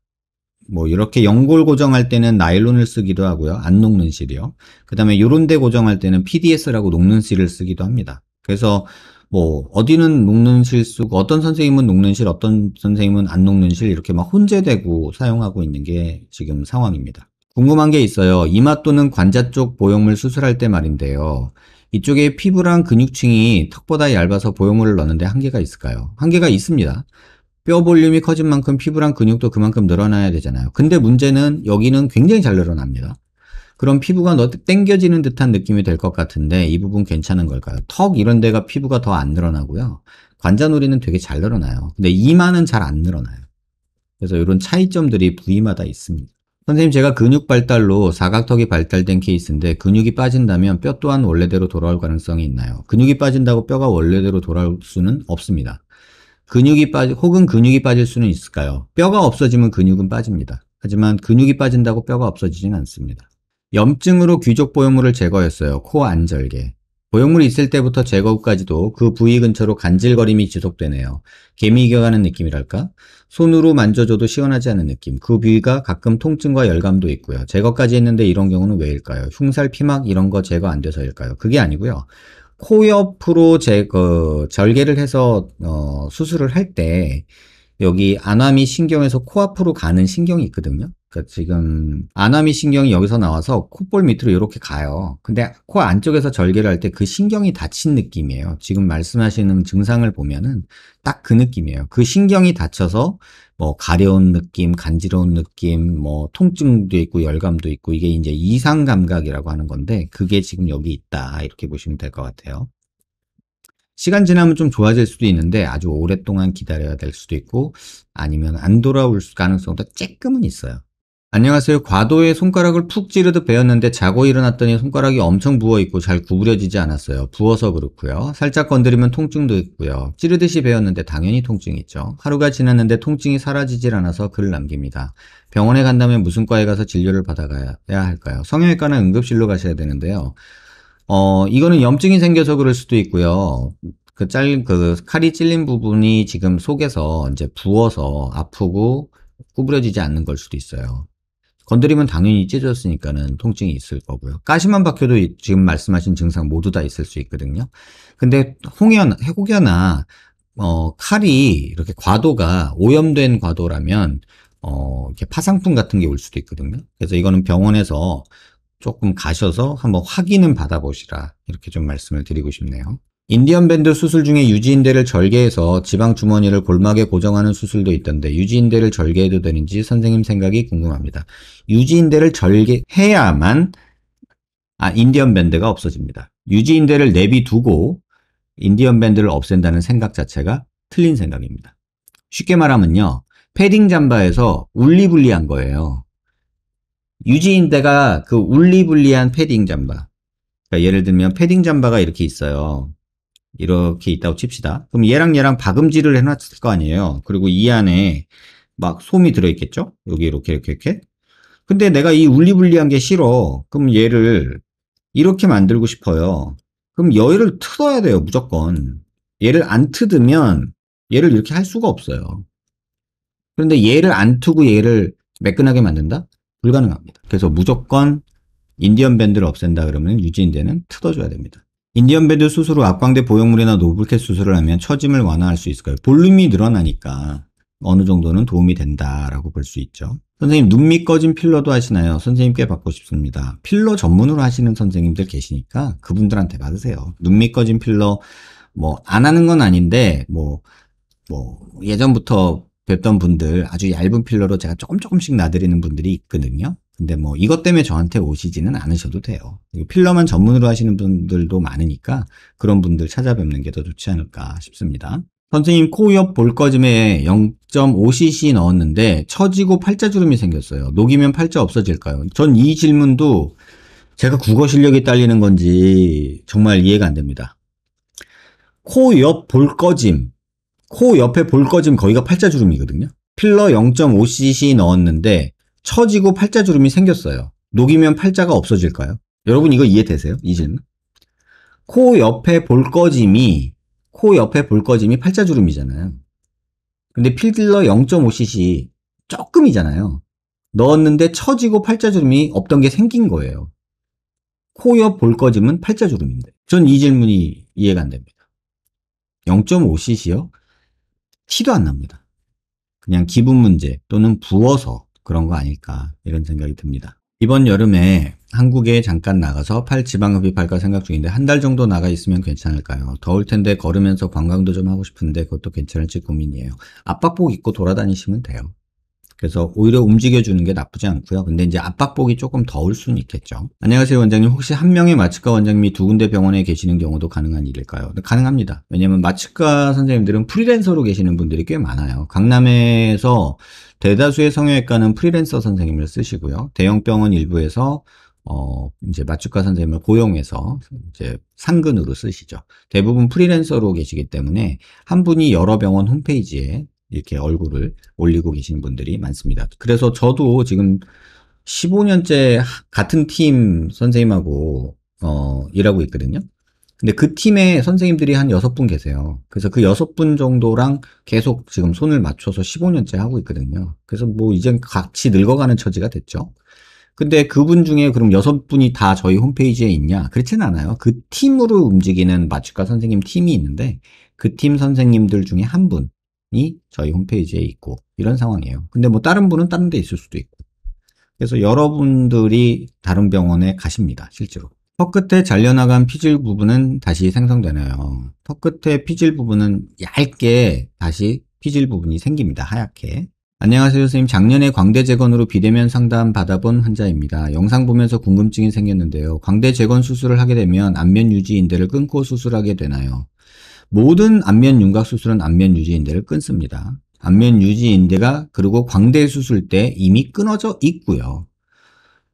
뭐 이렇게 연골 고정할 때는 나일론을 쓰기도 하고요. 안 녹는 실이요. 그 다음에 요런데 고정할 때는 PDS라고 녹는 실을 쓰기도 합니다. 그래서 뭐 어디는 녹는 실 쓰고 어떤 선생님은 녹는 실 어떤 선생님은 안 녹는 실 이렇게 막 혼재되고 사용하고 있는 게 지금 상황입니다. 궁금한 게 있어요. 이마 또는 관자 쪽 보형물 수술할 때 말인데요. 이쪽에 피부랑 근육층이 턱보다 얇아서 보형물을 넣는데 한계가 있을까요? 한계가 있습니다. 뼈 볼륨이 커진 만큼 피부랑 근육도 그만큼 늘어나야 되잖아요. 근데 문제는 여기는 굉장히 잘 늘어납니다. 그럼 피부가 땡겨지는 듯한 느낌이 될 것 같은데 이 부분 괜찮은 걸까요? 턱 이런 데가 피부가 더 안 늘어나고요. 관자놀이는 되게 잘 늘어나요. 근데 이마는 잘 안 늘어나요. 그래서 이런 차이점들이 부위마다 있습니다. 선생님 제가 근육 발달로 사각턱이 발달된 케이스인데 근육이 빠진다면 뼈 또한 원래대로 돌아올 가능성이 있나요? 근육이 빠진다고 뼈가 원래대로 돌아올 수는 없습니다. 근육이 빠지 혹은 근육이 빠질 수는 있을까요? 뼈가 없어지면 근육은 빠집니다. 하지만 근육이 빠진다고 뼈가 없어지진 않습니다. 염증으로 귀족 보형물을 제거했어요. 코 안절개. 보형물이 있을 때부터 제거 까지도그 부위 근처로 간질거림이 지속되네요. 개미 이겨가는 느낌이랄까? 손으로 만져줘도 시원하지 않은 느낌. 그 부위가 가끔 통증과 열감도 있고요. 제거까지 했는데 이런 경우는 왜일까요? 흉살, 피막 이런 거 제거 안 돼서일까요? 그게 아니고요. 코 옆으로 제, 그, 절개를 해서, 어, 수술을 할 때, 여기 안암이 신경에서 코 앞으로 가는 신경이 있거든요. 그러니까 지금 안암이 신경이 여기서 나와서 콧볼 밑으로 이렇게 가요. 근데 코 안쪽에서 절개를 할 때 그 신경이 다친 느낌이에요. 지금 말씀하시는 증상을 보면은 딱 그 느낌이에요. 그 신경이 다쳐서 뭐 가려운 느낌, 간지러운 느낌, 뭐 통증도 있고 열감도 있고 이게 이제 이상 감각이라고 하는 건데 그게 지금 여기 있다 이렇게 보시면 될 것 같아요. 시간 지나면 좀 좋아질 수도 있는데 아주 오랫동안 기다려야 될 수도 있고 아니면 안 돌아올 가능성도 쬐끔은 있어요. 안녕하세요. 과도의 손가락을 푹 찌르듯 베었는데 자고 일어났더니 손가락이 엄청 부어있고 잘 구부려지지 않았어요. 부어서 그렇고요. 살짝 건드리면 통증도 있고요. 찌르듯이 베었는데 당연히 통증이 있죠. 하루가 지났는데 통증이 사라지질 않아서 글을 남깁니다. 병원에 간다면 무슨 과에 가서 진료를 받아가야 할까요? 성형외과나 응급실로 가셔야 되는데요. 어, 이거는 염증이 생겨서 그럴 수도 있고요. 그 잘린, 그 칼이 찔린 부분이 지금 속에서 이제 부어서 아프고 구부려지지 않는 걸 수도 있어요. 건드리면 당연히 찢어졌으니까는 통증이 있을 거고요. 가시만 박혀도 지금 말씀하신 증상 모두 다 있을 수 있거든요. 근데 홍연, 해고견이나 어, 칼이 이렇게 과도가 오염된 과도라면 어, 이렇게 파상풍 같은 게 올 수도 있거든요. 그래서 이거는 병원에서 조금 가셔서 한번 확인은 받아보시라 이렇게 좀 말씀을 드리고 싶네요. 인디언 밴드 수술 중에 유지인대를 절개해서 지방 주머니를 골막에 고정하는 수술도 있던데 유지인대를 절개해도 되는지 선생님 생각이 궁금합니다. 유지인대를 절개해야만 아 인디언 밴드가 없어집니다. 유지인대를 내비두고 인디언 밴드를 없앤다는 생각 자체가 틀린 생각입니다. 쉽게 말하면요. 패딩 잠바에서 울리불리한 거예요. 유지인대가 그 울리불리한 패딩 잠바 그러니까 예를 들면 패딩 잠바가 이렇게 있어요. 이렇게 있다고 칩시다. 그럼 얘랑 얘랑 박음질을 해놨을 거 아니에요. 그리고 이 안에 막 솜이 들어있겠죠? 여기 이렇게 이렇게 이렇게. 근데 내가 이 울리불리한 게 싫어. 그럼 얘를 이렇게 만들고 싶어요. 그럼 여유를 틀어야 돼요, 무조건. 얘를 안틀으면 얘를 이렇게 할 수가 없어요. 그런데 얘를 안틀고 얘를 매끈하게 만든다? 불가능합니다. 그래서 무조건 인디언 밴드를 없앤다 그러면 유지인대는 틀어줘야 됩니다. 인디언베드 수술 후 악광대 보형물이나 노블캣 수술을 하면 처짐을 완화할 수 있을까요? 볼륨이 늘어나니까 어느 정도는 도움이 된다라고 볼 수 있죠. 선생님 눈 밑 꺼진 필러도 하시나요? 선생님께 받고 싶습니다. 필러 전문으로 하시는 선생님들 계시니까 그분들한테 받으세요. 눈 밑 꺼진 필러 뭐 안 하는 건 아닌데 뭐뭐 뭐 예전부터 뵙던 분들 아주 얇은 필러로 제가 조금 조금씩 놔드리는 분들이 있거든요. 근데 뭐 이것 때문에 저한테 오시지는 않으셔도 돼요. 필러만 전문으로 하시는 분들도 많으니까 그런 분들 찾아뵙는 게 더 좋지 않을까 싶습니다. 선생님 코 옆볼거짐에 0.5cc 넣었는데 처지고 팔자주름이 생겼어요. 녹이면 팔자 없어질까요? 전 이 질문도 제가 국어 실력이 딸리는 건지 정말 이해가 안 됩니다. 코 옆 볼거짐, 코 옆에 볼거짐 거기가 팔자주름이거든요. 필러 0.5cc 넣었는데 처지고 팔자주름이 생겼어요. 녹이면 팔자가 없어질까요? 여러분 이거 이해되세요? 이 질문? 코 옆에 볼거짐이코 옆에 볼거짐이 팔자주름이잖아요. 근데 필딜러 0.5cc 조금이잖아요. 넣었는데 처지고 팔자주름이 없던 게 생긴 거예요. 코 옆볼거짐은 팔자주름인데. 전 이 질문이 이해가 안 됩니다. 0.5cc요? 티도 안 납니다. 그냥 기분 문제 또는 부어서 그런 거 아닐까 이런 생각이 듭니다. 이번 여름에 한국에 잠깐 나가서 팔 지방흡입할까 생각 중인데 한 달 정도 나가 있으면 괜찮을까요? 더울 텐데 걸으면서 관광도 좀 하고 싶은데 그것도 괜찮을지 고민이에요. 압박복 입고 돌아다니시면 돼요. 그래서 오히려 움직여주는 게 나쁘지 않고요. 근데 이제 압박복이 조금 더울 수는 있겠죠. 안녕하세요 원장님. 혹시 한 명의 마취과 원장님이 두 군데 병원에 계시는 경우도 가능한 일일까요? 네, 가능합니다. 왜냐하면 마취과 선생님들은 프리랜서로 계시는 분들이 꽤 많아요. 강남에서 대다수의 성형외과는 프리랜서 선생님을 쓰시고요. 대형 병원 일부에서 어, 이제 맞춤과 선생님을 고용해서 이제 상근으로 쓰시죠. 대부분 프리랜서로 계시기 때문에 한 분이 여러 병원 홈페이지에 이렇게 얼굴을 올리고 계신 분들이 많습니다. 그래서 저도 지금 15년째 같은 팀 선생님하고 어, 일하고 있거든요. 근데 그 팀에 선생님들이 한 여섯 분 계세요. 그래서 그 여섯 분 정도랑 계속 지금 손을 맞춰서 15년째 하고 있거든요. 그래서 뭐 이젠 같이 늙어가는 처지가 됐죠. 근데 그 분 중에 그럼 여섯 분이 다 저희 홈페이지에 있냐? 그렇진 않아요. 그 팀으로 움직이는 마취과 선생님 팀이 있는데 그 팀 선생님들 중에 한 분이 저희 홈페이지에 있고 이런 상황이에요. 근데 뭐 다른 분은 다른 데 있을 수도 있고. 그래서 여러분들이 다른 병원에 가십니다. 실제로. 턱 끝에 잘려나간 피질 부분은 다시 생성되네요. 턱 끝에 피질 부분은 얇게 다시 피질 부분이 생깁니다. 하얗게. 안녕하세요 선생님. 작년에 광대 재건으로 비대면 상담 받아본 환자입니다. 영상 보면서 궁금증이 생겼는데요. 광대 재건 수술을 하게 되면 안면 유지 인대를 끊고 수술하게 되나요? 모든 안면 윤곽 수술은 안면 유지 인대를 끊습니다. 안면 유지 인대가 그리고 광대 수술 때 이미 끊어져 있고요.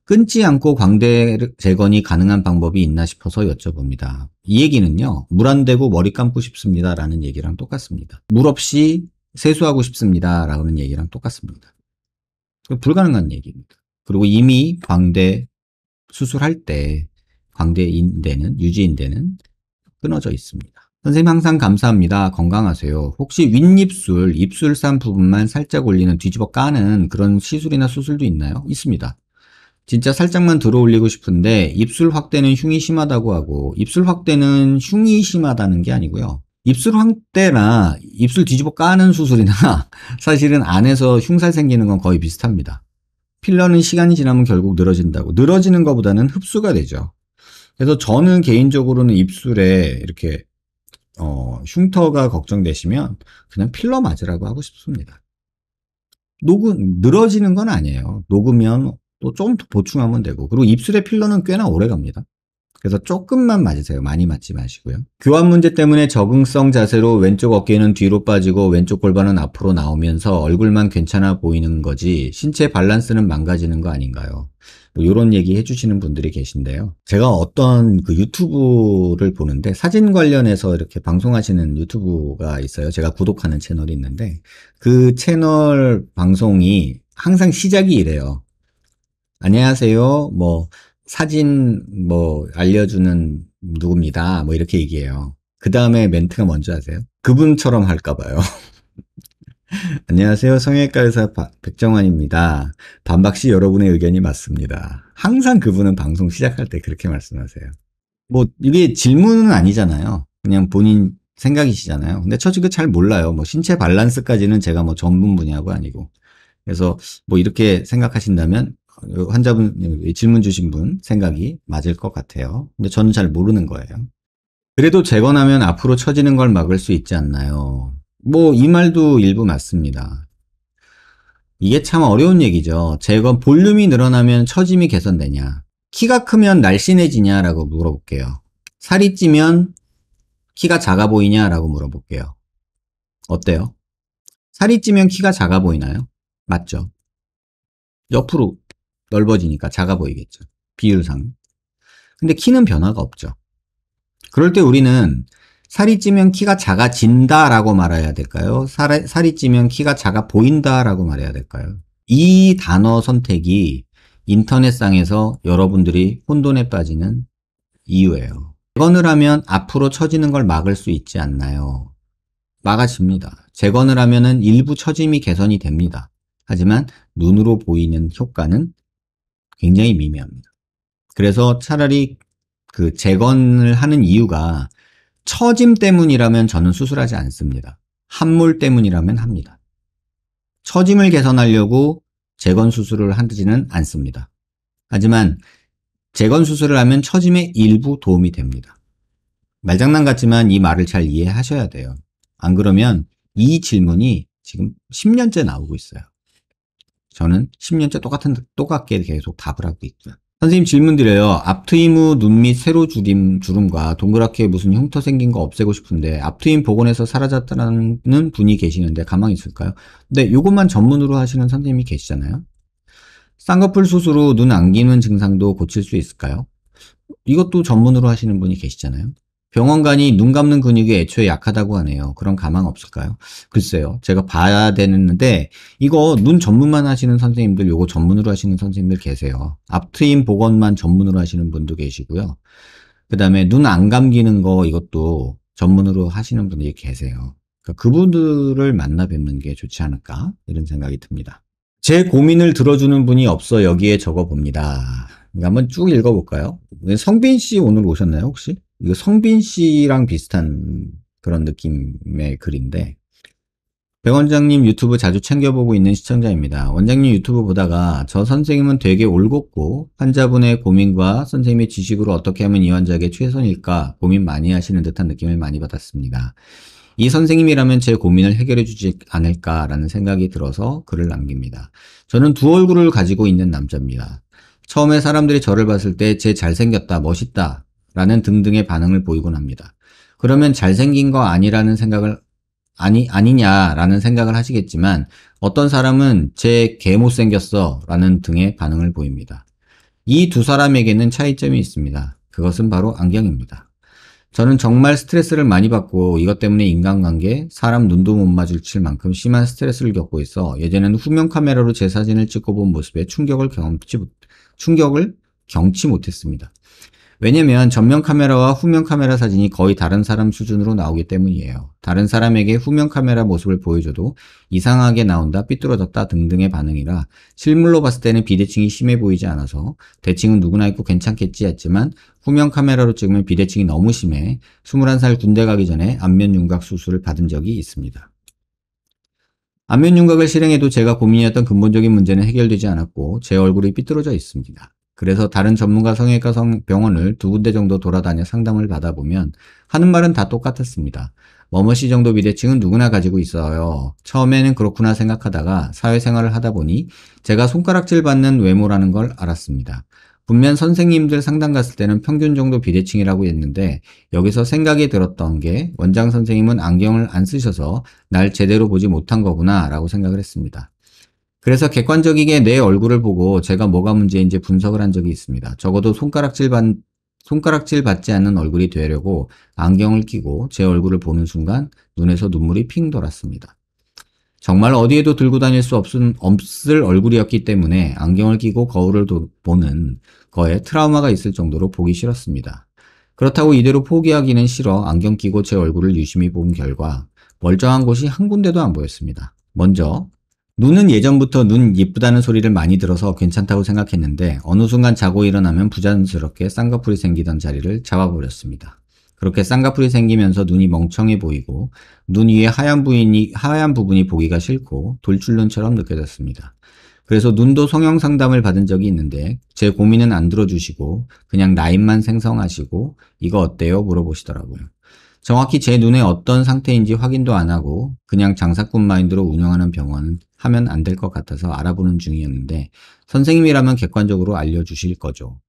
끊지 않고 광대 재건이 가능한 방법이 있나 싶어서 여쭤봅니다. 이 얘기는요. 물 안 대고 머리 감고 싶습니다. 라는 얘기랑 똑같습니다. 물 없이 세수하고 싶습니다. 라는 얘기랑 똑같습니다. 불가능한 얘기입니다. 그리고 이미 광대 수술할 때 광대 인대는 유지 인대는 끊어져 있습니다. 선생님 항상 감사합니다. 건강하세요. 혹시 윗입술, 입술산 부분만 살짝 올리는 뒤집어 까는 그런 시술이나 수술도 있나요? 있습니다. 진짜 살짝만 들어 올리고 싶은데 입술 확대는 흉이 심하다고 하고 입술 확대는 흉이 심하다는 게 아니고요. 입술 확대나 입술 뒤집어 까는 수술이나 사실은 안에서 흉살 생기는 건 거의 비슷합니다. 필러는 시간이 지나면 결국 늘어진다고. 늘어지는 것보다는 흡수가 되죠. 그래서 저는 개인적으로는 입술에 이렇게 어, 흉터가 걱정되시면 그냥 필러 맞으라고 하고 싶습니다. 녹은 늘어지는 건 아니에요. 녹으면 또 조금 더 보충하면 되고 그리고 입술에 필러는 꽤나 오래 갑니다. 그래서 조금만 맞으세요. 많이 맞지 마시고요. 교환 문제 때문에 적응성 자세로 왼쪽 어깨는 뒤로 빠지고 왼쪽 골반은 앞으로 나오면서 얼굴만 괜찮아 보이는 거지 신체 밸런스는 망가지는 거 아닌가요? 뭐 이런 얘기 해주시는 분들이 계신데요. 제가 어떤 그 유튜브를 보는데 사진 관련해서 이렇게 방송하시는 유튜브가 있어요. 제가 구독하는 채널이 있는데 그 채널 방송이 항상 시작이 이래요. 안녕하세요. 뭐 사진 뭐 알려주는 누굽니다. 뭐 이렇게 얘기해요. 그 다음에 멘트가 뭔지 아세요? 그분처럼 할까봐요. 안녕하세요. 성형외과 의사 백정환입니다. 반박시 여러분의 의견이 맞습니다. 항상 그분은 방송 시작할 때 그렇게 말씀하세요. 뭐 이게 질문은 아니잖아요. 그냥 본인 생각이시잖아요. 근데 저 지금 잘 몰라요. 뭐 신체 밸런스까지는 제가 뭐 전문 분야고 아니고. 그래서 뭐 이렇게 생각하신다면 환자분 예, 질문 주신 분 생각이 맞을 것 같아요. 근데 저는 잘 모르는 거예요. 그래도 재건하면 앞으로 처지는 걸 막을 수 있지 않나요? 뭐 이 말도 일부 맞습니다. 이게 참 어려운 얘기죠. 재건 볼륨이 늘어나면 처짐이 개선되냐? 키가 크면 날씬해지냐라고 물어볼게요. 살이 찌면 키가 작아 보이냐라고 물어볼게요. 어때요? 살이 찌면 키가 작아 보이나요? 맞죠? 옆으로 넓어지니까 작아 보이겠죠. 비율상. 근데 키는 변화가 없죠. 그럴 때 우리는 살이 찌면 키가 작아진다 라고 말해야 될까요? 살, 살이 찌면 키가 작아 보인다 라고 말해야 될까요? 이 단어 선택이 인터넷상에서 여러분들이 혼돈에 빠지는 이유예요. 재건을 하면 앞으로 처지는 걸 막을 수 있지 않나요? 막아집니다. 재건을 하면 일부 처짐이 개선이 됩니다. 하지만 눈으로 보이는 효과는 굉장히 미미합니다. 그래서 차라리 그 재건을 하는 이유가 처짐 때문이라면 저는 수술하지 않습니다. 함몰 때문이라면 합니다. 처짐을 개선하려고 재건 수술을 하지는 않습니다. 하지만 재건 수술을 하면 처짐에 일부 도움이 됩니다. 말장난 같지만 이 말을 잘 이해하셔야 돼요. 안 그러면 이 질문이 지금 10년째 나오고 있어요. 저는 10년째 똑같은, 똑같게 계속 답을 하고 있고요. 선생님 질문 드려요. 앞트임 후 눈 밑 세로 줄임, 주름과 동그랗게 무슨 흉터 생긴 거 없애고 싶은데 앞트임 복원해서 사라졌다는 분이 계시는데 가망히 있을까요? 근데 네, 이것만 전문으로 하시는 선생님이 계시잖아요. 쌍꺼풀 수술 후 눈 안기는 증상도 고칠 수 있을까요? 이것도 전문으로 하시는 분이 계시잖아요. 병원간이 눈 감는 근육이 애초에 약하다고 하네요. 그런 가망 없을까요? 글쎄요. 제가 봐야 되는데 이거 눈 전문만 하시는 선생님들 요거 전문으로 하시는 선생님들 계세요. 앞트임 복원만 전문으로 하시는 분도 계시고요. 그다음에 눈 안 감기는 거 이것도 전문으로 하시는 분들이 계세요. 그러니까 그분들을 만나 뵙는 게 좋지 않을까 이런 생각이 듭니다. 제 고민을 들어주는 분이 없어 여기에 적어봅니다. 그러니까 한번 쭉 읽어볼까요? 성빈 씨 오늘 오셨나요 혹시? 이거 성빈 씨랑 비슷한 그런 느낌의 글인데 백 원장님 유튜브 자주 챙겨보고 있는 시청자입니다. 원장님 유튜브 보다가 저 선생님은 되게 올곧고 환자분의 고민과 선생님의 지식으로 어떻게 하면 이 환자에게 최선일까 고민 많이 하시는 듯한 느낌을 많이 받았습니다. 이 선생님이라면 제 고민을 해결해 주지 않을까라는 생각이 들어서 글을 남깁니다. 저는 두 얼굴을 가지고 있는 남자입니다. 처음에 사람들이 저를 봤을 때 제 잘생겼다, 멋있다 라는 등등의 반응을 보이곤 합니다. 그러면 잘생긴 거 아니라는 생각을 아니 아니냐라는 생각을 하시겠지만 어떤 사람은 제 개 못생겼어라는 등의 반응을 보입니다. 이 두 사람에게는 차이점이 있습니다. 그것은 바로 안경입니다. 저는 정말 스트레스를 많이 받고 이것 때문에 인간관계, 사람 눈도 못 마주칠 만큼 심한 스트레스를 겪고 있어 예전에는 후면 카메라로 제 사진을 찍어본 모습에 충격을 경험치 충격을 경치 못했습니다. 왜냐면 전면 카메라와 후면 카메라 사진이 거의 다른 사람 수준으로 나오기 때문이에요. 다른 사람에게 후면 카메라 모습을 보여줘도 이상하게 나온다, 삐뚤어졌다 등등의 반응이라 실물로 봤을 때는 비대칭이 심해 보이지 않아서 대칭은 누구나 있고 괜찮겠지 했지만 후면 카메라로 찍으면 비대칭이 너무 심해 21살 군대 가기 전에 안면 윤곽 수술을 받은 적이 있습니다. 안면 윤곽을 실행해도 제가 고민이었던 근본적인 문제는 해결되지 않았고 제 얼굴이 삐뚤어져 있습니다. 그래서 다른 전문가 성형외과 병원을 두 군데 정도 돌아다녀 상담을 받아보면 하는 말은 다 똑같았습니다. 머머씨 정도 미대칭은 누구나 가지고 있어요. 처음에는 그렇구나 생각하다가 사회생활을 하다 보니 제가 손가락질 받는 외모라는 걸 알았습니다. 분명 선생님들 상담 갔을 때는 평균 정도 비대칭이라고 했는데 여기서 생각이 들었던 게 원장 선생님은 안경을 안 쓰셔서 날 제대로 보지 못한 거구나 라고 생각을 했습니다. 그래서 객관적이게 내 얼굴을 보고 제가 뭐가 문제인지 분석을 한 적이 있습니다. 적어도 손가락질 받, 손가락질 받지 않는 얼굴이 되려고 안경을 끼고 제 얼굴을 보는 순간 눈에서 눈물이 핑 돌았습니다. 정말 어디에도 들고 다닐 수 없은, 없을 얼굴이었기 때문에 안경을 끼고 거울을 도, 보는 거에 트라우마가 있을 정도로 보기 싫었습니다. 그렇다고 이대로 포기하기는 싫어 안경 끼고 제 얼굴을 유심히 본 결과 멀쩡한 곳이 한 군데도 안 보였습니다. 먼저 눈은 예전부터 눈 예쁘다는 소리를 많이 들어서 괜찮다고 생각했는데 어느 순간 자고 일어나면 부자연스럽게 쌍꺼풀이 생기던 자리를 잡아버렸습니다. 그렇게 쌍꺼풀이 생기면서 눈이 멍청해 보이고 눈 위에 하얀 부인이 하얀 부분이 보기가 싫고 돌출눈처럼 느껴졌습니다. 그래서 눈도 성형 상담을 받은 적이 있는데 제 고민은 안 들어주시고 그냥 나인만 생성하시고 이거 어때요? 물어보시더라고요. 정확히 제 눈에 어떤 상태인지 확인도 안 하고 그냥 장사꾼 마인드로 운영하는 병원 하면 안 될 것 같아서 알아보는 중이었는데 선생님이라면 객관적으로 알려주실 거죠.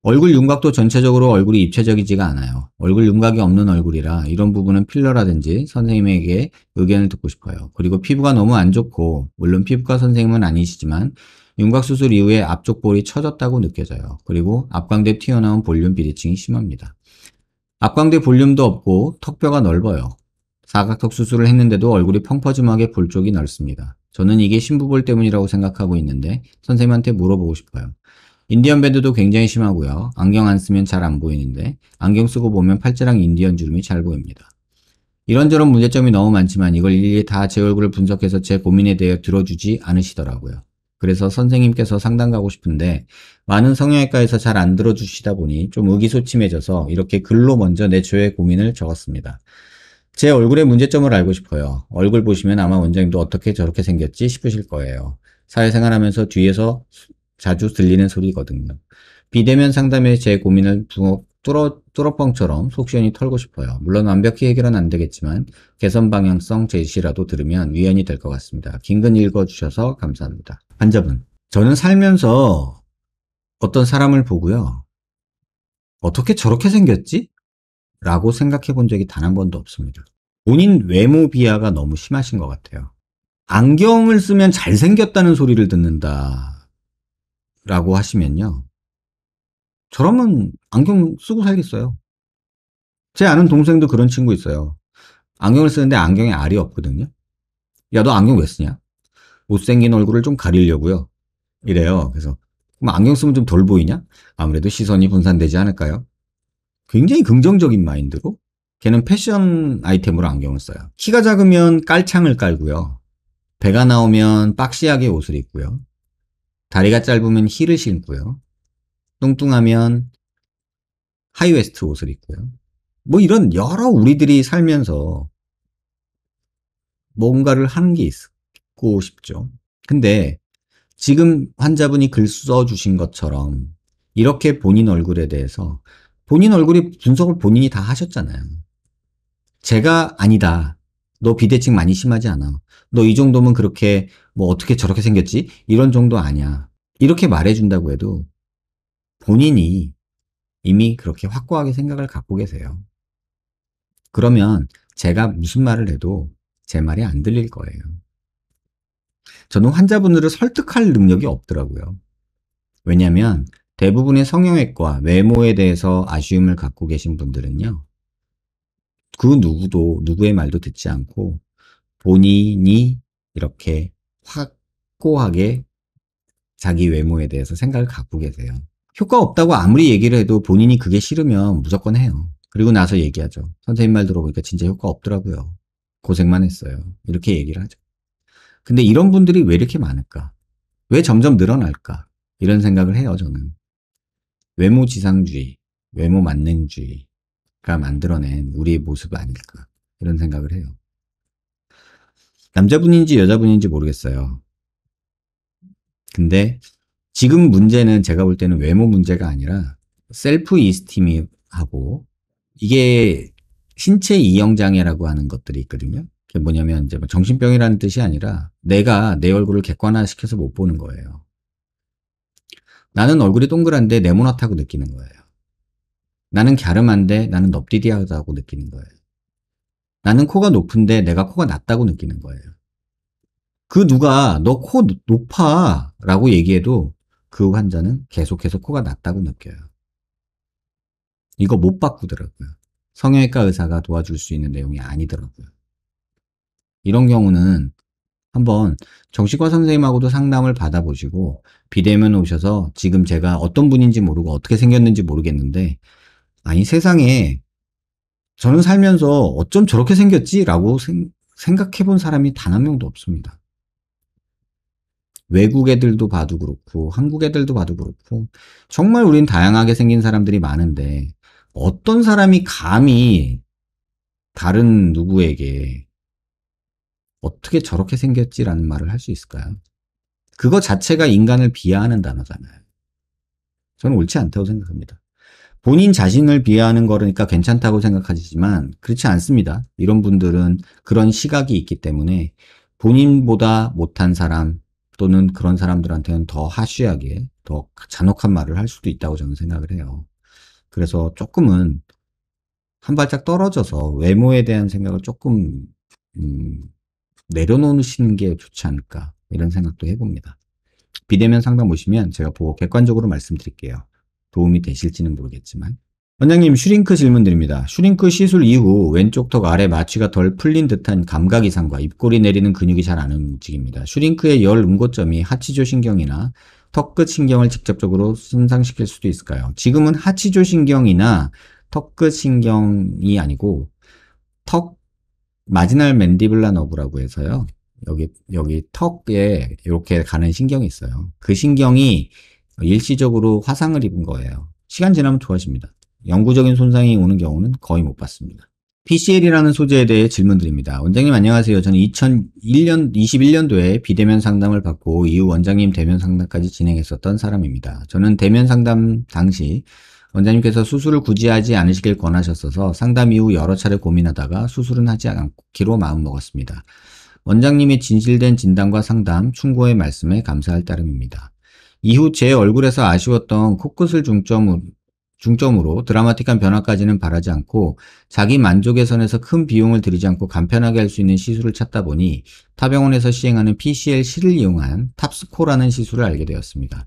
얼굴 윤곽도 전체적으로 얼굴이 입체적이지가 않아요. 얼굴 윤곽이 없는 얼굴이라 이런 부분은 필러라든지 선생님에게 의견을 듣고 싶어요. 그리고 피부가 너무 안 좋고 물론 피부과 선생님은 아니시지만 윤곽 수술 이후에 앞쪽 볼이 처졌다고 느껴져요. 그리고 앞광대 튀어나온 볼륨 비대칭이 심합니다. 앞광대 볼륨도 없고 턱뼈가 넓어요. 사각턱 수술을 했는데도 얼굴이 펑퍼짐하게 볼 쪽이 넓습니다. 저는 이게 신부볼 때문이라고 생각하고 있는데 선생님한테 물어보고 싶어요. 인디언 밴드도 굉장히 심하고요. 안경 안 쓰면 잘 안 보이는데 안경 쓰고 보면 팔자랑 인디언 주름이 잘 보입니다. 이런저런 문제점이 너무 많지만 이걸 일일이 다 제 얼굴을 분석해서 제 고민에 대해 들어주지 않으시더라고요. 그래서 선생님께서 상담 가고 싶은데 많은 성형외과에서 잘 안 들어주시다 보니 좀 의기소침해져서 이렇게 글로 먼저 내 죄의 고민을 적었습니다. 제 얼굴의 문제점을 알고 싶어요. 얼굴 보시면 아마 원장님도 어떻게 저렇게 생겼지 싶으실 거예요. 사회생활하면서 뒤에서 자주 들리는 소리거든요. 비대면 상담에 제 고민을 뚜러, 뚜러뻥처럼속 시원히 털고 싶어요. 물론 완벽히 해결은 안 되겠지만 개선 방향성 제시라도 들으면 위안이 될 것 같습니다. 긴근 읽어주셔서 감사합니다. 환자분, 저는 살면서 어떤 사람을 보고요. 어떻게 저렇게 생겼지? 라고 생각해 본 적이 단 한 번도 없습니다. 본인 외모 비하가 너무 심하신 것 같아요. 안경을 쓰면 잘생겼다는 소리를 듣는다. 라고 하시면요. 저러면 안경 쓰고 살겠어요. 제 아는 동생도 그런 친구 있어요. 안경을 쓰는데 안경에 알이 없거든요. 야, 너 안경 왜 쓰냐? 못생긴 얼굴을 좀 가리려고요. 이래요. 그래서 그럼 안경 쓰면 좀 덜 보이냐? 아무래도 시선이 분산되지 않을까요? 굉장히 긍정적인 마인드로 걔는 패션 아이템으로 안경을 써요. 키가 작으면 깔창을 깔고요. 배가 나오면 박시하게 옷을 입고요. 다리가 짧으면 힐을 신고요. 뚱뚱하면 하이웨스트 옷을 입고요. 뭐 이런 여러 우리들이 살면서 뭔가를 하는 게 있고 싶죠. 근데 지금 환자분이 글 써주신 것처럼 이렇게 본인 얼굴에 대해서 본인 얼굴이 분석을 본인이 다 하셨잖아요. 제가 아니다. 너 비대칭 많이 심하지 않아. 너 이 정도면 그렇게 뭐 어떻게 저렇게 생겼지? 이런 정도 아니야. 이렇게 말해준다고 해도 본인이 이미 그렇게 확고하게 생각을 갖고 계세요. 그러면 제가 무슨 말을 해도 제 말이 안 들릴 거예요. 저는 환자분들을 설득할 능력이 없더라고요. 왜냐하면 대부분의 성형외과, 외모에 대해서 아쉬움을 갖고 계신 분들은요. 그 누구도 누구의 말도 듣지 않고 본인이 이렇게 확고하게 자기 외모에 대해서 생각을 갖고 계세요. 효과 없다고 아무리 얘기를 해도 본인이 그게 싫으면 무조건 해요. 그리고 나서 얘기하죠. 선생님 말 들어보니까 진짜 효과 없더라고요. 고생만 했어요. 이렇게 얘기를 하죠. 근데 이런 분들이 왜 이렇게 많을까? 왜 점점 늘어날까? 이런 생각을 해요, 저는. 외모 지상주의, 외모 만능주의가 만들어낸 우리의 모습 아닐까? 이런 생각을 해요. 남자분인지 여자분인지 모르겠어요. 근데 지금 문제는 제가 볼 때는 외모 문제가 아니라 셀프 이스팀이 하고 이게 신체 이형 장애라고 하는 것들이 있거든요. 그게 뭐냐면 이제 뭐 정신병이라는 뜻이 아니라 내가 내 얼굴을 객관화시켜서 못 보는 거예요. 나는 얼굴이 동그란데 네모나타고 느끼는 거예요. 나는 갸름한데 나는 넙디디하다고 느끼는 거예요. 나는 코가 높은데 내가 코가 낮다고 느끼는 거예요. 그 누가 너 코 높아 라고 얘기해도 그 환자는 계속해서 코가 낫다고 느껴요. 이거 못 바꾸더라고요. 성형외과 의사가 도와줄 수 있는 내용이 아니더라고요. 이런 경우는 한번 정신과 선생님하고도 상담을 받아보시고 비대면 오셔서 지금 제가 어떤 분인지 모르고 어떻게 생겼는지 모르겠는데 아니 세상에 저는 살면서 어쩜 저렇게 생겼지라고 생각해 본 사람이 단 한 명도 없습니다. 외국 애들도 봐도 그렇고 한국 애들도 봐도 그렇고 정말 우린 다양하게 생긴 사람들이 많은데 어떤 사람이 감히 다른 누구에게 어떻게 저렇게 생겼지라는 말을 할 수 있을까요? 그거 자체가 인간을 비하하는 단어잖아요. 저는 옳지 않다고 생각합니다. 본인 자신을 비하하는 거니까 괜찮다고 생각하시지만 그렇지 않습니다. 이런 분들은 그런 시각이 있기 때문에 본인보다 못한 사람, 또는 그런 사람들한테는 더 하쉬하게 더 잔혹한 말을 할 수도 있다고 저는 생각을 해요. 그래서 조금은 한 발짝 떨어져서 외모에 대한 생각을 조금 음, 내려놓으시는 게 좋지 않을까 이런 생각도 해봅니다. 비대면 상담 보시면 제가 보고 객관적으로 말씀드릴게요. 도움이 되실지는 모르겠지만 원장님 슈링크 질문드립니다. 슈링크 시술 이후 왼쪽 턱 아래 마취가 덜 풀린 듯한 감각 이상과 입꼬리 내리는 근육이 잘 안 움직입니다. 슈링크의 열응고점이 하치조 신경이나 턱끝 신경을 직접적으로 손상시킬 수도 있을까요? 지금은 하치조 신경이나 턱끝 신경이 아니고 턱마지날 맨디블라 너브라고 해서요. 여기 여기 턱에 이렇게 가는 신경이 있어요. 그 신경이 일시적으로 화상을 입은 거예요. 시간 지나면 좋아집니다. 영구적인 손상이 오는 경우는 거의 못 봤습니다. PCL이라는 소재에 대해 질문드립니다. 원장님 안녕하세요. 저는 2001년, 21년도에 비대면 상담을 받고 이후 원장님 대면 상담까지 진행했었던 사람입니다. 저는 대면 상담 당시 원장님께서 수술을 굳이 하지 않으시길 권하셨어서 상담 이후 여러 차례 고민하다가 수술은 하지 않기로 마음먹었습니다. 원장님의 진실된 진단과 상담, 충고의 말씀에 감사할 따름입니다. 이후 제 얼굴에서 아쉬웠던 코끝을 중점으로 중점으로 드라마틱한 변화까지는 바라지 않고 자기 만족에 선에서 큰 비용을 들이지 않고 간편하게 할 수 있는 시술을 찾다 보니 타병원에서 시행하는 PCL-C를 이용한 탑스코라는 시술을 알게 되었습니다.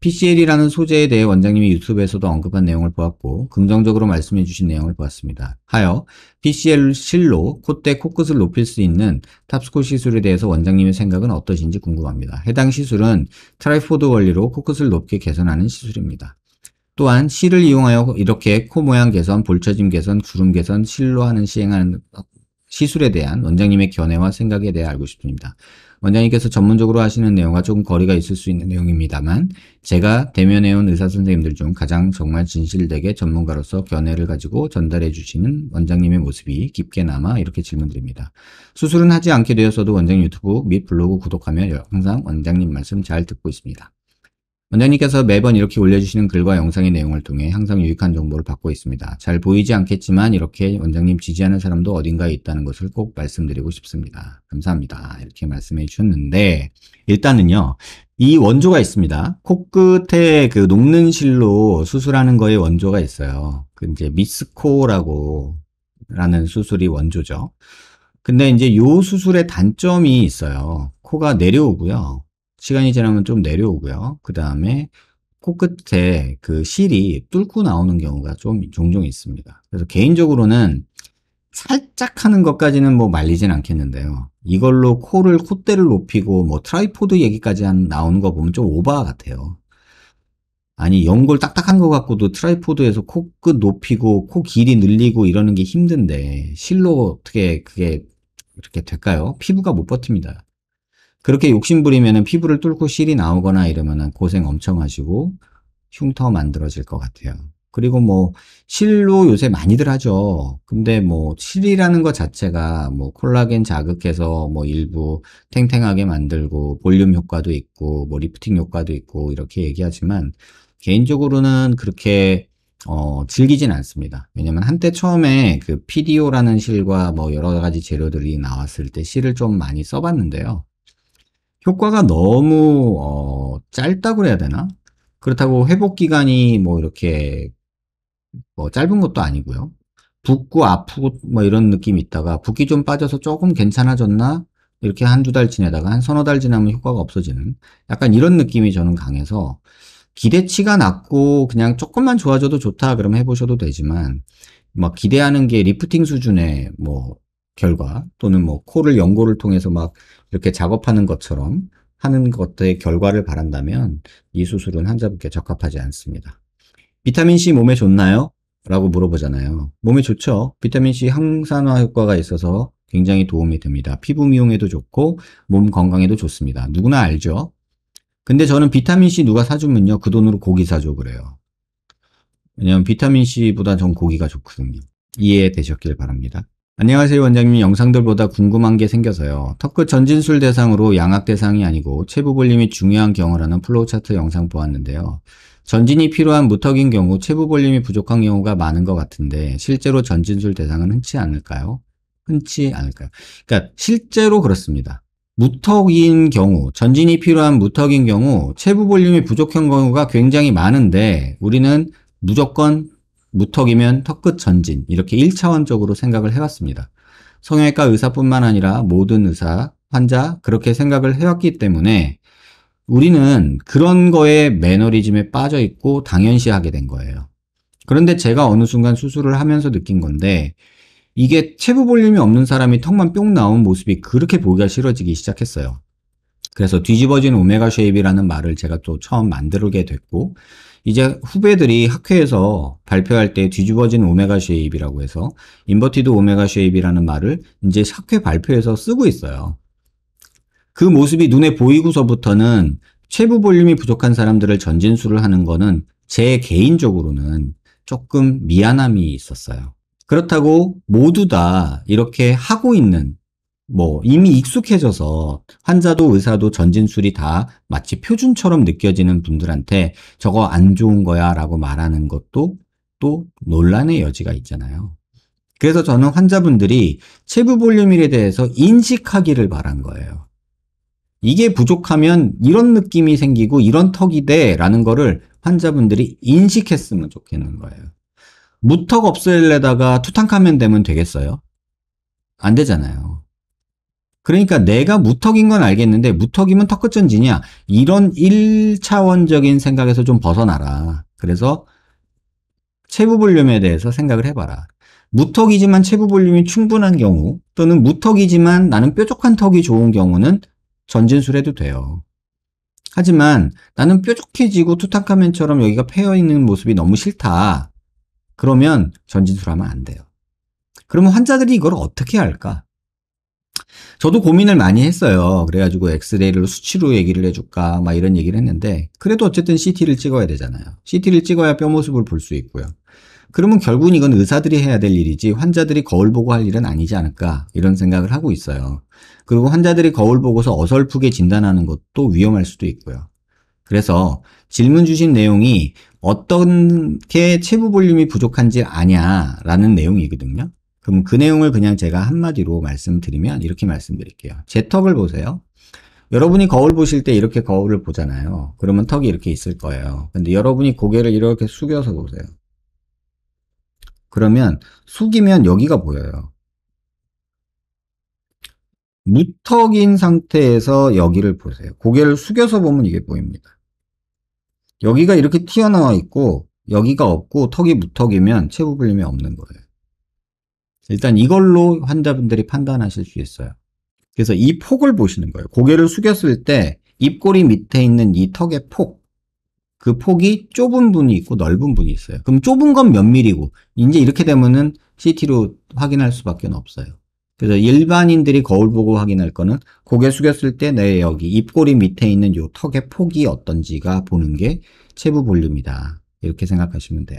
PCL이라는 소재에 대해 원장님이 유튜브에서도 언급한 내용을 보았고 긍정적으로 말씀해 주신 내용을 보았습니다. 하여 PCL-실로 콧대 코끝을 높일 수 있는 탑스코 시술에 대해서 원장님의 생각은 어떠신지 궁금합니다. 해당 시술은 트라이포드 원리로 코끝을 높게 개선하는 시술입니다. 또한 실을 이용하여 이렇게 코 모양 개선, 볼처짐 개선, 주름 개선, 실로 하는 시행하는 시술에 대한 원장님의 견해와 생각에 대해 알고 싶습니다. 원장님께서 전문적으로 하시는 내용과 조금 거리가 있을 수 있는 내용입니다만 제가 대면해온 의사 선생님들 중 가장 정말 진실되게 전문가로서 견해를 가지고 전달해 주시는 원장님의 모습이 깊게 남아 이렇게 질문드립니다. 수술은 하지 않게 되었어도 원장님 유튜브 및 블로그 구독하며 항상 원장님 말씀 잘 듣고 있습니다. 원장님께서 매번 이렇게 올려주시는 글과 영상의 내용을 통해 항상 유익한 정보를 받고 있습니다. 잘 보이지 않겠지만 이렇게 원장님 지지하는 사람도 어딘가에 있다는 것을 꼭 말씀드리고 싶습니다. 감사합니다. 이렇게 말씀해 주셨는데 일단은요. 이 원조가 있습니다. 코끝에 그 녹는 실로 수술하는 거에 원조가 있어요. 그 이제 미스코라고 라는 수술이 원조죠. 근데 이제 요 수술의 단점이 있어요. 코가 내려오고요. 시간이 지나면 좀 내려오고요. 그 다음에 코끝에 그 실이 뚫고 나오는 경우가 좀 종종 있습니다. 그래서 개인적으로는 살짝 하는 것까지는 뭐 말리진 않겠는데요. 이걸로 코를 콧대를 높이고 뭐 트라이포드 얘기까지 한, 나오는 거 보면 좀 오바 같아요. 아니 연골 딱딱한 것같고도 트라이포드에서 코끝 높이고 코 길이 늘리고 이러는 게 힘든데 실로 어떻게 그게 이렇게 될까요? 피부가 못 버팁니다. 그렇게 욕심부리면 피부를 뚫고 실이 나오거나 이러면 고생 엄청 하시고 흉터 만들어질 것 같아요. 그리고 뭐 실로 요새 많이들 하죠. 근데 뭐 실이라는 것 자체가 뭐 콜라겐 자극해서 뭐 일부 탱탱하게 만들고 볼륨 효과도 있고 뭐 리프팅 효과도 있고 이렇게 얘기하지만 개인적으로는 그렇게 어 즐기진 않습니다. 왜냐면 한때 처음에 그 PDO라는 실과 뭐 여러 가지 재료들이 나왔을 때 실을 좀 많이 써봤는데요. 효과가 너무 어, 짧다고 해야 되나? 그렇다고 회복 기간이 뭐 이렇게 뭐 짧은 것도 아니고요. 붓고 아프고 뭐 이런 느낌이 있다가 붓기 좀 빠져서 조금 괜찮아졌나 이렇게 한 두 달 지내다가 한 서너 달 지나면 효과가 없어지는 약간 이런 느낌이 저는 강해서 기대치가 낮고 그냥 조금만 좋아져도 좋다 그러면 해보셔도 되지만 막 기대하는 게 리프팅 수준의 뭐 결과 또는 뭐 코를 연고를 통해서 막 이렇게 작업하는 것처럼 하는 것의 결과를 바란다면 이 수술은 환자분께 적합하지 않습니다. 비타민C 몸에 좋나요? 라고 물어보잖아요. 몸에 좋죠. 비타민C 항산화 효과가 있어서 굉장히 도움이 됩니다. 피부 미용에도 좋고 몸 건강에도 좋습니다. 누구나 알죠. 근데 저는 비타민C 누가 사주면요. 그 돈으로 고기 사줘 그래요. 왜냐면 비타민C보다 전 고기가 좋거든요. 이해되셨길 바랍니다. 안녕하세요 원장님 영상들보다 궁금한 게 생겨서요. 턱 끝 전진술 대상으로 양악 대상이 아니고 체부볼륨이 중요한 경우라는 플로우 차트 영상 보았는데요. 전진이 필요한 무턱인 경우 체부볼륨이 부족한 경우가 많은 것 같은데 실제로 전진술 대상은 흔치 않을까요? 흔치 않을까요? 그러니까 실제로 그렇습니다. 무턱인 경우, 전진이 필요한 무턱인 경우 체부볼륨이 부족한 경우가 굉장히 많은데 우리는 무조건 무턱이면 턱끝 전진 이렇게 1차원적으로 생각을 해왔습니다. 성형외과 의사뿐만 아니라 모든 의사, 환자 그렇게 생각을 해왔기 때문에 우리는 그런 거에 매너리즘에 빠져 있고 당연시하게 된 거예요. 그런데 제가 어느 순간 수술을 하면서 느낀 건데 이게 체부 볼륨이 없는 사람이 턱만 뿅 나온 모습이 그렇게 보기가 싫어지기 시작했어요. 그래서 뒤집어진 오메가 쉐입이라는 말을 제가 또 처음 만들게 됐고 이제 후배들이 학회에서 발표할 때 뒤집어진 오메가 쉐입이라고 해서 인버티드 오메가 쉐입이라는 말을 이제 학회 발표에서 쓰고 있어요. 그 모습이 눈에 보이고서부터는 최부 볼륨이 부족한 사람들을 전진수를 하는 거는 제 개인적으로는 조금 미안함이 있었어요. 그렇다고 모두 다 이렇게 하고 있는 뭐 이미 익숙해져서 환자도 의사도 전진술이 다 마치 표준처럼 느껴지는 분들한테 저거 안 좋은 거야 라고 말하는 것도 또 논란의 여지가 있잖아요. 그래서 저는 환자분들이 체부 볼륨일에 대해서 인식하기를 바란 거예요. 이게 부족하면 이런 느낌이 생기고 이런 턱이 돼 라는 거를 환자분들이 인식했으면 좋겠는 거예요. 무턱 없앨려다가 투탕카면 되면 되겠어요? 안 되잖아요. 그러니까 내가 무턱인 건 알겠는데 무턱이면 턱끝전지냐 이런 1차원적인 생각에서 좀 벗어나라. 그래서 체부 볼륨에 대해서 생각을 해봐라. 무턱이지만 체부 볼륨이 충분한 경우 또는 무턱이지만 나는 뾰족한 턱이 좋은 경우는 전진술 해도 돼요. 하지만 나는 뾰족해지고 투탕카멘처럼 여기가 패여 있는 모습이 너무 싫다. 그러면 전진술하면 안 돼요. 그러면 환자들이 이걸 어떻게 할까? 저도 고민을 많이 했어요. 그래가지고 엑스레이를 수치로 얘기를 해줄까 막 이런 얘기를 했는데 그래도 어쨌든 CT를 찍어야 되잖아요. CT를 찍어야 뼈 모습을 볼 수 있고요. 그러면 결국은 이건 의사들이 해야 될 일이지 환자들이 거울 보고 할 일은 아니지 않을까 이런 생각을 하고 있어요. 그리고 환자들이 거울 보고서 어설프게 진단하는 것도 위험할 수도 있고요. 그래서 질문 주신 내용이 어떻게 체부 볼륨이 부족한지 아냐라는 내용이거든요. 그럼 그 내용을 그냥 제가 한마디로 말씀드리면 이렇게 말씀드릴게요. 제 턱을 보세요. 여러분이 거울 보실 때 이렇게 거울을 보잖아요. 그러면 턱이 이렇게 있을 거예요. 근데 여러분이 고개를 이렇게 숙여서 보세요. 그러면 숙이면 여기가 보여요. 무턱인 상태에서 여기를 보세요. 고개를 숙여서 보면 이게 보입니다. 여기가 이렇게 튀어나와 있고 여기가 없고 턱이 무턱이면 체부 불림이 없는 거예요. 일단 이걸로 환자분들이 판단하실 수 있어요. 그래서 이 폭을 보시는 거예요. 고개를 숙였을 때 입꼬리 밑에 있는 이 턱의 폭, 그 폭이 좁은 분이 있고 넓은 분이 있어요. 그럼 좁은 건 몇 밀이고 이제 이렇게 되면은 CT로 확인할 수밖에 없어요. 그래서 일반인들이 거울 보고 확인할 거는 고개 숙였을 때 내 여기 입꼬리 밑에 있는 요 턱의 폭이 어떤지가 보는 게 체부 볼륨이다. 이렇게 생각하시면 돼요.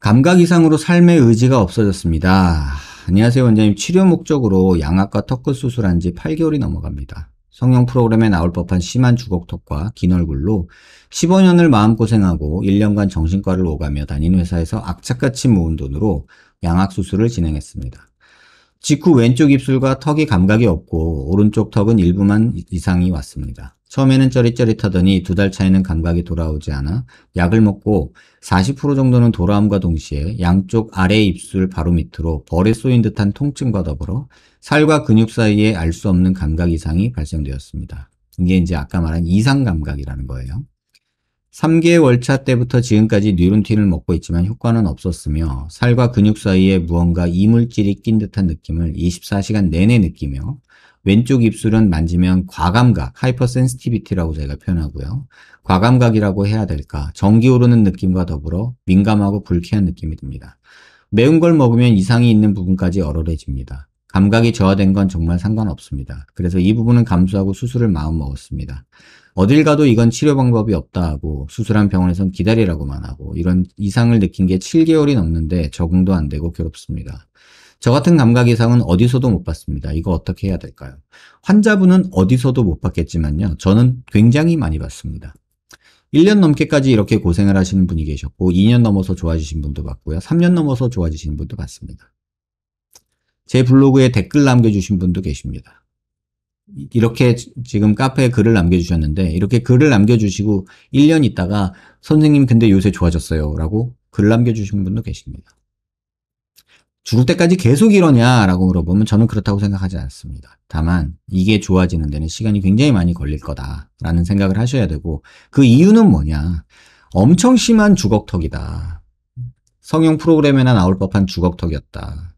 감각 이상으로 삶의 의지가 없어졌습니다. 안녕하세요 원장님. 치료 목적으로 양악과 턱 끝 수술한 지 8개월이 넘어갑니다. 성형 프로그램에 나올 법한 심한 주걱턱과 긴 얼굴로 15년을 마음고생하고 1년간 정신과를 오가며 다닌 회사에서 악착같이 모은 돈으로 양악 수술을 진행했습니다. 직후 왼쪽 입술과 턱이 감각이 없고 오른쪽 턱은 일부만 이상이 왔습니다. 처음에는 쩌릿쩌릿하더니 두 달 차에는 감각이 돌아오지 않아 약을 먹고 40% 정도는 돌아옴과 동시에 양쪽 아래 입술 바로 밑으로 벌에 쏘인 듯한 통증과 더불어 살과 근육 사이에 알 수 없는 감각 이상이 발생되었습니다. 이게 이제 아까 말한 이상 감각이라는 거예요. 3개월 차 때부터 지금까지 뉴런틴을 먹고 있지만 효과는 없었으며 살과 근육 사이에 무언가 이물질이 낀 듯한 느낌을 24시간 내내 느끼며 왼쪽 입술은 만지면 과감각, 하이퍼센시티비티라고 저희가 표현하고요. 과감각이라고 해야 될까? 전기 오르는 느낌과 더불어 민감하고 불쾌한 느낌이 듭니다. 매운 걸 먹으면 이상이 있는 부분까지 얼얼해집니다. 감각이 저하된 건 정말 상관없습니다. 그래서 이 부분은 감수하고 수술을 마음먹었습니다. 어딜 가도 이건 치료 방법이 없다 하고 수술한 병원에선 기다리라고만 하고 이런 이상을 느낀 게 7개월이 넘는데 적응도 안 되고 괴롭습니다. 저 같은 감각 이상은 어디서도 못 봤습니다. 이거 어떻게 해야 될까요? 환자분은 어디서도 못 봤겠지만요. 저는 굉장히 많이 봤습니다. 1년 넘게까지 이렇게 고생을 하시는 분이 계셨고 2년 넘어서 좋아지신 분도 봤고요. 3년 넘어서 좋아지신 분도 봤습니다. 제 블로그에 댓글 남겨주신 분도 계십니다. 이렇게 지금 카페에 글을 남겨주셨는데 이렇게 글을 남겨주시고 1년 있다가 선생님 근데 요새 좋아졌어요 라고 글 남겨주신 분도 계십니다. 죽을 때까지 계속 이러냐라고 물어보면 저는 그렇다고 생각하지 않습니다. 다만 이게 좋아지는 데는 시간이 굉장히 많이 걸릴 거다라는 생각을 하셔야 되고 그 이유는 뭐냐? 엄청 심한 주걱턱이다. 성형 프로그램에나 나올 법한 주걱턱이었다.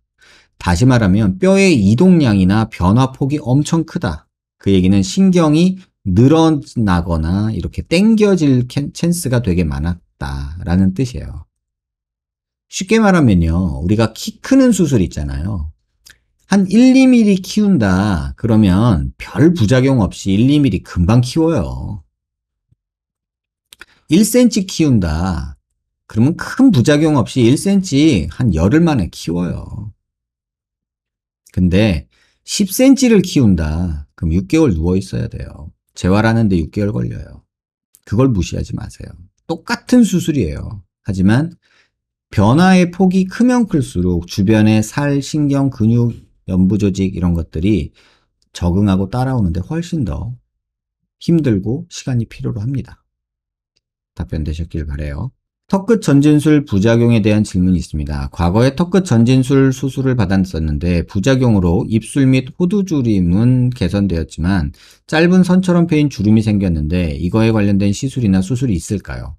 다시 말하면 뼈의 이동량이나 변화 폭이 엄청 크다. 그 얘기는 신경이 늘어나거나 이렇게 땡겨질 찬스가 되게 많았다라는 뜻이에요. 쉽게 말하면요. 우리가 키 크는 수술 있잖아요. 한 1, 2mm 키운다 그러면 별 부작용 없이 1, 2mm 금방 키워요. 1cm 키운다 그러면 큰 부작용 없이 1cm 한 열흘 만에 키워요. 근데 10cm를 키운다 그럼 6개월 누워 있어야 돼요. 재활하는데 6개월 걸려요. 그걸 무시하지 마세요. 똑같은 수술이에요. 하지만 변화의 폭이 크면 클수록 주변의 살, 신경, 근육, 연부 조직 이런 것들이 적응하고 따라오는데 훨씬 더 힘들고 시간이 필요로 합니다. 답변 되셨길 바래요. 턱끝 전진술 부작용에 대한 질문이 있습니다. 과거에 턱끝 전진술 수술을 받았었는데 부작용으로 입술 및 호두 주름은 개선되었지만 짧은 선처럼 패인 주름이 생겼는데 이거에 관련된 시술이나 수술이 있을까요?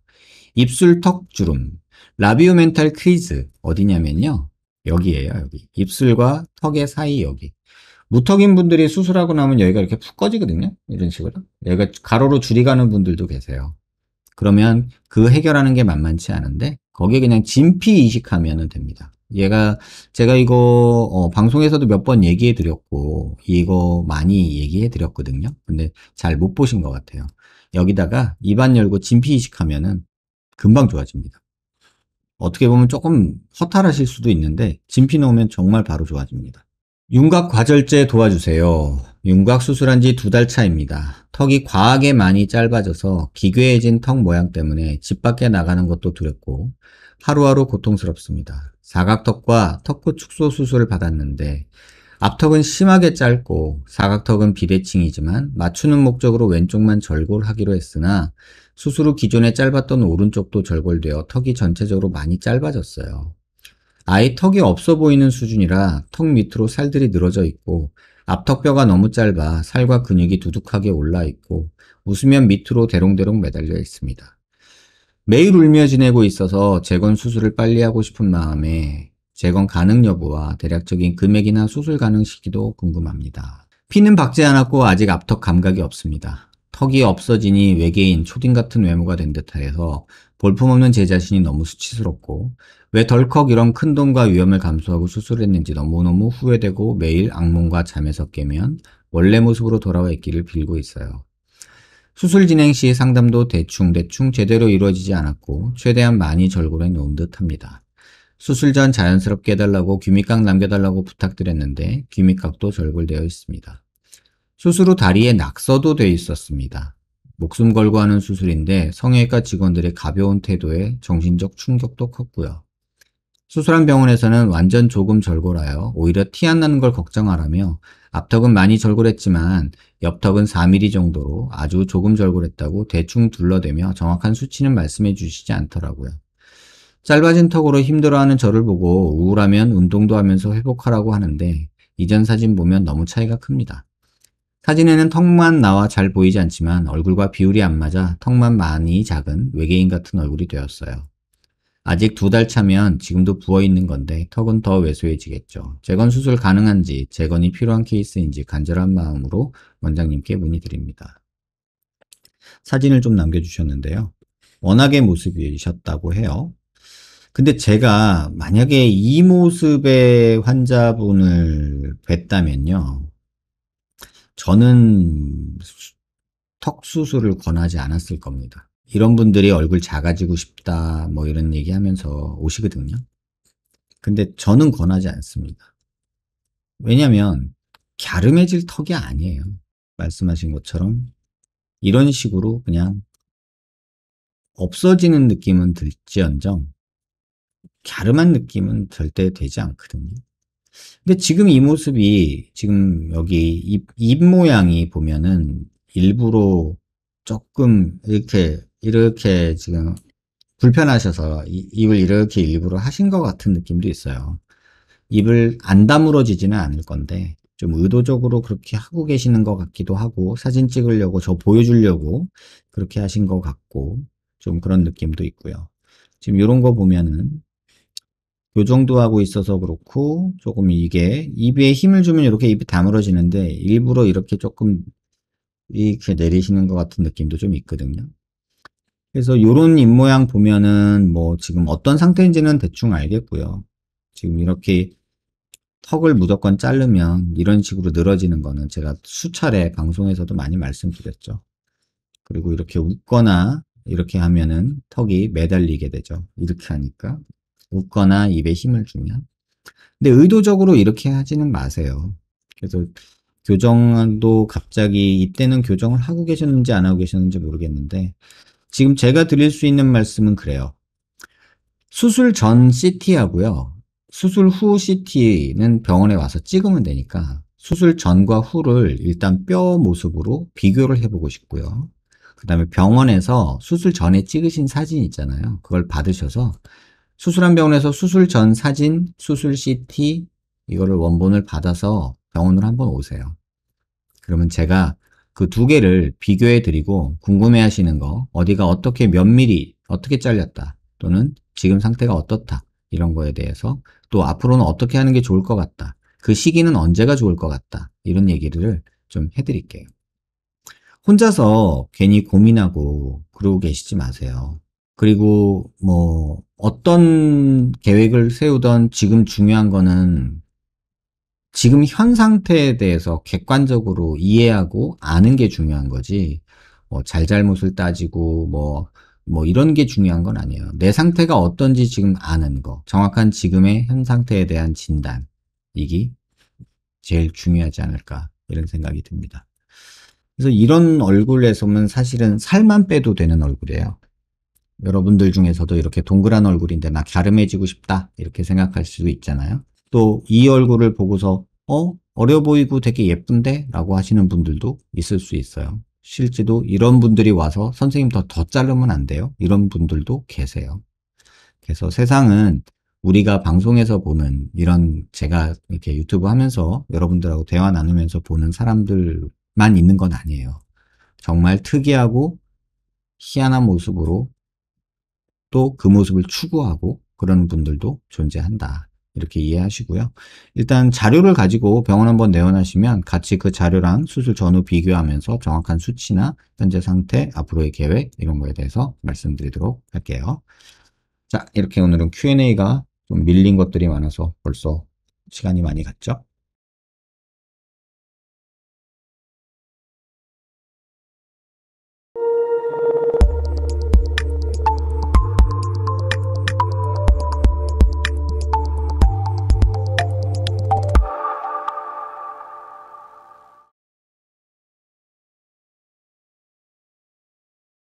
입술 턱 주름 라비오 멘탈 퀴즈 어디냐면요. 여기에요. 여기. 입술과 턱의 사이 여기. 무턱인 분들이 수술하고 나면 여기가 이렇게 푹 꺼지거든요. 이런 식으로. 여기가 가로로 줄이 가는 분들도 계세요. 그러면 그 해결하는 게 만만치 않은데 거기에 그냥 진피 이식하면 됩니다. 얘가 제가 이거 어, 방송에서도 몇 번 얘기해 드렸고 이거 많이 얘기해 드렸거든요. 근데 잘 못 보신 것 같아요. 여기다가 입안 열고 진피 이식하면은 금방 좋아집니다. 어떻게 보면 조금 허탈하실 수도 있는데 진피 넣으면 정말 바로 좋아집니다. 윤곽 과절제 도와주세요. 윤곽 수술한 지 두 달 차입니다. 턱이 과하게 많이 짧아져서 기괴해진 턱 모양 때문에 집 밖에 나가는 것도 두렵고 하루하루 고통스럽습니다. 사각턱과 턱구 축소 수술을 받았는데 앞턱은 심하게 짧고 사각턱은 비대칭이지만 맞추는 목적으로 왼쪽만 절골하기로 했으나 수술 후 기존에 짧았던 오른쪽도 절골되어 턱이 전체적으로 많이 짧아졌어요. 아예 턱이 없어 보이는 수준이라 턱 밑으로 살들이 늘어져 있고 앞턱뼈가 너무 짧아 살과 근육이 두둑하게 올라 있고 웃으면 밑으로 대롱대롱 매달려 있습니다. 매일 울며 지내고 있어서 재건 수술을 빨리 하고 싶은 마음에 재건 가능 여부와 대략적인 금액이나 수술 가능 시기도 궁금합니다. 피는 박지 않았고 아직 앞턱 감각이 없습니다. 턱이 없어지니 외계인, 초딩 같은 외모가 된 듯하여서 볼품없는 제 자신이 너무 수치스럽고 왜 덜컥 이런 큰 돈과 위험을 감수하고 수술했는지 너무너무 후회되고 매일 악몽과 잠에서 깨면 원래 모습으로 돌아와 있기를 빌고 있어요. 수술 진행 시 상담도 대충대충 제대로 이루어지지 않았고 최대한 많이 절골해 놓은 듯합니다. 수술 전 자연스럽게 해달라고 귀밑각 남겨달라고 부탁드렸는데 귀밑각도 절골되어 있습니다. 수술 후 다리에 낙서도 돼 있었습니다. 목숨 걸고 하는 수술인데 성형외과 직원들의 가벼운 태도에 정신적 충격도 컸고요. 수술한 병원에서는 완전 조금 절골하여 오히려 티 안 나는 걸 걱정하라며 앞턱은 많이 절골했지만 옆턱은 4mm 정도로 아주 조금 절골했다고 대충 둘러대며 정확한 수치는 말씀해 주시지 않더라고요. 짧아진 턱으로 힘들어하는 저를 보고 우울하면 운동도 하면서 회복하라고 하는데 이전 사진 보면 너무 차이가 큽니다. 사진에는 턱만 나와 잘 보이지 않지만 얼굴과 비율이 안 맞아 턱만 많이 작은 외계인 같은 얼굴이 되었어요. 아직 두 달 차면 지금도 부어있는 건데 턱은 더 왜소해지겠죠. 재건 수술 가능한지 재건이 필요한 케이스인지 간절한 마음으로 원장님께 문의드립니다. 사진을 좀 남겨주셨는데요. 워낙의 모습이셨다고 해요. 근데 제가 만약에 이 모습의 환자분을 뵀다면요. 저는 턱 수술을 권하지 않았을 겁니다. 이런 분들이 얼굴 작아지고 싶다 뭐 이런 얘기하면서 오시거든요. 근데 저는 권하지 않습니다. 왜냐하면 갸름해질 턱이 아니에요. 말씀하신 것처럼 이런 식으로 그냥 없어지는 느낌은 들지언정 갸름한 느낌은 절대 되지 않거든요. 근데 지금 이 모습이 지금 여기 입, 입 모양이 보면은 일부러 조금 이렇게 이렇게 지금 불편하셔서 입을 이렇게 일부러 하신 것 같은 느낌도 있어요. 입을 안 다물어지지는 않을 건데 좀 의도적으로 그렇게 하고 계시는 것 같기도 하고 사진 찍으려고 저 보여주려고 그렇게 하신 것 같고 좀 그런 느낌도 있고요. 지금 이런 거 보면은 요 정도 하고 있어서 그렇고 조금 이게 입에 힘을 주면 이렇게 입이 다물어지는데 일부러 이렇게 조금 이렇게 내리시는 것 같은 느낌도 좀 있거든요. 그래서 요런 입 모양 보면은 뭐 지금 어떤 상태인지는 대충 알겠고요. 지금 이렇게 턱을 무조건 자르면 이런 식으로 늘어지는 거는 제가 수차례 방송에서도 많이 말씀드렸죠. 그리고 이렇게 웃거나 이렇게 하면은 턱이 매달리게 되죠. 이렇게 하니까 웃거나 입에 힘을 주면. 근데 의도적으로 이렇게 하지는 마세요. 그래서 교정도 갑자기 이때는 교정을 하고 계셨는지 안 하고 계셨는지 모르겠는데 지금 제가 드릴 수 있는 말씀은 그래요. 수술 전 CT하고요. 수술 후 CT는 병원에 와서 찍으면 되니까 수술 전과 후를 일단 뼈 모습으로 비교를 해보고 싶고요. 그 다음에 병원에서 수술 전에 찍으신 사진 있잖아요. 그걸 받으셔서 수술한 병원에서 수술 전 사진, 수술 CT 이거를 원본을 받아서 병원으로 한번 오세요. 그러면 제가 그 두 개를 비교해 드리고 궁금해 하시는 거 어디가 어떻게 몇 미리 어떻게 잘렸다 또는 지금 상태가 어떻다 이런 거에 대해서 또 앞으로는 어떻게 하는 게 좋을 것 같다 그 시기는 언제가 좋을 것 같다 이런 얘기를 좀 해드릴게요. 혼자서 괜히 고민하고 그러고 계시지 마세요. 그리고 뭐 어떤 계획을 세우던 지금 중요한 거는 지금 현 상태에 대해서 객관적으로 이해하고 아는 게 중요한 거지 뭐 잘잘못을 따지고 뭐뭐 뭐 이런 게 중요한 건 아니에요. 내 상태가 어떤지 지금 아는 거, 정확한 지금의 현 상태에 대한 진단 이게 제일 중요하지 않을까 이런 생각이 듭니다. 그래서 이런 얼굴에서는 사실은 살만 빼도 되는 얼굴이에요. 여러분들 중에서도 이렇게 동그란 얼굴인데 나 갸름해지고 싶다 이렇게 생각할 수도 있잖아요. 또 이 얼굴을 보고서 어? 어려 보이고 되게 예쁜데? 라고 하시는 분들도 있을 수 있어요. 실제로 이런 분들이 와서 선생님 더, 더 자르면 안 돼요? 이런 분들도 계세요. 그래서 세상은 우리가 방송에서 보는 이런 제가 이렇게 유튜브 하면서 여러분들하고 대화 나누면서 보는 사람들만 있는 건 아니에요. 정말 특이하고 희한한 모습으로 또그 모습을 추구하고 그러는 분들도 존재한다. 이렇게 이해하시고요. 일단 자료를 가지고 병원 한번 내원하시면 같이 그 자료랑 수술 전후 비교하면서 정확한 수치나 현재 상태, 앞으로의 계획 이런 거에 대해서 말씀드리도록 할게요. 자, 이렇게 오늘은 Q&A가 좀 밀린 것들이 많아서 벌써 시간이 많이 갔죠?